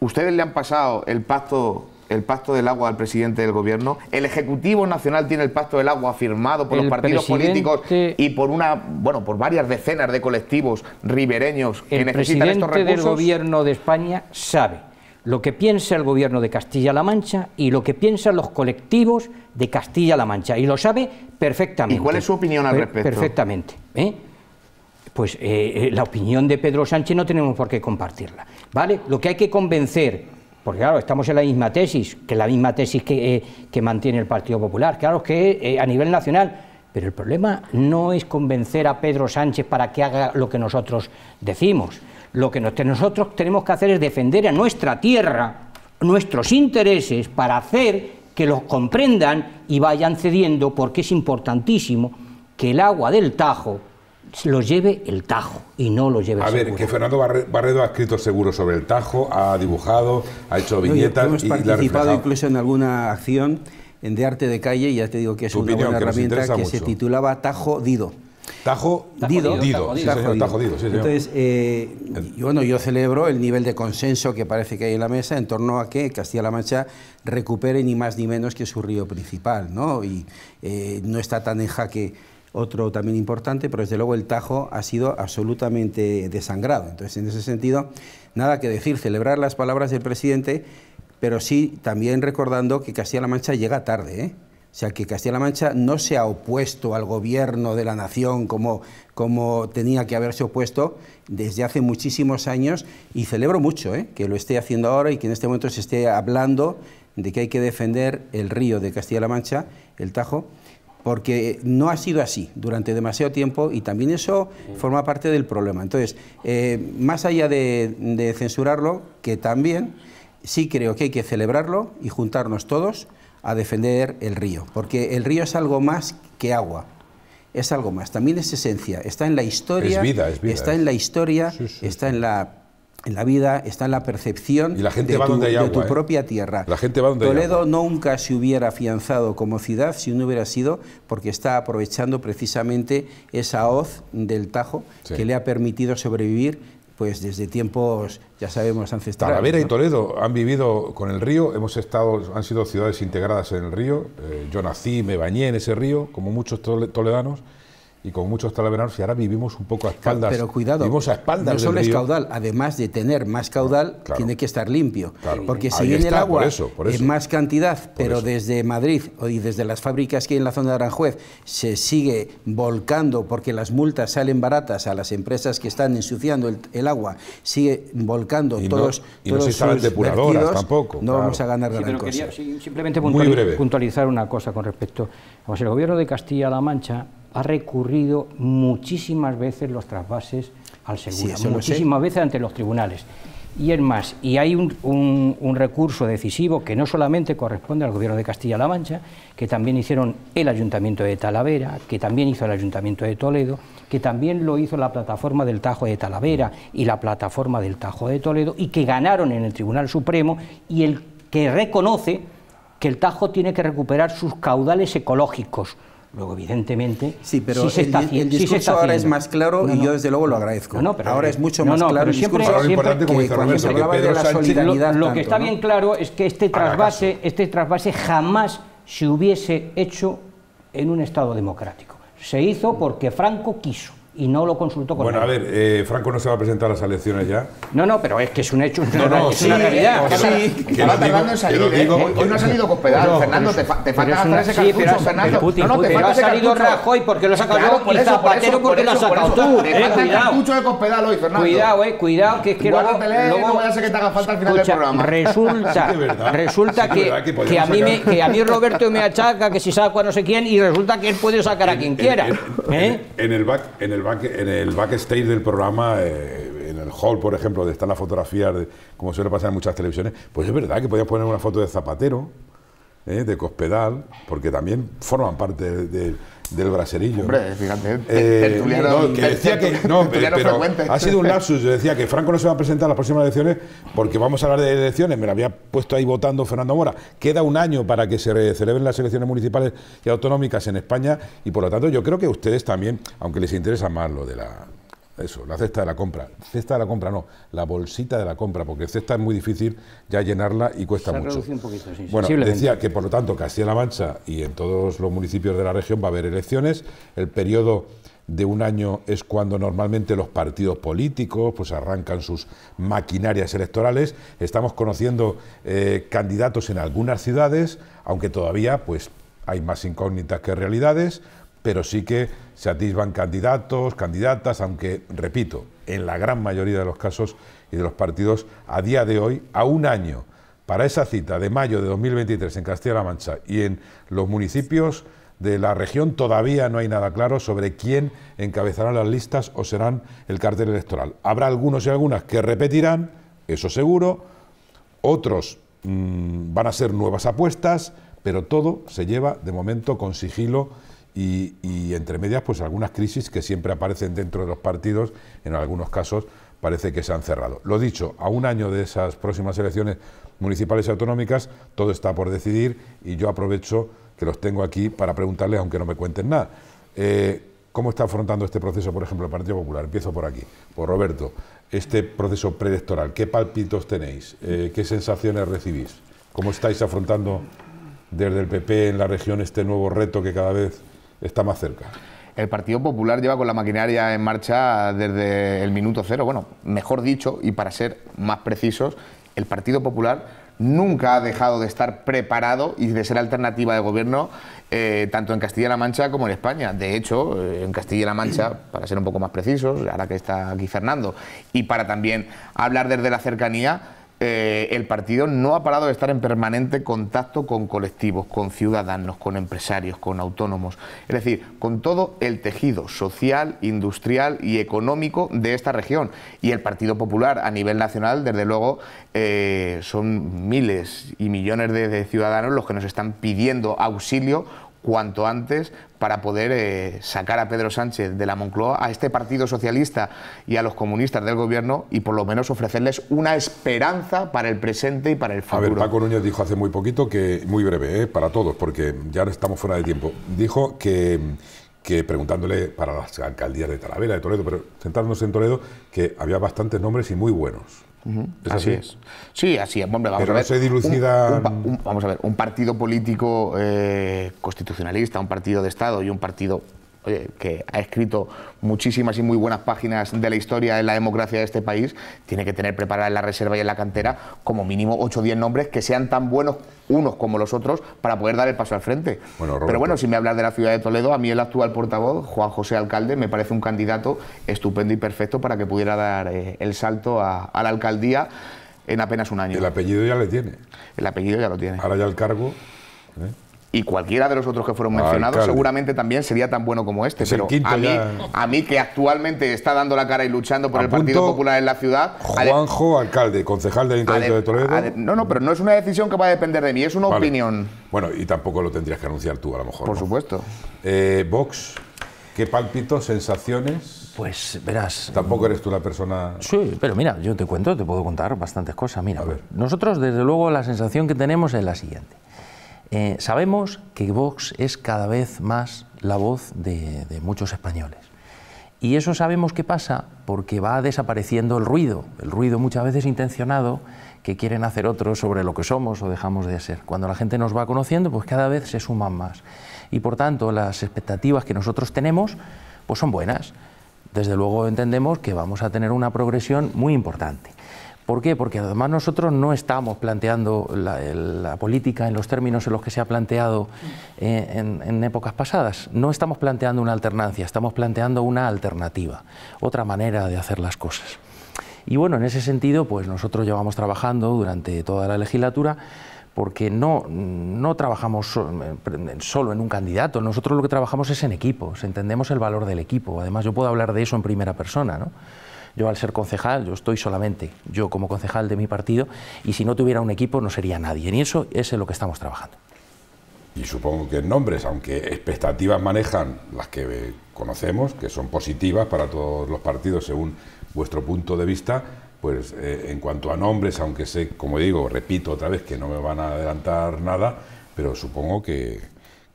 Ustedes le han pasado el pacto el pacto del agua al presidente del gobierno. El Ejecutivo Nacional tiene el pacto del agua firmado por los partidos políticos y por una, bueno, por varias decenas de colectivos ribereños que necesitan estos recursos. El presidente del gobierno de España sabe lo que piensa el gobierno de Castilla-La Mancha y lo que piensan los colectivos de Castilla-La Mancha. Y lo sabe perfectamente. ¿Y cuál es su opinión al respecto? Perfectamente. ¿eh? Pues eh, eh, la opinión de Pedro Sánchez no tenemos por qué compartirla. ¿vale? Lo que hay que convencer porque claro, estamos en la misma tesis, que es la misma tesis que, eh, mantiene el Partido Popular. Claro, que eh, a nivel nacional pero el problema no es convencer a Pedro Sánchez para que haga lo que nosotros decimos. Lo que nosotros tenemos que hacer es defender a nuestra tierra, nuestros intereses, para hacer que los comprendan y vayan cediendo, porque es importantísimo que el agua del Tajo lo lleve el Tajo y no lo lleve el A ver, que Fernando Barredo ha escrito seguro sobre el Tajo, ha dibujado, ha hecho viñetas. hemos participado incluso en alguna acción de arte de calle, ya te digo que es una buena herramienta que se titulaba Tajo Dido. Tajo, Dido. Dido. Entonces, eh, bueno, yo celebro el nivel de consenso que parece que hay en la mesa en torno a que Castilla-La Mancha recupere ni más ni menos que su río principal, ¿no? Y eh, no está tan en jaque otro también importante, pero desde luego el Tajo ha sido absolutamente desangrado. Entonces, en ese sentido, nada que decir, celebrar las palabras del presidente, pero sí también recordando que Castilla-La Mancha llega tarde. ¿eh? O sea, que Castilla-La Mancha no se ha opuesto al gobierno de la nación como, tenía que haberse opuesto desde hace muchísimos años y celebro mucho ¿eh? que lo esté haciendo ahora y que en este momento se esté hablando de que hay que defender el río de Castilla-La Mancha, el Tajo, porque no ha sido así durante demasiado tiempo y también eso forma parte del problema. Entonces, eh, más allá de, censurarlo, que también sí creo que hay que celebrarlo y juntarnos todos a defender el río, porque el río es algo más que agua, es algo más, también es esencia, está en la historia, está en la historia, está en la en la vida está la percepción y la gente de, va tu, tu, ¿eh? propia tierra. La gente va donde Toledo nunca se hubiera afianzado como ciudad si no hubiera sido porque está aprovechando precisamente esa hoz del Tajo que le ha permitido sobrevivir pues desde tiempos, ya sabemos, ancestrales. Talavera y Toledo han vivido con el río, hemos estado, han sido ciudades integradas en el río. Eh, yo nací, me bañé en ese río, como muchos toledanos y con muchos talaveranos y ahora vivimos un poco a espaldas. Pero cuidado, vivimos a espaldas no solo es caudal, además de tener más caudal, tiene que estar limpio. Porque si viene el agua más cantidad, pero desde Madrid y desde las fábricas que hay en la zona de Aranjuez se sigue volcando porque las multas salen baratas a las empresas que están ensuciando el, agua, sigue volcando y todos, no, no se depuradoras tampoco. No vamos a ganar nada Quería, simplemente puntualizar una cosa con respecto. Pues el gobierno de Castilla-La Mancha ha recurrido muchísimas veces los trasvases al seguro, muchísimas veces ante los tribunales. Y es más, y hay un, un, recurso decisivo que no solamente corresponde al gobierno de Castilla-La Mancha, que también hicieron el ayuntamiento de Talavera, que también hizo el ayuntamiento de Toledo, que también lo hizo la plataforma del Tajo de Talavera y la plataforma del Tajo de Toledo, y que ganaron en el Tribunal Supremo y el que reconoce que el Tajo tiene que recuperar sus caudales ecológicos, Luego, evidentemente, sí, pero se está, el, discurso ahora es más claro y yo desde luego lo agradezco. pero, ahora eh, es mucho más claro. el discurso. importante, que, de la solidaridad lo, que está bien claro es que este trasvase, este trasvase jamás se hubiese hecho en un Estado democrático. Se hizo porque Franco quiso y no lo consultó con Bueno, a ver, eh, Franco no se va a presentar a las elecciones ya. No, no, pero es que es un hecho, no, no, es sí, una realidad. Sí, sí. Que va tardando en salir, ¿eh? Digo, Hoy no ha salido con pedal, Fernando, te, te falta hacer ese cartucho, pero, Fernando. Putin, no, no, te ha salido Rajoy porque lo ha sacado y Zapatero porque lo ha sacado tú. Eh, te falta el cartucho de Cospedal hoy, Fernando. Cuidado, eh, cuidado, que es que luego... Eh, no voy a hacer que te haga falta al final del programa. Resulta, resulta que a mí que a mí Roberto me achaca que si saco a no sé quién y resulta que él puede sacar a quien quiera. En el back, en el en el backstage del programa, eh, en el hall, por ejemplo, donde están las fotografías, como suele pasar en muchas televisiones, pues es verdad que podías poner una foto de Zapatero, ¿eh? de Cospedal, porque también forman parte del braserillo. Hombre, fíjate, el eh, no, ha sido un lapsus. Yo decía que Franco no se va a presentar a las próximas elecciones porque vamos a hablar de elecciones. Me lo había puesto ahí votando Fernando Mora. Queda un año para que se celebren las elecciones municipales y autonómicas en España y por lo tanto yo creo que ustedes también, aunque les interesa más lo de la eso, la cesta de la compra. Cesta de la compra no, la bolsita de la compra, porque cesta es muy difícil ya llenarla y cuesta mucho. Un poquito, bueno, decía que por lo tanto Castilla-La Mancha y en todos los municipios de la región va a haber elecciones. El periodo de un año es cuando normalmente los partidos políticos pues arrancan sus maquinarias electorales. Estamos conociendo eh, candidatos en algunas ciudades, aunque todavía pues hay más incógnitas que realidades pero sí que se atisban candidatos, candidatas, aunque, repito, en la gran mayoría de los casos y de los partidos, a día de hoy, a un año para esa cita de mayo de 2023 en Castilla-La Mancha y en los municipios de la región todavía no hay nada claro sobre quién encabezará las listas o serán el cartel electoral. Habrá algunos y algunas que repetirán, eso seguro, otros mm, van a ser nuevas apuestas, pero todo se lleva de momento con sigilo y, entre medias pues algunas crisis que siempre aparecen dentro de los partidos, en algunos casos parece que se han cerrado. Lo dicho, a un año de esas próximas elecciones municipales y autonómicas, todo está por decidir y yo aprovecho que los tengo aquí para preguntarles, aunque no me cuenten nada. Eh, ¿Cómo está afrontando este proceso, por ejemplo, el Partido Popular? Empiezo por aquí, por Roberto. Este proceso preelectoral, ¿qué palpitos tenéis? Eh, ¿Qué sensaciones recibís? ¿Cómo estáis afrontando desde el PP en la región este nuevo reto que cada vez está más cerca. El Partido Popular lleva con la maquinaria en marcha desde el minuto cero. Bueno, mejor dicho, y para ser más precisos, el Partido Popular nunca ha dejado de estar preparado y de ser alternativa de gobierno eh, tanto en Castilla-La Mancha como en España. De hecho, eh, en Castilla-La Mancha, para ser un poco más precisos, ahora que está aquí Fernando, y para también hablar desde la cercanía, eh, el partido no ha parado de estar en permanente contacto con colectivos, con ciudadanos, con empresarios, con autónomos, es decir, con todo el tejido social, industrial y económico de esta región. Y el Partido Popular a nivel nacional, desde luego, eh, son miles y millones de ciudadanos los que nos están pidiendo auxilio cuanto antes para poder eh, sacar a Pedro Sánchez de la Moncloa, a este Partido Socialista y a los comunistas del gobierno y por lo menos ofrecerles una esperanza para el presente y para el futuro. A ver, Paco Núñez dijo hace muy poquito que, muy breve, eh, para todos, porque ya estamos fuera de tiempo, dijo que, que preguntándole para las alcaldías de Talavera, de Toledo, pero sentándonos en Toledo, que había bastantes nombres y muy buenos así, es. Sí, así es. Hombre, vamos a ver, vamos a ver, un partido político eh, constitucionalista, un partido de Estado y un partido que ha escrito muchísimas y muy buenas páginas de la historia de la democracia de este país, tiene que tener preparada en la reserva y en la cantera como mínimo 8 o 10 nombres que sean tan buenos unos como los otros para poder dar el paso al frente. Pero bueno, si me hablas de la ciudad de Toledo, a mí el actual portavoz, Juan José Alcalde, me parece un candidato estupendo y perfecto para que pudiera dar eh, el salto a, la alcaldía en apenas un año. El apellido ya le tiene. El apellido ya lo tiene. Ahora ya el cargo. ¿eh? y cualquiera de los otros que fueron mencionados seguramente también sería tan bueno como este. pero a mí, a mí, que actualmente está dando la cara y luchando por el Partido Popular en la ciudad. Juanjo, alcalde, concejal del Ayuntamiento de Toledo. no, no, pero no es una decisión que va a depender de mí, es una opinión. Bueno, y tampoco lo tendrías que anunciar tú, a lo mejor. Por supuesto. Eh, Vox, ¿qué palpitos, sensaciones? Pues verás. Tampoco mm, eres tú la persona. Sí, pero mira, yo te cuento, te puedo contar bastantes cosas. Mira, nosotros desde luego la sensación que tenemos es la siguiente. Eh, sabemos que Vox es cada vez más la voz de, muchos españoles. Y eso sabemos que pasa porque va desapareciendo el ruido, el ruido muchas veces intencionado que quieren hacer otros sobre lo que somos o dejamos de ser. Cuando la gente nos va conociendo, pues cada vez se suman más. Y por tanto, las expectativas que nosotros tenemos, pues son buenas. Desde luego entendemos que vamos a tener una progresión muy importante. ¿Por qué? Porque además nosotros no estamos planteando la, política en los términos en los que se ha planteado eh, en, épocas pasadas. No estamos planteando una alternancia, estamos planteando una alternativa, otra manera de hacer las cosas. Y bueno, en ese sentido, pues nosotros llevamos trabajando durante toda la legislatura porque no, no trabajamos eh, solo en un candidato, nosotros lo que trabajamos es en equipos, entendemos el valor del equipo, además yo puedo hablar de eso en primera persona, ¿no? Yo al ser concejal, yo estoy solamente yo como concejal de mi partido y si no tuviera un equipo no sería nadie. Y eso, es en lo que estamos trabajando. Y supongo que en nombres, aunque expectativas manejan las que conocemos, que son positivas para todos los partidos según vuestro punto de vista, pues eh, en cuanto a nombres, aunque sé, como digo, repito otra vez que no me van a adelantar nada, pero supongo que,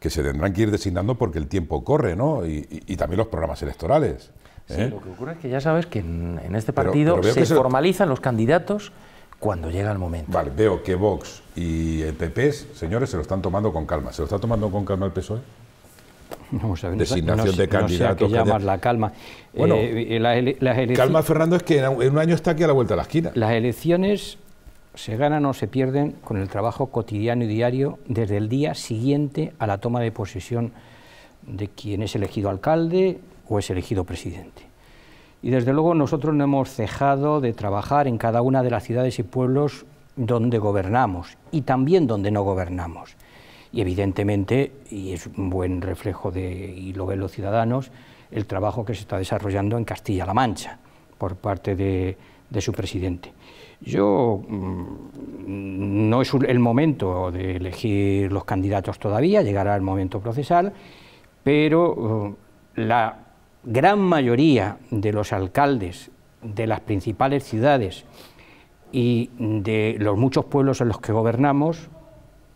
se tendrán que ir designando porque el tiempo corre, ¿no? y también los programas electorales. Sí, ¿Eh? lo que ocurre es que ya sabes que en, este partido se, formalizan los candidatos cuando llega el momento. Vale, veo que Vox y el PP, señores, se lo están tomando con calma. ¿Se lo está tomando con calma el PSOE? Designación de candidatos. No la calma. Bueno, eh, calma, Fernando, es que en un año está aquí a la vuelta de la esquina. Las elecciones se ganan o se pierden con el trabajo cotidiano y diario desde el día siguiente a la toma de posesión de quien es elegido alcalde, o elegido presidente. Y desde luego nosotros no hemos cejado de trabajar en cada una de las ciudades y pueblos donde gobernamos y también donde no gobernamos. Y evidentemente, y es un buen reflejo de, y lo ven los ciudadanos, el trabajo que se está desarrollando en Castilla-La Mancha por parte de, su presidente. Yo mm, no es el momento de elegir los candidatos todavía, llegará el momento procesal, pero mm, la gran mayoría de los alcaldes de las principales ciudades y de los muchos pueblos en los que gobernamos,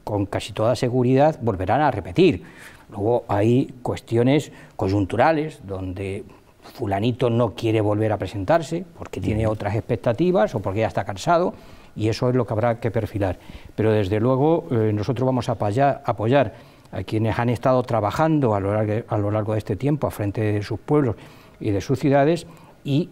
con casi toda seguridad, volverán a repetir. Luego hay cuestiones coyunturales donde fulanito no quiere volver a presentarse porque tiene otras expectativas o porque ya está cansado y eso es lo que habrá que perfilar. Pero desde luego eh, nosotros vamos a apoyar a quienes han estado trabajando a lo, largo, de este tiempo a frente de sus pueblos y de sus ciudades y,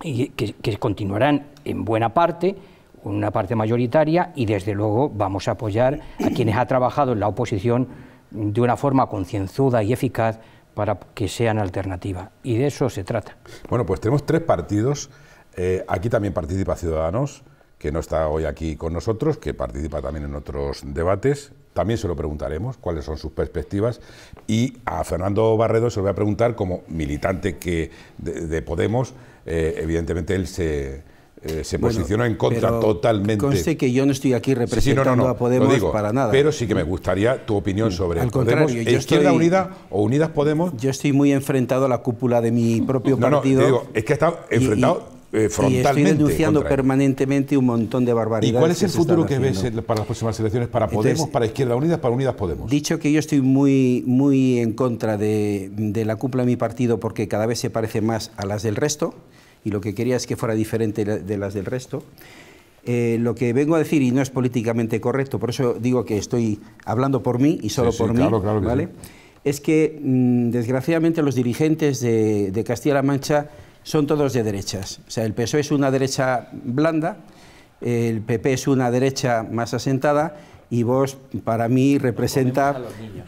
que, continuarán en buena parte una parte mayoritaria y desde luego vamos a apoyar a quienes ha trabajado en la oposición de una forma concienzuda y eficaz para que sean alternativa. Y de eso se trata. Bueno, pues tenemos tres partidos. Eh, aquí también participa Ciudadanos, que no está hoy aquí con nosotros, que participa también en otros debates también se lo preguntaremos, cuáles son sus perspectivas. Y a Fernando Barredo se lo voy a preguntar como militante que de, Podemos, eh, evidentemente él se, eh, se posiciona en contra totalmente. Conste que yo no estoy aquí representando a Podemos para nada. Pero sí que me gustaría tu opinión sobre Al Podemos, contrario, yo Izquierda estoy, Unida o Unidas Podemos. Yo estoy muy enfrentado a la cúpula de mi propio partido. No, es que está enfrentado frontalmente. Eh, y estoy denunciando permanentemente un montón de barbaridades. ¿Y cuál es el futuro que ves para las próximas elecciones para Podemos, para Izquierda Unida, para Unidas Podemos? Dicho que yo estoy muy, muy en contra de, la cúpula de mi partido porque cada vez se parece más a las del resto y lo que quería es que fuera diferente de las del resto. Eh, lo que vengo a decir, y no es políticamente correcto, por eso digo que estoy hablando por mí y solo por mí, es que mm, desgraciadamente los dirigentes de Castilla-La Mancha son todos de derechas. O sea, el PSOE es una derecha blanda, el PP es una derecha más asentada y vos, para mí, representa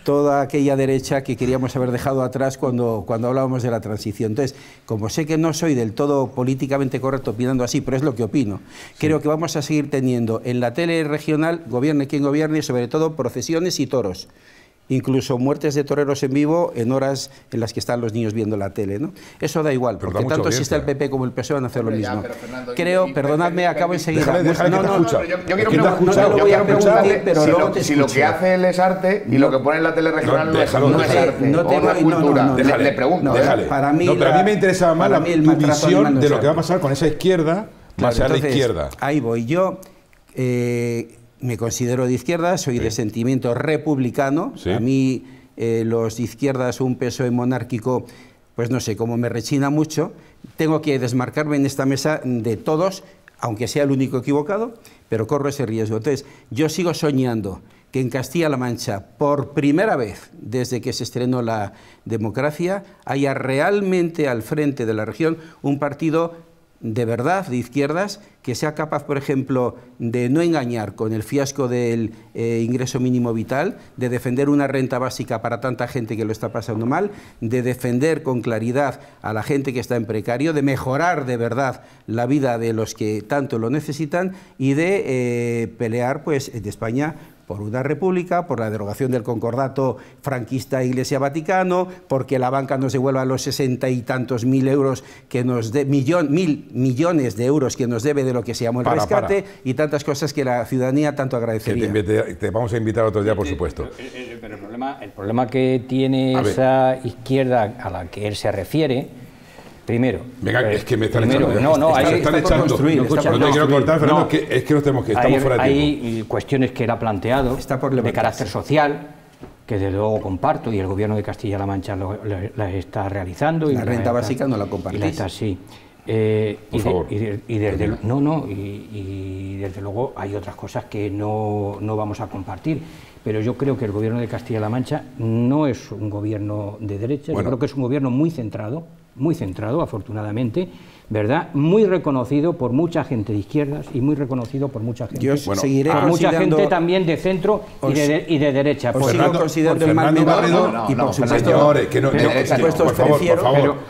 toda aquella derecha que queríamos haber dejado atrás cuando, cuando hablábamos de la transición. Entonces, como sé que no soy del todo políticamente correcto opinando así, pero es lo que opino, creo que vamos a seguir teniendo en la tele regional, gobierne quien gobierne, sobre todo procesiones y toros incluso muertes de toreros en vivo en horas en las que están los niños viendo la tele. ¿no? Eso da igual, porque tanto si está el PP como el PSOE van a hacer lo mismo. creo, y, perdonadme, acabo enseguida. no, no, no, yo, quiero preguntar, no, no, voy a preguntar, ¿eh? pero si, lo, que hace él es arte y lo que pone en la tele regional no, es arte, no tengo, cultura. Déjale, pregunto. Para mí me interesa más la visión de lo que va a pasar con esa izquierda va a la izquierda. Ahí voy yo. Eh, me considero de izquierda, soy de sentimiento republicano. A mí eh, los de izquierdas un peso monárquico, pues no sé, como me rechina mucho, tengo que desmarcarme en esta mesa de todos, aunque sea el único equivocado, pero corro ese riesgo. Entonces, yo sigo soñando que en Castilla-La Mancha, por primera vez desde que se estrenó la democracia, haya realmente al frente de la región un partido de verdad de izquierdas que sea capaz, por ejemplo, de no engañar con el fiasco del eh, ingreso mínimo vital, de defender una renta básica para tanta gente que lo está pasando mal, de defender con claridad a la gente que está en precario, de mejorar de verdad la vida de los que tanto lo necesitan y de eh, pelear pues, de España por una república, por la derogación del concordato franquista Iglesia-Vaticano, porque la banca nos devuelva los sesenta y tantos mil euros que nos de, millón, mil millones de euros que nos debe de lo que se llama el rescate y tantas cosas que la ciudadanía tanto agradecería. te, vamos a invitar otro día, por supuesto. Eh, eh, el, problema, el problema que tiene esa izquierda a la que él se refiere Primero. es eh, que me están echando. No, no, no, quiero cortar, es, que, es tenemos que. Estamos hay, fuera de Hay cuestiones que él ha planteado de carácter social que desde luego comparto y el gobierno de Castilla-La Mancha lo, la, está realizando. Y la renta básica no la compartís. Y está, sí. Eh, y, desde no, no, y, desde luego hay otras cosas que no, no, vamos a compartir. Pero yo creo que el gobierno de Castilla-La Mancha no es un gobierno de derecha, yo creo que es un gobierno muy centrado muy centrado, afortunadamente, ¿verdad? Muy reconocido por mucha gente de izquierdas y muy reconocido por mucha gente. Yo bueno, seguiré mucha gente también de centro y de, de, y de derecha. Os sigo considerando el Fernando menor y por supuesto. Señores, que no, supuesto por favor,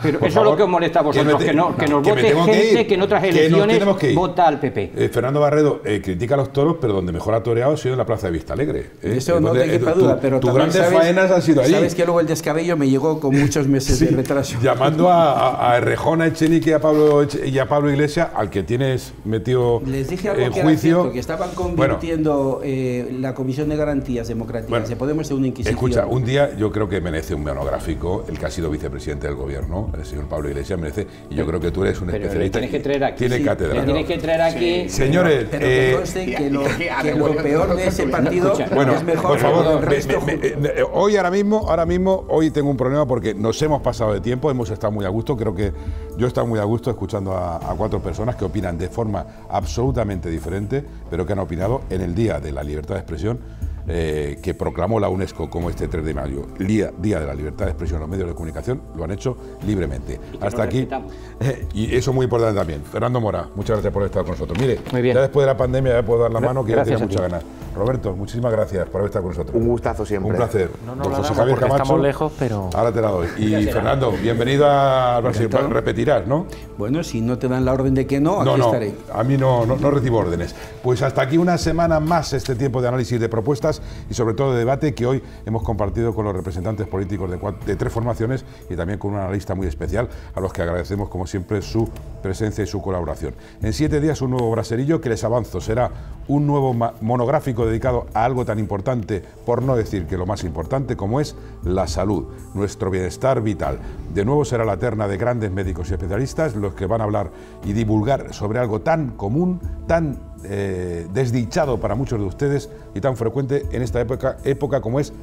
pero, eso es lo que os molesta a vosotros, que, no, que nos vote gente que, en otras elecciones vota al PP. Eh, Fernando Barredo eh, critica a los toros, pero donde mejor ha toreado ha sido en la Plaza de Vista Alegre. Eh, eso no te quepa duda, pero tus grandes faenas han sido allí. Sabes que luego el descabello me llegó con muchos meses de retraso. Llamando a Errejona, Echenique, a Pablo y a Pablo Iglesias, al que tienes metido Les dije algo en juicio. Cierto, que estaban convirtiendo eh, la Comisión de Garantías Democráticas se Podemos en un inquisición. Escucha, un día yo creo que merece un monográfico el que ha sido vicepresidente del gobierno, el señor Pablo Iglesias merece, y yo creo que tú eres un pero especialista. Tienes que traer aquí. Tienes que traer aquí. Señores, pero que, eh, que lo, peor de ese partido es mejor por favor, eh, hoy ahora mismo, ahora mismo hoy tengo un problema porque nos hemos pasado de tiempo, hemos estado muy a gusto, creo que yo he estado muy a gusto escuchando a, cuatro personas que opinan de forma absolutamente diferente, pero que han opinado en el Día de la Libertad de Expresión eh, que proclamó la UNESCO como este 3 de mayo, día, día, de la libertad de expresión, los medios de comunicación lo han hecho libremente. Hasta aquí. y eso es muy importante también. Fernando Mora, muchas gracias por estar con nosotros. Mire, ya después de la pandemia ya puedo dar la mano, que ya tiene muchas ganas. Roberto, muchísimas gracias por haber estado con nosotros. Un gustazo siempre. Un placer. José Estamos lejos, pero. Ahora te la doy. Y Fernando, bienvenido a Brasil. Repetirás, ¿no? Bueno, si no te dan la orden de que no, aquí no, no. estaré. A mí no, no recibo órdenes. Pues hasta aquí una semana más este tiempo de análisis de propuestas y sobre todo de debate que hoy hemos compartido con los representantes políticos de, de tres formaciones y también con un analista muy especial a los que agradecemos como siempre su presencia y su colaboración. En siete días un nuevo braserillo que les avanzo será un nuevo monográfico dedicado a algo tan importante, por no decir que lo más importante, como es la salud, nuestro bienestar vital. De nuevo será la terna de grandes médicos y especialistas los que van a hablar y divulgar sobre algo tan común, tan eh, desdichado para muchos de ustedes y tan frecuente en esta época, época como es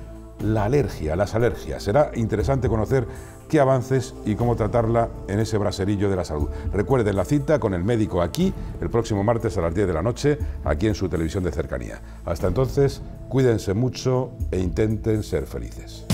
la alergia, las alergias. Será interesante conocer qué avances y cómo tratarla en ese braserillo de la salud. Recuerden la cita con el médico aquí, el próximo martes a las 10 de la noche, aquí en su televisión de cercanía. Hasta entonces, cuídense mucho e intenten ser felices.